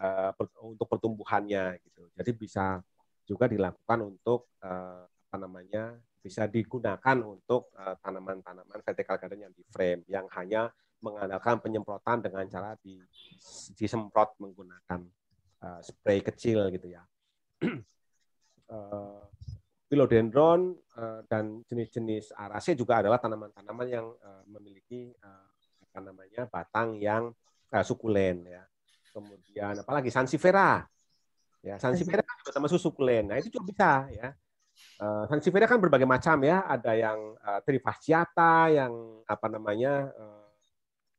[SPEAKER 3] uh, untuk pertumbuhannya gitu. Jadi bisa juga dilakukan untuk eh, apa namanya bisa digunakan untuk eh, tanaman-tanaman vertical garden yang di frame yang hanya mengandalkan penyemprotan dengan cara disemprot menggunakan eh, spray kecil gitu ya. *clears throat* Philodendron dan jenis-jenis arase juga adalah tanaman-tanaman yang memiliki apa namanya batang yang sukulen ya. Kemudian apalagi sansifera. Ya, Sansevieria kan juga sama susu kulen. Nah, itu juga bisa ya. Uh, eh, Sansevieria kan berbagai macam ya, ada yang uh, eh, trifasciata, yang apa namanya uh,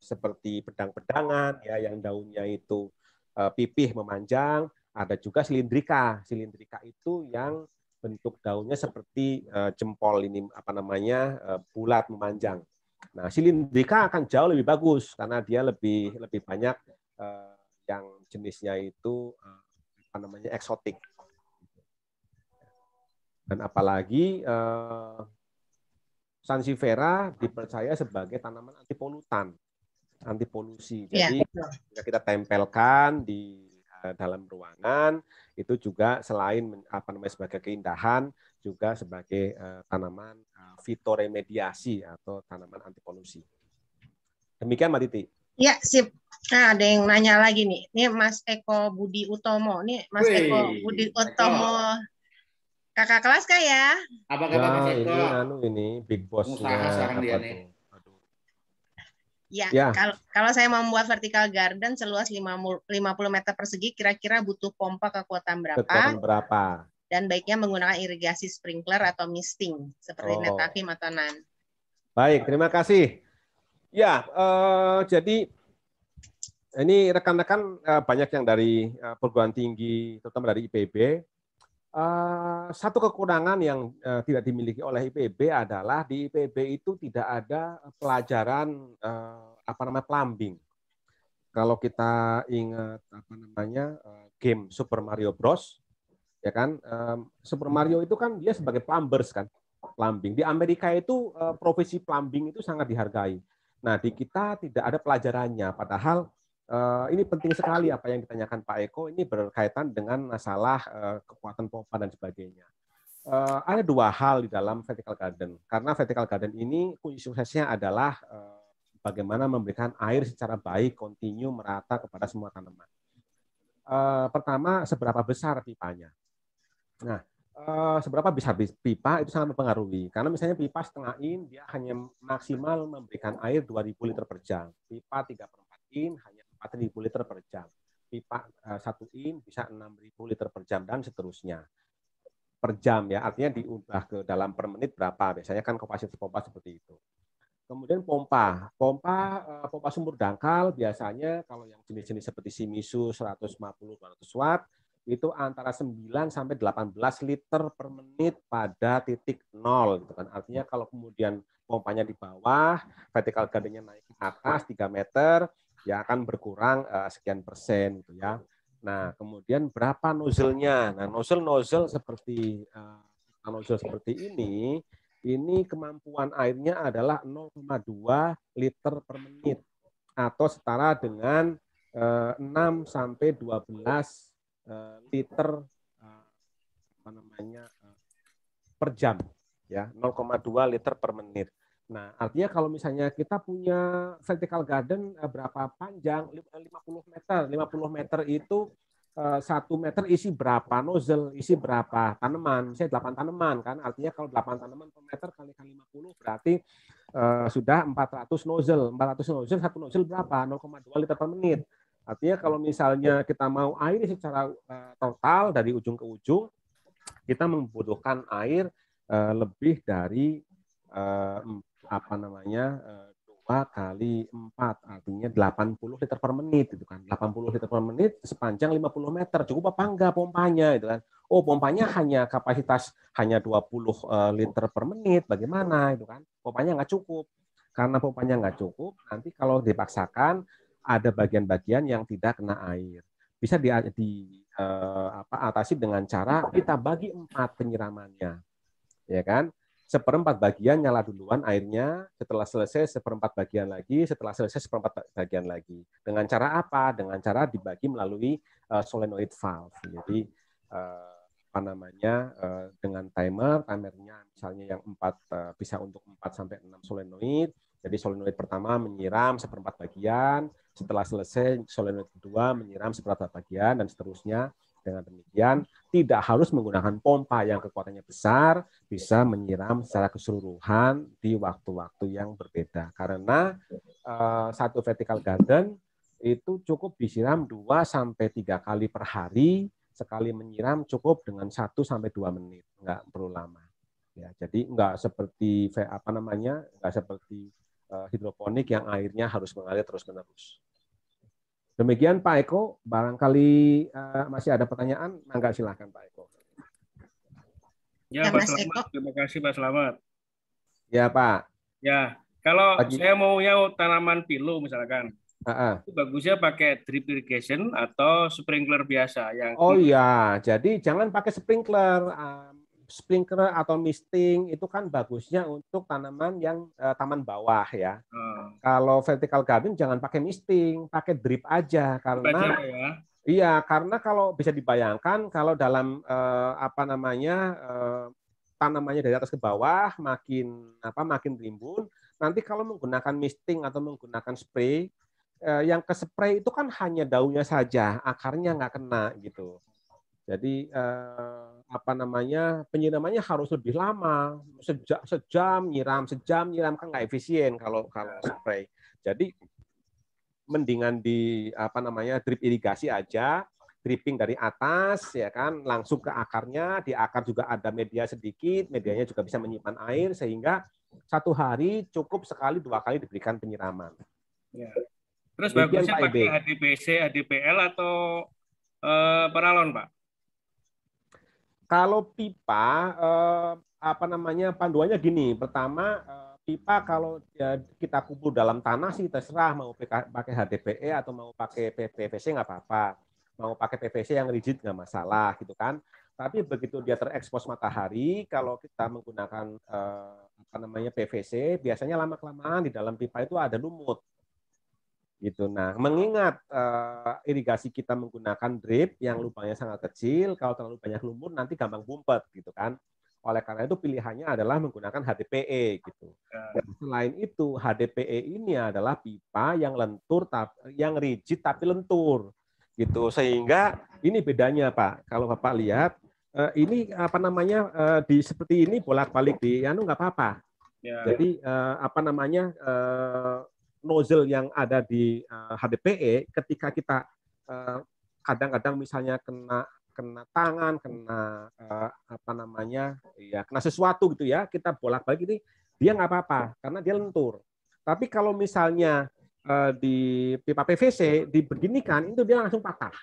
[SPEAKER 3] seperti pedang-pedangan ya, yang daunnya itu uh, pipih memanjang, ada juga silindrika. Silindrika itu yang bentuk daunnya seperti uh, jempol ini apa namanya uh, bulat memanjang. Nah, silindrika akan jauh lebih bagus karena dia lebih lebih banyak uh, yang jenisnya itu uh, apa namanya eksotik. Dan apalagi eh, sansifera dipercaya sebagai tanaman anti polutan, anti polusi. Iya. Jadi ya, kita tempelkan di eh, dalam ruangan itu juga selain apa namanya sebagai keindahan juga sebagai uh, tanaman uh, fitoremediasi atau tanaman anti polusi. Demikian Mbak Titi.
[SPEAKER 2] Ya, sip. Nah, ada yang nanya lagi nih. Ini Mas Eko Budi Utomo. Ini Mas Wih, Eko Budi Utomo. Kakak kelas kah ya?
[SPEAKER 1] Apa kabar nah, Mas Eko? Ini anu ini big boss sekarang dia nih.
[SPEAKER 2] Ya, ya. kalau kalau saya membuat vertical garden seluas 50 meter persegi, kira-kira butuh pompa kekuatan berapa? Kekuatan
[SPEAKER 3] berapa?
[SPEAKER 2] Dan baiknya menggunakan irigasi sprinkler atau misting seperti oh. Netakim atau
[SPEAKER 3] Baik, terima kasih. Ya, uh, jadi ini rekan-rekan uh, banyak yang dari uh, perguruan tinggi, terutama dari IPB. Uh, satu kekurangan yang uh, tidak dimiliki oleh IPB adalah di IPB itu tidak ada pelajaran uh, apa namanya plumbing. Kalau kita ingat apa namanya uh, game Super Mario Bros, ya kan um, Super Mario itu kan dia sebagai plumbers kan, plumbing. Di Amerika itu uh, profesi plumbing itu sangat dihargai Nah, di kita tidak ada pelajarannya, padahal eh, ini penting sekali apa yang ditanyakan Pak Eko, ini berkaitan dengan masalah eh, kekuatan pompa dan sebagainya. Eh, ada dua hal di dalam vertical garden, karena vertical garden ini kunci suksesnya adalah bagaimana memberikan air secara baik, kontinu, merata kepada semua tanaman. Pertama, seberapa besar pipanya. Nah, Eh, seberapa bisa pipa itu sangat mempengaruhi. Karena misalnya pipa setengah in dia hanya maksimal memberikan air 2000 liter per jam. Pipa 3 per 4 in hanya 4000 liter per jam. Pipa uh, eh, 1 in bisa 6000 liter per jam dan seterusnya. Per jam ya, artinya diubah ke dalam per menit berapa. Biasanya kan kapasitas pompa seperti itu. Kemudian pompa. Pompa uh, pompa sumur dangkal biasanya kalau yang jenis-jenis seperti Shimizu 150 200 watt itu antara 9 sampai 18 liter per menit pada titik nol gitu kan. Artinya kalau kemudian pompanya di bawah, vertical gardennya naik ke atas 3 meter, ya akan berkurang uh, sekian persen gitu ya. Nah, kemudian berapa nozzle-nya? Nah, nozzle-nozzle seperti uh, nozzle seperti ini, ini kemampuan airnya adalah 0,2 liter per menit atau setara dengan eh, enam 6 sampai 12 Eh, liter eh, apa namanya eh, per jam ya 0,2 liter per menit. Nah, artinya kalau misalnya kita punya vertical garden berapa panjang 50 meter, 50 meter itu satu meter isi berapa nozzle, isi berapa tanaman. Saya delapan tanaman kan, artinya kalau delapan tanaman per meter kali kali 50 berarti uh, sudah 400 nozzle. 400 nozzle, satu nozzle berapa? 0,2 liter per menit. Artinya kalau misalnya kita mau air secara eh, total dari ujung ke ujung, kita membutuhkan air eh, lebih dari eh, apa namanya dua kali empat, artinya 80 liter per menit, itu kan 80 liter per menit sepanjang 50 meter cukup apa enggak pompanya, itu kan? Oh pompanya hanya kapasitas hanya 20 liter per menit, bagaimana, itu kan? Pompanya nggak cukup, karena pompanya nggak cukup, nanti kalau dipaksakan ada bagian-bagian yang tidak kena air. Bisa di, di eh, apa, atasi dengan cara kita bagi empat penyiramannya, ya kan? Seperempat bagian nyala duluan airnya, setelah selesai seperempat bagian lagi, setelah selesai seperempat bagian lagi. Dengan cara apa? Dengan cara dibagi melalui uh, solenoid valve. Jadi uh, apa namanya eh, dengan timer, timernya misalnya yang empat bisa untuk 4 sampai enam solenoid, jadi solenoid pertama menyiram seperempat bagian, setelah selesai solenoid kedua menyiram seperata bagian dan seterusnya. Dengan demikian, tidak harus menggunakan pompa yang kekuatannya besar, bisa menyiram secara keseluruhan di waktu-waktu yang berbeda. Karena uh, satu vertical garden itu cukup disiram 2 sampai tiga kali per hari, sekali menyiram cukup dengan 1 sampai dua menit, enggak perlu lama. Ya, jadi enggak seperti apa namanya? enggak seperti Eh, hidroponik yang airnya harus mengalir terus-menerus. Demikian Pak Eko, barangkali uh, masih ada pertanyaan, nangka silahkan Pak Eko. Ya, ya Pak Selamat, terima kasih Pak Selamat. Ya Pak. Ya, kalau Pagi. saya mau ya tanaman pilu misalkan, Itu bagusnya pakai drip irrigation atau sprinkler biasa yang Oh iya, jadi jangan pakai sprinkler. Uh, sprinkler atau misting itu kan bagusnya untuk tanaman yang uh, taman bawah ya. Hmm. Kalau vertical garden jangan pakai misting, pakai drip aja karena ya. iya karena kalau bisa dibayangkan kalau dalam uh, apa namanya uh, tanamannya dari atas ke bawah makin apa makin rimbun, nanti kalau menggunakan misting atau menggunakan spray yang ke spray itu kan hanya daunnya saja, akarnya nggak kena gitu. Jadi eh, apa namanya penyiramannya harus lebih lama, sejak sejam nyiram, sejam nyiram kan nggak efisien kalau kalau spray. Jadi mendingan di apa namanya drip irigasi aja, dripping dari atas ya kan langsung ke akarnya, di akar juga ada media sedikit, medianya juga bisa menyimpan air sehingga satu hari cukup sekali dua kali diberikan penyiraman. Ya. Terus Demikian bagusnya pakai HDPC, HDPL atau uh, paralon, Pak? Kalau pipa eh, apa namanya panduannya gini, pertama eh, pipa kalau ya, kita kubur dalam tanah sih terserah mau pakai HDPE atau mau pakai PVC nggak apa-apa, mau pakai PVC yang rigid nggak masalah gitu kan. Tapi begitu dia terekspos matahari, kalau kita menggunakan eh, apa namanya PVC, biasanya lama kelamaan di dalam pipa itu ada lumut gitu. Nah, mengingat uh, irigasi kita menggunakan drip yang lubangnya sangat kecil, kalau terlalu banyak lumpur nanti gampang bumpet gitu kan. Oleh karena itu pilihannya adalah menggunakan HDPE gitu. Ya. Dan selain itu, HDPE ini adalah pipa yang lentur tapi yang rigid tapi lentur gitu. Sehingga ini bedanya, Pak. Kalau Bapak lihat uh, ini apa namanya uh, di seperti ini bolak-balik di anu nggak apa-apa. Ya. Jadi uh, apa namanya uh, nozzle yang ada di uh, eh, HDPE ketika kita eh, kadang-kadang uh, misalnya kena kena tangan, kena uh, apa namanya, ya kena sesuatu gitu ya, kita bolak-balik ini dia nggak apa-apa karena dia lentur. Tapi kalau misalnya uh, di pipa PVC dibeginikan itu dia langsung patah.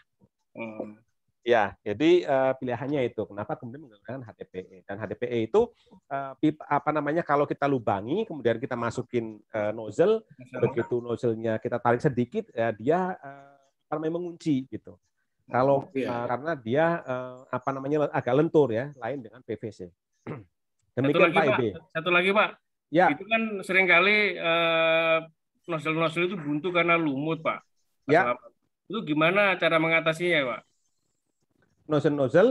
[SPEAKER 3] Hmm. Ya, jadi uh, pilihannya itu. Kenapa kemudian menggunakan HDPE? Dan HDPE itu uh, eh, pipa, apa namanya? Kalau kita lubangi, kemudian kita masukin uh, nozzle, begitu nozzle-nya kita tarik sedikit, ya dia
[SPEAKER 2] uh,
[SPEAKER 3] memang mengunci gitu. Kalau uh, karena dia uh, apa namanya agak lentur ya, lain dengan PVC. *clears throat* Demikian satu lagi, Pak, Satu lagi Pak, ya. itu kan seringkali uh, nozzle-nozzle itu buntu karena lumut Pak. ya. Itu gimana cara mengatasinya Pak? nozzle nozzle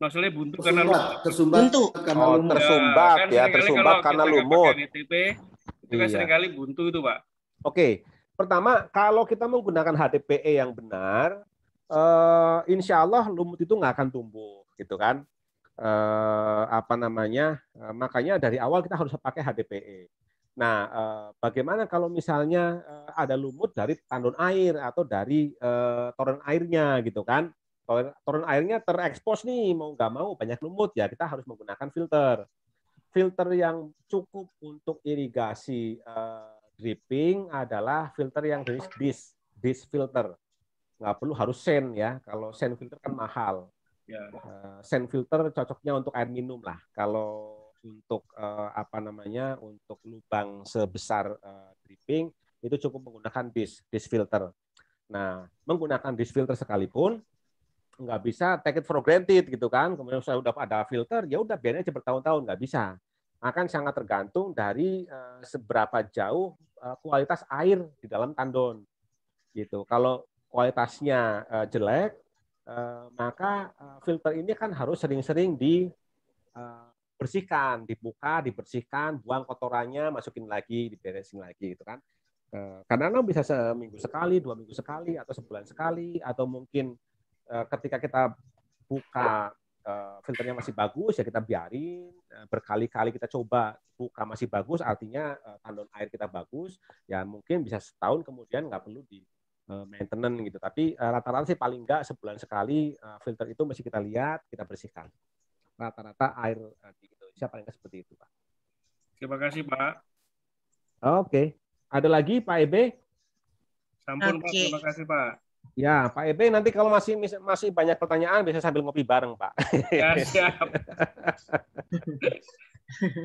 [SPEAKER 3] nozzle buntu karena lumut. tersumbat buntu. karena oh, lumut. tersumbat kan ya, kan tersumbat karena lumut. itu iya. kan seringkali buntu itu, Pak. Oke. Okay. Pertama, kalau kita menggunakan HTPE yang benar, uh, insya Allah lumut itu nggak akan tumbuh, gitu kan? Uh, apa namanya? Uh, makanya dari awal kita harus pakai HTPE. Nah, uh, bagaimana kalau misalnya uh, ada lumut dari tandon air atau dari uh, toren airnya, gitu kan? Kotoran airnya terekspos nih, mau nggak mau banyak lumut ya, kita harus menggunakan filter. Filter yang cukup untuk irigasi uh, dripping adalah filter yang jenis dis dis filter. Nggak perlu harus sen ya, kalau sen filter kan mahal. Uh, sen filter cocoknya untuk air minum lah. Kalau untuk uh, apa namanya untuk lubang sebesar uh, dripping itu cukup menggunakan dis dis filter. Nah, menggunakan dis filter sekalipun nggak bisa take it for granted gitu kan. Kemudian saya udah ada filter, ya udah biarin aja bertahun-tahun nggak bisa. Akan sangat tergantung dari eh, seberapa jauh
[SPEAKER 4] eh, kualitas
[SPEAKER 3] air di dalam tandon. Gitu. Kalau kualitasnya eh, jelek, maka filter ini kan harus sering-sering dibersihkan, dibuka, dibersihkan, buang kotorannya, masukin lagi, diberesin lagi gitu kan. Karena bisa seminggu sekali, dua minggu sekali, atau sebulan sekali, atau mungkin Eh, ketika kita buka eh, filternya masih bagus ya kita biarin eh, berkali-kali kita coba buka masih bagus artinya tandon air kita bagus ya mungkin bisa setahun kemudian nggak perlu di maintenance gitu tapi rata-rata sih paling nggak sebulan sekali filter itu masih kita lihat kita bersihkan rata-rata air di Indonesia paling nggak seperti itu pak terima kasih pak oke ada lagi pak Ebe Sampun okay. Pak, terima kasih Pak. Ya, Pak Ebe nanti kalau masih masih banyak pertanyaan bisa sambil ngopi bareng, Pak. Ya, siap.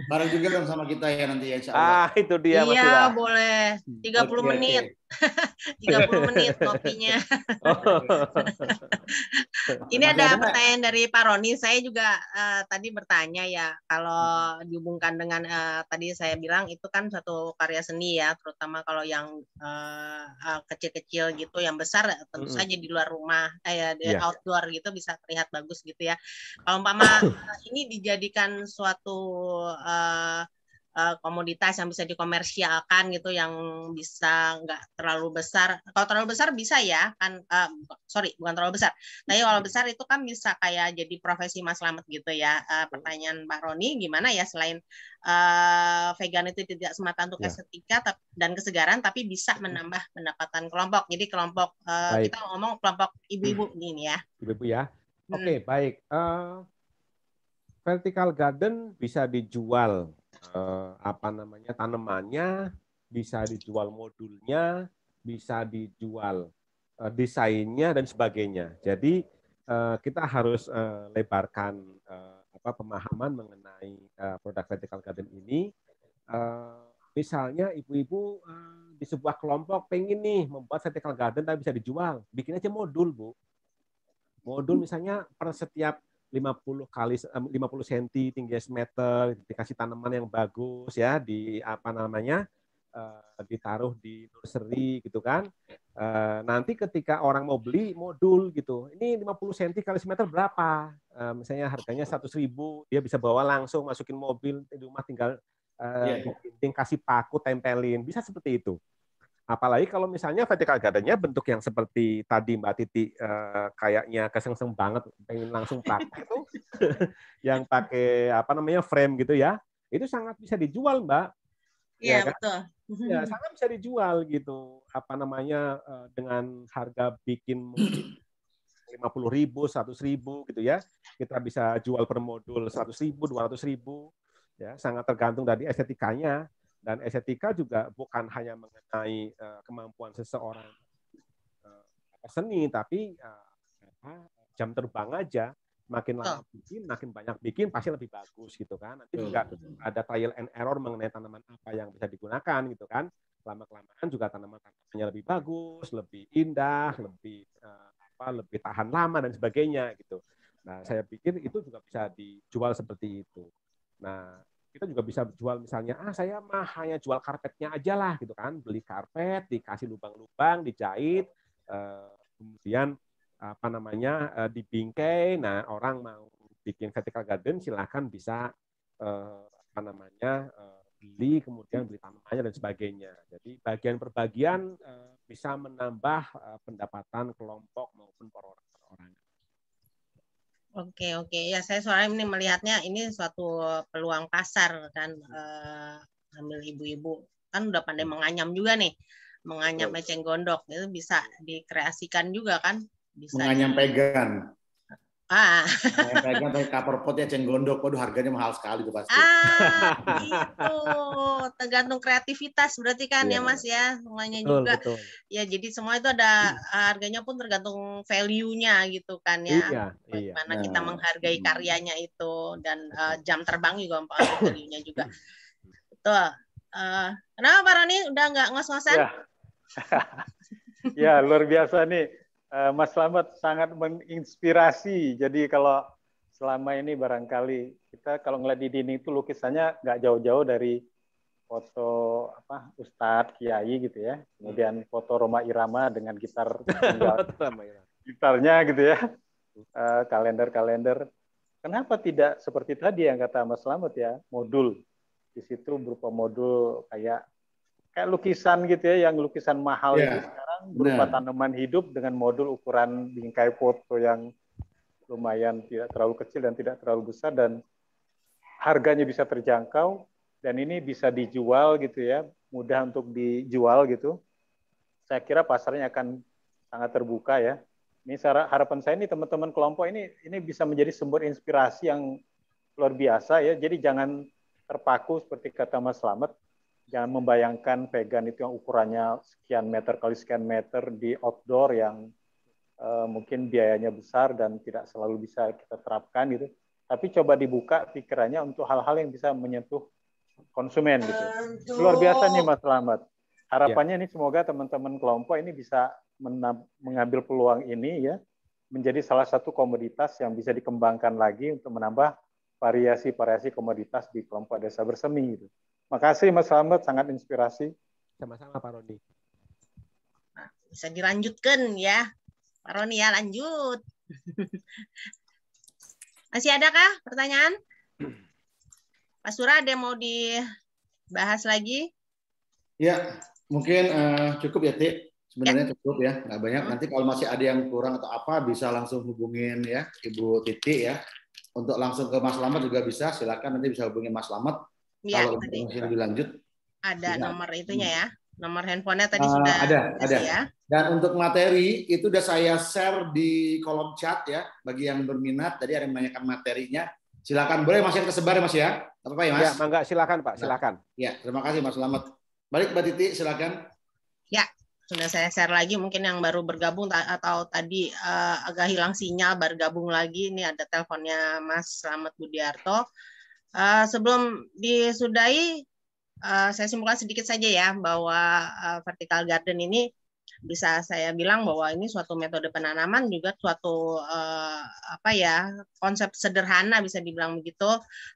[SPEAKER 3] bareng juga dong sama kita ya nanti ya, insya Allah. Ah, itu
[SPEAKER 1] dia Iya,
[SPEAKER 2] boleh. 30 okay, menit. Okay. 30
[SPEAKER 1] *laughs* menit kopinya.
[SPEAKER 2] Oh. *laughs* Ini ada pertanyaan dari Pak Roni. Saya juga uh, tadi bertanya ya kalau dihubungkan dengan uh, tadi saya bilang itu kan satu karya seni ya, terutama kalau yang eh, kecil-kecil uh, uh, gitu, yang besar tentu mm saja di luar rumah, eh, ya, di yeah. outdoor gitu bisa terlihat bagus gitu ya. Kalau umpama *coughs* ini dijadikan suatu uh, Eh, komoditas yang bisa dikomersialkan gitu yang bisa nggak terlalu besar kalau terlalu besar bisa ya kan uh, sorry bukan terlalu besar tapi kalau besar itu kan bisa kayak jadi profesi mas selamat gitu ya uh, pertanyaan Pak Roni gimana ya selain uh, vegan itu tidak semata untuk ya. estetika dan kesegaran tapi bisa menambah pendapatan kelompok jadi kelompok uh, kita ngomong kelompok ibu-ibu hmm. ini ya
[SPEAKER 3] ibu-ibu ya hmm. oke okay, baik uh, vertical garden bisa dijual Eh, apa namanya tanamannya, bisa dijual modulnya, bisa dijual eh, desainnya dan sebagainya. Jadi eh, kita harus eh, lebarkan eh, apa pemahaman mengenai eh, produk vertical garden ini. Eh, misalnya ibu-ibu eh, di sebuah kelompok pengen nih membuat vertical garden tapi bisa dijual, bikin aja modul bu. Modul misalnya per setiap 50 kali 50 cm eh, tinggi semeter dikasih tanaman yang bagus ya di apa namanya eh, ditaruh di nursery gitu kan eh, nanti ketika orang mau beli modul gitu ini 50 cm kali semeter berapa misalnya harganya 100.000 ribu dia bisa bawa langsung masukin mobil di rumah tinggal yeah, iya, iya. dikasih paku tempelin bisa seperti itu Apalagi kalau misalnya vertical gardennya bentuk yang seperti tadi Mbak Titi eh, kayaknya kesengseng banget pengen langsung pakai tuh *laughs* yang pakai apa namanya frame gitu ya. Itu sangat bisa dijual, Mbak. Iya, ya, kan? betul. Ya, *laughs* sangat bisa dijual gitu. Apa namanya eh, dengan harga bikin lima 50 ribu, 100 ribu gitu ya. Kita bisa jual per modul 100 ribu, 200 ribu. Ya, sangat tergantung dari estetikanya. Dan estetika juga bukan hanya mengenai uh, kemampuan seseorang uh, seni, tapi uh, jam terbang aja. Makin lama bikin, makin banyak bikin, pasti lebih bagus gitu kan. Nanti juga ada trial and error mengenai tanaman apa yang bisa digunakan gitu kan. Lama-kelamaan juga tanaman-tanamannya lebih bagus, lebih indah, lebih uh, apa, lebih tahan lama dan sebagainya gitu. Nah, saya pikir itu juga bisa dijual seperti itu. Nah, kita juga bisa jual misalnya ah saya mah hanya jual karpetnya aja lah gitu kan beli karpet dikasih lubang-lubang dijahit eh, kemudian apa namanya eh, dibingkai nah orang mau bikin vertical garden silahkan bisa eh, apa namanya eh, beli kemudian beli tanamannya dan sebagainya jadi bagian per bagian eh, bisa menambah eh, pendapatan kelompok maupun per
[SPEAKER 2] Oke okay, oke okay. ya saya soalnya ini melihatnya ini suatu peluang pasar kan eh, ambil ibu-ibu kan udah pandai hmm. menganyam juga nih menganyam eceng gondok itu bisa dikreasikan juga kan bisa menganyam
[SPEAKER 1] pegan
[SPEAKER 2] Ah. Yang
[SPEAKER 1] pegang tapi cover potnya cenggondok, waduh harganya mahal sekali tuh pasti. Ah, *laughs*
[SPEAKER 2] itu tergantung kreativitas berarti kan yeah. ya Mas ya, semuanya betul, juga. Betul. Ya jadi semua itu ada harganya pun tergantung value-nya gitu kan ya. Iya, Bagaimana iya. kita nah. menghargai hmm. karyanya itu dan uh, jam terbang juga value-nya juga. Hmm. Betul. Uh, kenapa Pak Roni udah nggak ngos-ngosan? Ya.
[SPEAKER 4] *laughs* ya luar biasa nih Eh, Mas Slamet sangat menginspirasi. Jadi kalau selama ini barangkali kita kalau ngeliat di dinding itu lukisannya nggak jauh-jauh dari foto apa Ustadz Kiai gitu ya. Kemudian foto Roma Irama dengan gitar
[SPEAKER 3] *laughs*
[SPEAKER 4] gitarnya gitu ya. Eh, kalender-kalender. Kenapa tidak seperti tadi yang kata Mas Slamet ya, modul. Di situ berupa modul kayak kayak lukisan gitu ya, yang lukisan mahal yeah. gitu berupa nah. tanaman hidup dengan modul ukuran bingkai foto yang lumayan tidak terlalu kecil dan tidak terlalu besar dan harganya bisa terjangkau dan ini bisa dijual gitu ya mudah untuk dijual gitu saya kira pasarnya akan sangat terbuka ya ini harapan saya ini teman-teman kelompok ini ini bisa menjadi sumber inspirasi yang luar biasa ya jadi jangan terpaku seperti kata Mas Slamet jangan membayangkan vegan itu yang ukurannya sekian meter kali sekian meter di outdoor yang uh, mungkin biayanya besar dan tidak selalu bisa kita terapkan gitu. Tapi coba dibuka pikirannya untuk hal-hal yang bisa menyentuh konsumen gitu. Luar biasa nih Mas Selamat. Harapannya ya. ini semoga teman-teman kelompok ini bisa mengambil peluang ini ya menjadi salah satu komoditas yang bisa dikembangkan lagi untuk menambah variasi-variasi komoditas di kelompok desa bersemi gitu. Makasih Mas Slamet, sangat inspirasi.
[SPEAKER 3] Sama-sama Pak Roni.
[SPEAKER 2] bisa dilanjutkan ya. Pak Roni ya lanjut. *laughs* Masih ada kah pertanyaan? Pak Surah ada yang mau dibahas lagi?
[SPEAKER 1] Ya, mungkin uh, cukup ya, Tik. Sebenarnya ya. cukup ya, nggak banyak. Hmm. Nanti kalau masih ada yang kurang atau apa, bisa langsung hubungin ya Ibu Titi ya. Untuk langsung ke Mas Lamat juga bisa, silakan nanti bisa hubungi Mas Lamat Ya, Kalau tadi. informasi lebih lanjut.
[SPEAKER 2] Ada ya. nomor itunya hmm. ya. Nomor handphonenya tadi uh, sudah ada, ada. ya.
[SPEAKER 1] Dan untuk materi itu sudah saya share di kolom chat ya bagi yang berminat. Tadi ada yang menanyakan materinya. Silakan boleh masih yang tersebar ya Mas ya. Apa ya Mas? Ya, mangga silakan Pak, nah, silakan. ya, terima kasih Mas Selamat. Balik Mbak Titi silakan.
[SPEAKER 2] Ya, sudah saya share lagi mungkin yang baru bergabung atau tadi uh, agak hilang sinyal bergabung lagi ini ada teleponnya Mas Selamat Budiarto. Uh, sebelum disudahi, uh, saya simpulkan sedikit saja ya bahwa uh, vertical garden ini bisa saya bilang bahwa ini suatu metode penanaman juga suatu uh, apa ya konsep sederhana bisa dibilang begitu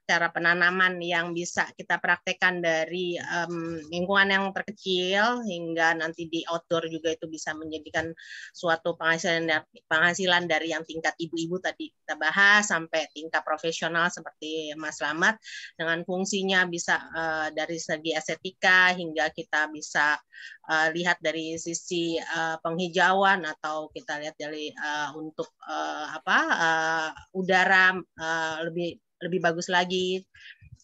[SPEAKER 2] cara penanaman yang bisa kita praktekkan dari um, lingkungan yang terkecil hingga nanti di outdoor juga itu bisa menjadikan suatu penghasilan penghasilan dari yang tingkat ibu-ibu tadi kita bahas sampai tingkat profesional seperti Mas Lamat dengan fungsinya bisa uh, dari segi estetika hingga kita bisa uh, lihat dari sisi uh, penghijauan atau kita lihat dari uh, untuk uh, apa uh, udara uh, lebih lebih bagus lagi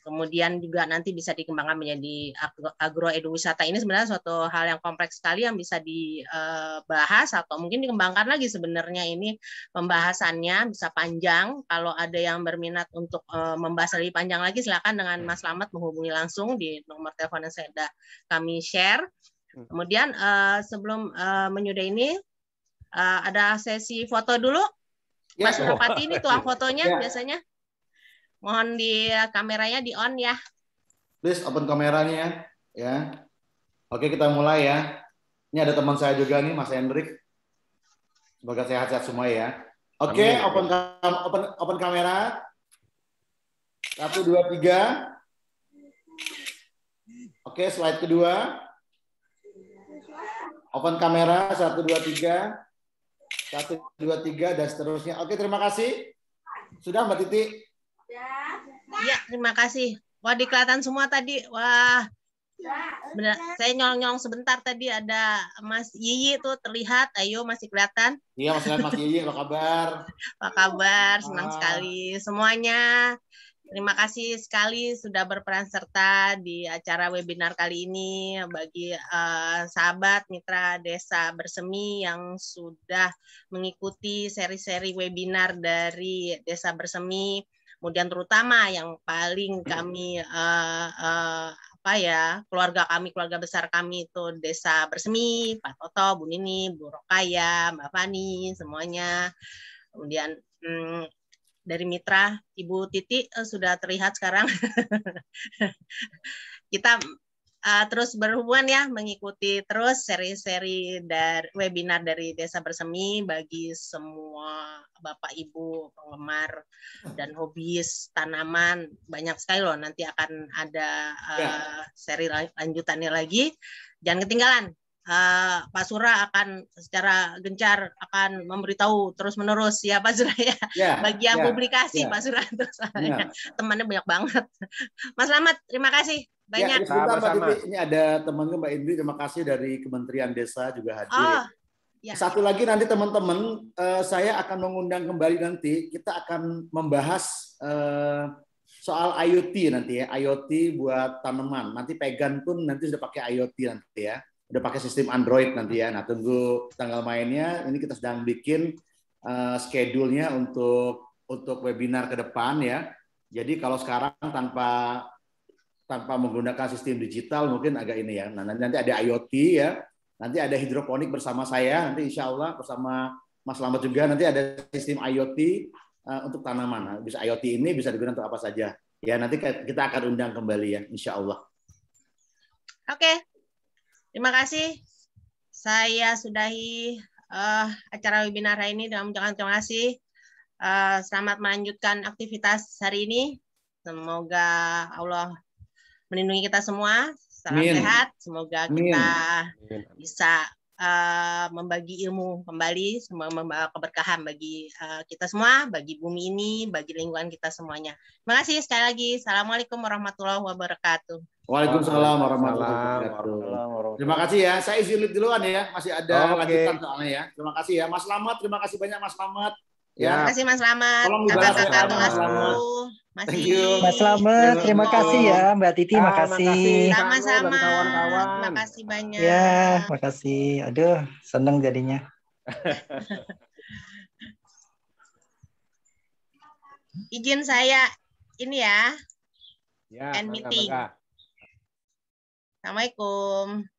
[SPEAKER 2] kemudian juga nanti bisa dikembangkan menjadi agro agroeduwisata ini sebenarnya suatu hal yang kompleks sekali yang bisa dibahas atau mungkin dikembangkan lagi sebenarnya ini pembahasannya bisa panjang kalau ada yang berminat untuk membahas lebih panjang lagi silakan dengan Mas Lamat menghubungi langsung di nomor telepon yang sudah kami share Hmm. Kemudian uh, sebelum uh, ini uh, ada sesi foto dulu. Ya. Mas ini tuang *laughs* ya. fotonya ya. biasanya. Mohon di kameranya di on ya.
[SPEAKER 1] Please open kameranya ya. ya. Oke kita mulai ya. Ini ada teman saya juga nih Mas Hendrik. Semoga sehat-sehat semua ya. Oke open open open kamera. Satu dua tiga. Oke slide kedua. Open kamera, satu, dua, tiga. Satu, dua, tiga, dan seterusnya. Oke, terima kasih. Sudah, Mbak Titi?
[SPEAKER 2] Iya, terima kasih. Wah, di kelihatan semua tadi. Wah, benar. Saya nyolong-nyolong sebentar tadi ada Mas Yiyi tuh terlihat. Ayo, masih kelihatan?
[SPEAKER 1] Iya, masih kelihatan Mas Yiyi. Apa kabar?
[SPEAKER 2] Apa kabar? Senang ah. sekali semuanya. Terima kasih sekali sudah berperan serta di acara webinar kali ini bagi uh, sahabat mitra desa bersemi yang sudah mengikuti seri-seri webinar dari desa bersemi. Kemudian terutama yang paling kami uh, uh, apa ya keluarga kami keluarga besar kami itu desa bersemi Pak Toto Bu Nini Bu Rokaya Mbak Fani semuanya kemudian hmm, dari mitra Ibu Titi eh, sudah terlihat sekarang. *laughs* Kita uh, terus berhubungan ya, mengikuti terus seri-seri dari webinar dari Desa Bersemi bagi semua Bapak Ibu penggemar dan hobis tanaman. Banyak sekali loh nanti akan ada uh, seri lanjutannya lagi. Jangan ketinggalan uh, Pak Sura akan secara gencar akan memberitahu terus menerus ya Pak Sura ya yeah, bagi yeah, ya, publikasi yeah. Pak Sura terus yeah. *laughs* Ya, temannya banyak banget. Mas Lamat terima kasih banyak. Ya, sama, sama. ini ada temannya
[SPEAKER 1] Mbak Indri terima kasih dari Kementerian Desa juga hadir. Oh.
[SPEAKER 2] Ya. Satu lagi nanti
[SPEAKER 1] teman-teman, uh, saya akan mengundang kembali nanti kita akan membahas uh, soal IoT nanti ya, IoT buat tanaman. Nanti Pegan pun nanti sudah pakai IoT nanti ya udah pakai sistem Android nanti ya. Nah, tunggu tanggal mainnya. Ini kita sedang bikin uh, schedule-nya untuk untuk webinar ke depan ya. Jadi kalau sekarang tanpa tanpa menggunakan sistem digital mungkin agak ini ya. Nah, nanti ada IoT ya. Nanti ada hidroponik bersama saya. Nanti insya Allah bersama Mas Lamat juga nanti ada sistem IoT uh, eh, untuk tanaman. Nah, bisa IoT ini bisa digunakan untuk apa saja. Ya nanti kita akan undang kembali ya, insya Allah.
[SPEAKER 2] Oke, Terima kasih. Saya sudahi uh, acara webinar hari ini dengan mengucapkan terima kasih. Uh, selamat melanjutkan aktivitas hari ini. Semoga Allah melindungi kita semua. Salam sehat. Semoga kita Amin. bisa uh, membagi ilmu kembali, semua membawa keberkahan bagi uh, kita semua, bagi bumi ini, bagi lingkungan kita semuanya. Terima kasih sekali lagi. Assalamualaikum warahmatullahi wabarakatuh. Waalaikumsalam warahmatullahi
[SPEAKER 1] wabarakatuh. Terima kasih ya. Saya izin duluan ya. Masih ada okay. lanjutan soalnya ya.
[SPEAKER 2] Terima kasih ya. Mas Lamat, terima kasih banyak Mas Lamat. Ya. Terima kasih Mas Slamet, kakak-kakak kelasku. Masih. Mas
[SPEAKER 4] Slamet, terima kasih ya Mbak Titi, ah, makasih. Sama-sama.
[SPEAKER 2] Terima kasih banyak. Ya,
[SPEAKER 4] makasih. Aduh, seneng jadinya. *laughs*
[SPEAKER 2] Izin saya ini ya.
[SPEAKER 3] Ya, and meeting.
[SPEAKER 2] Assalamualaikum.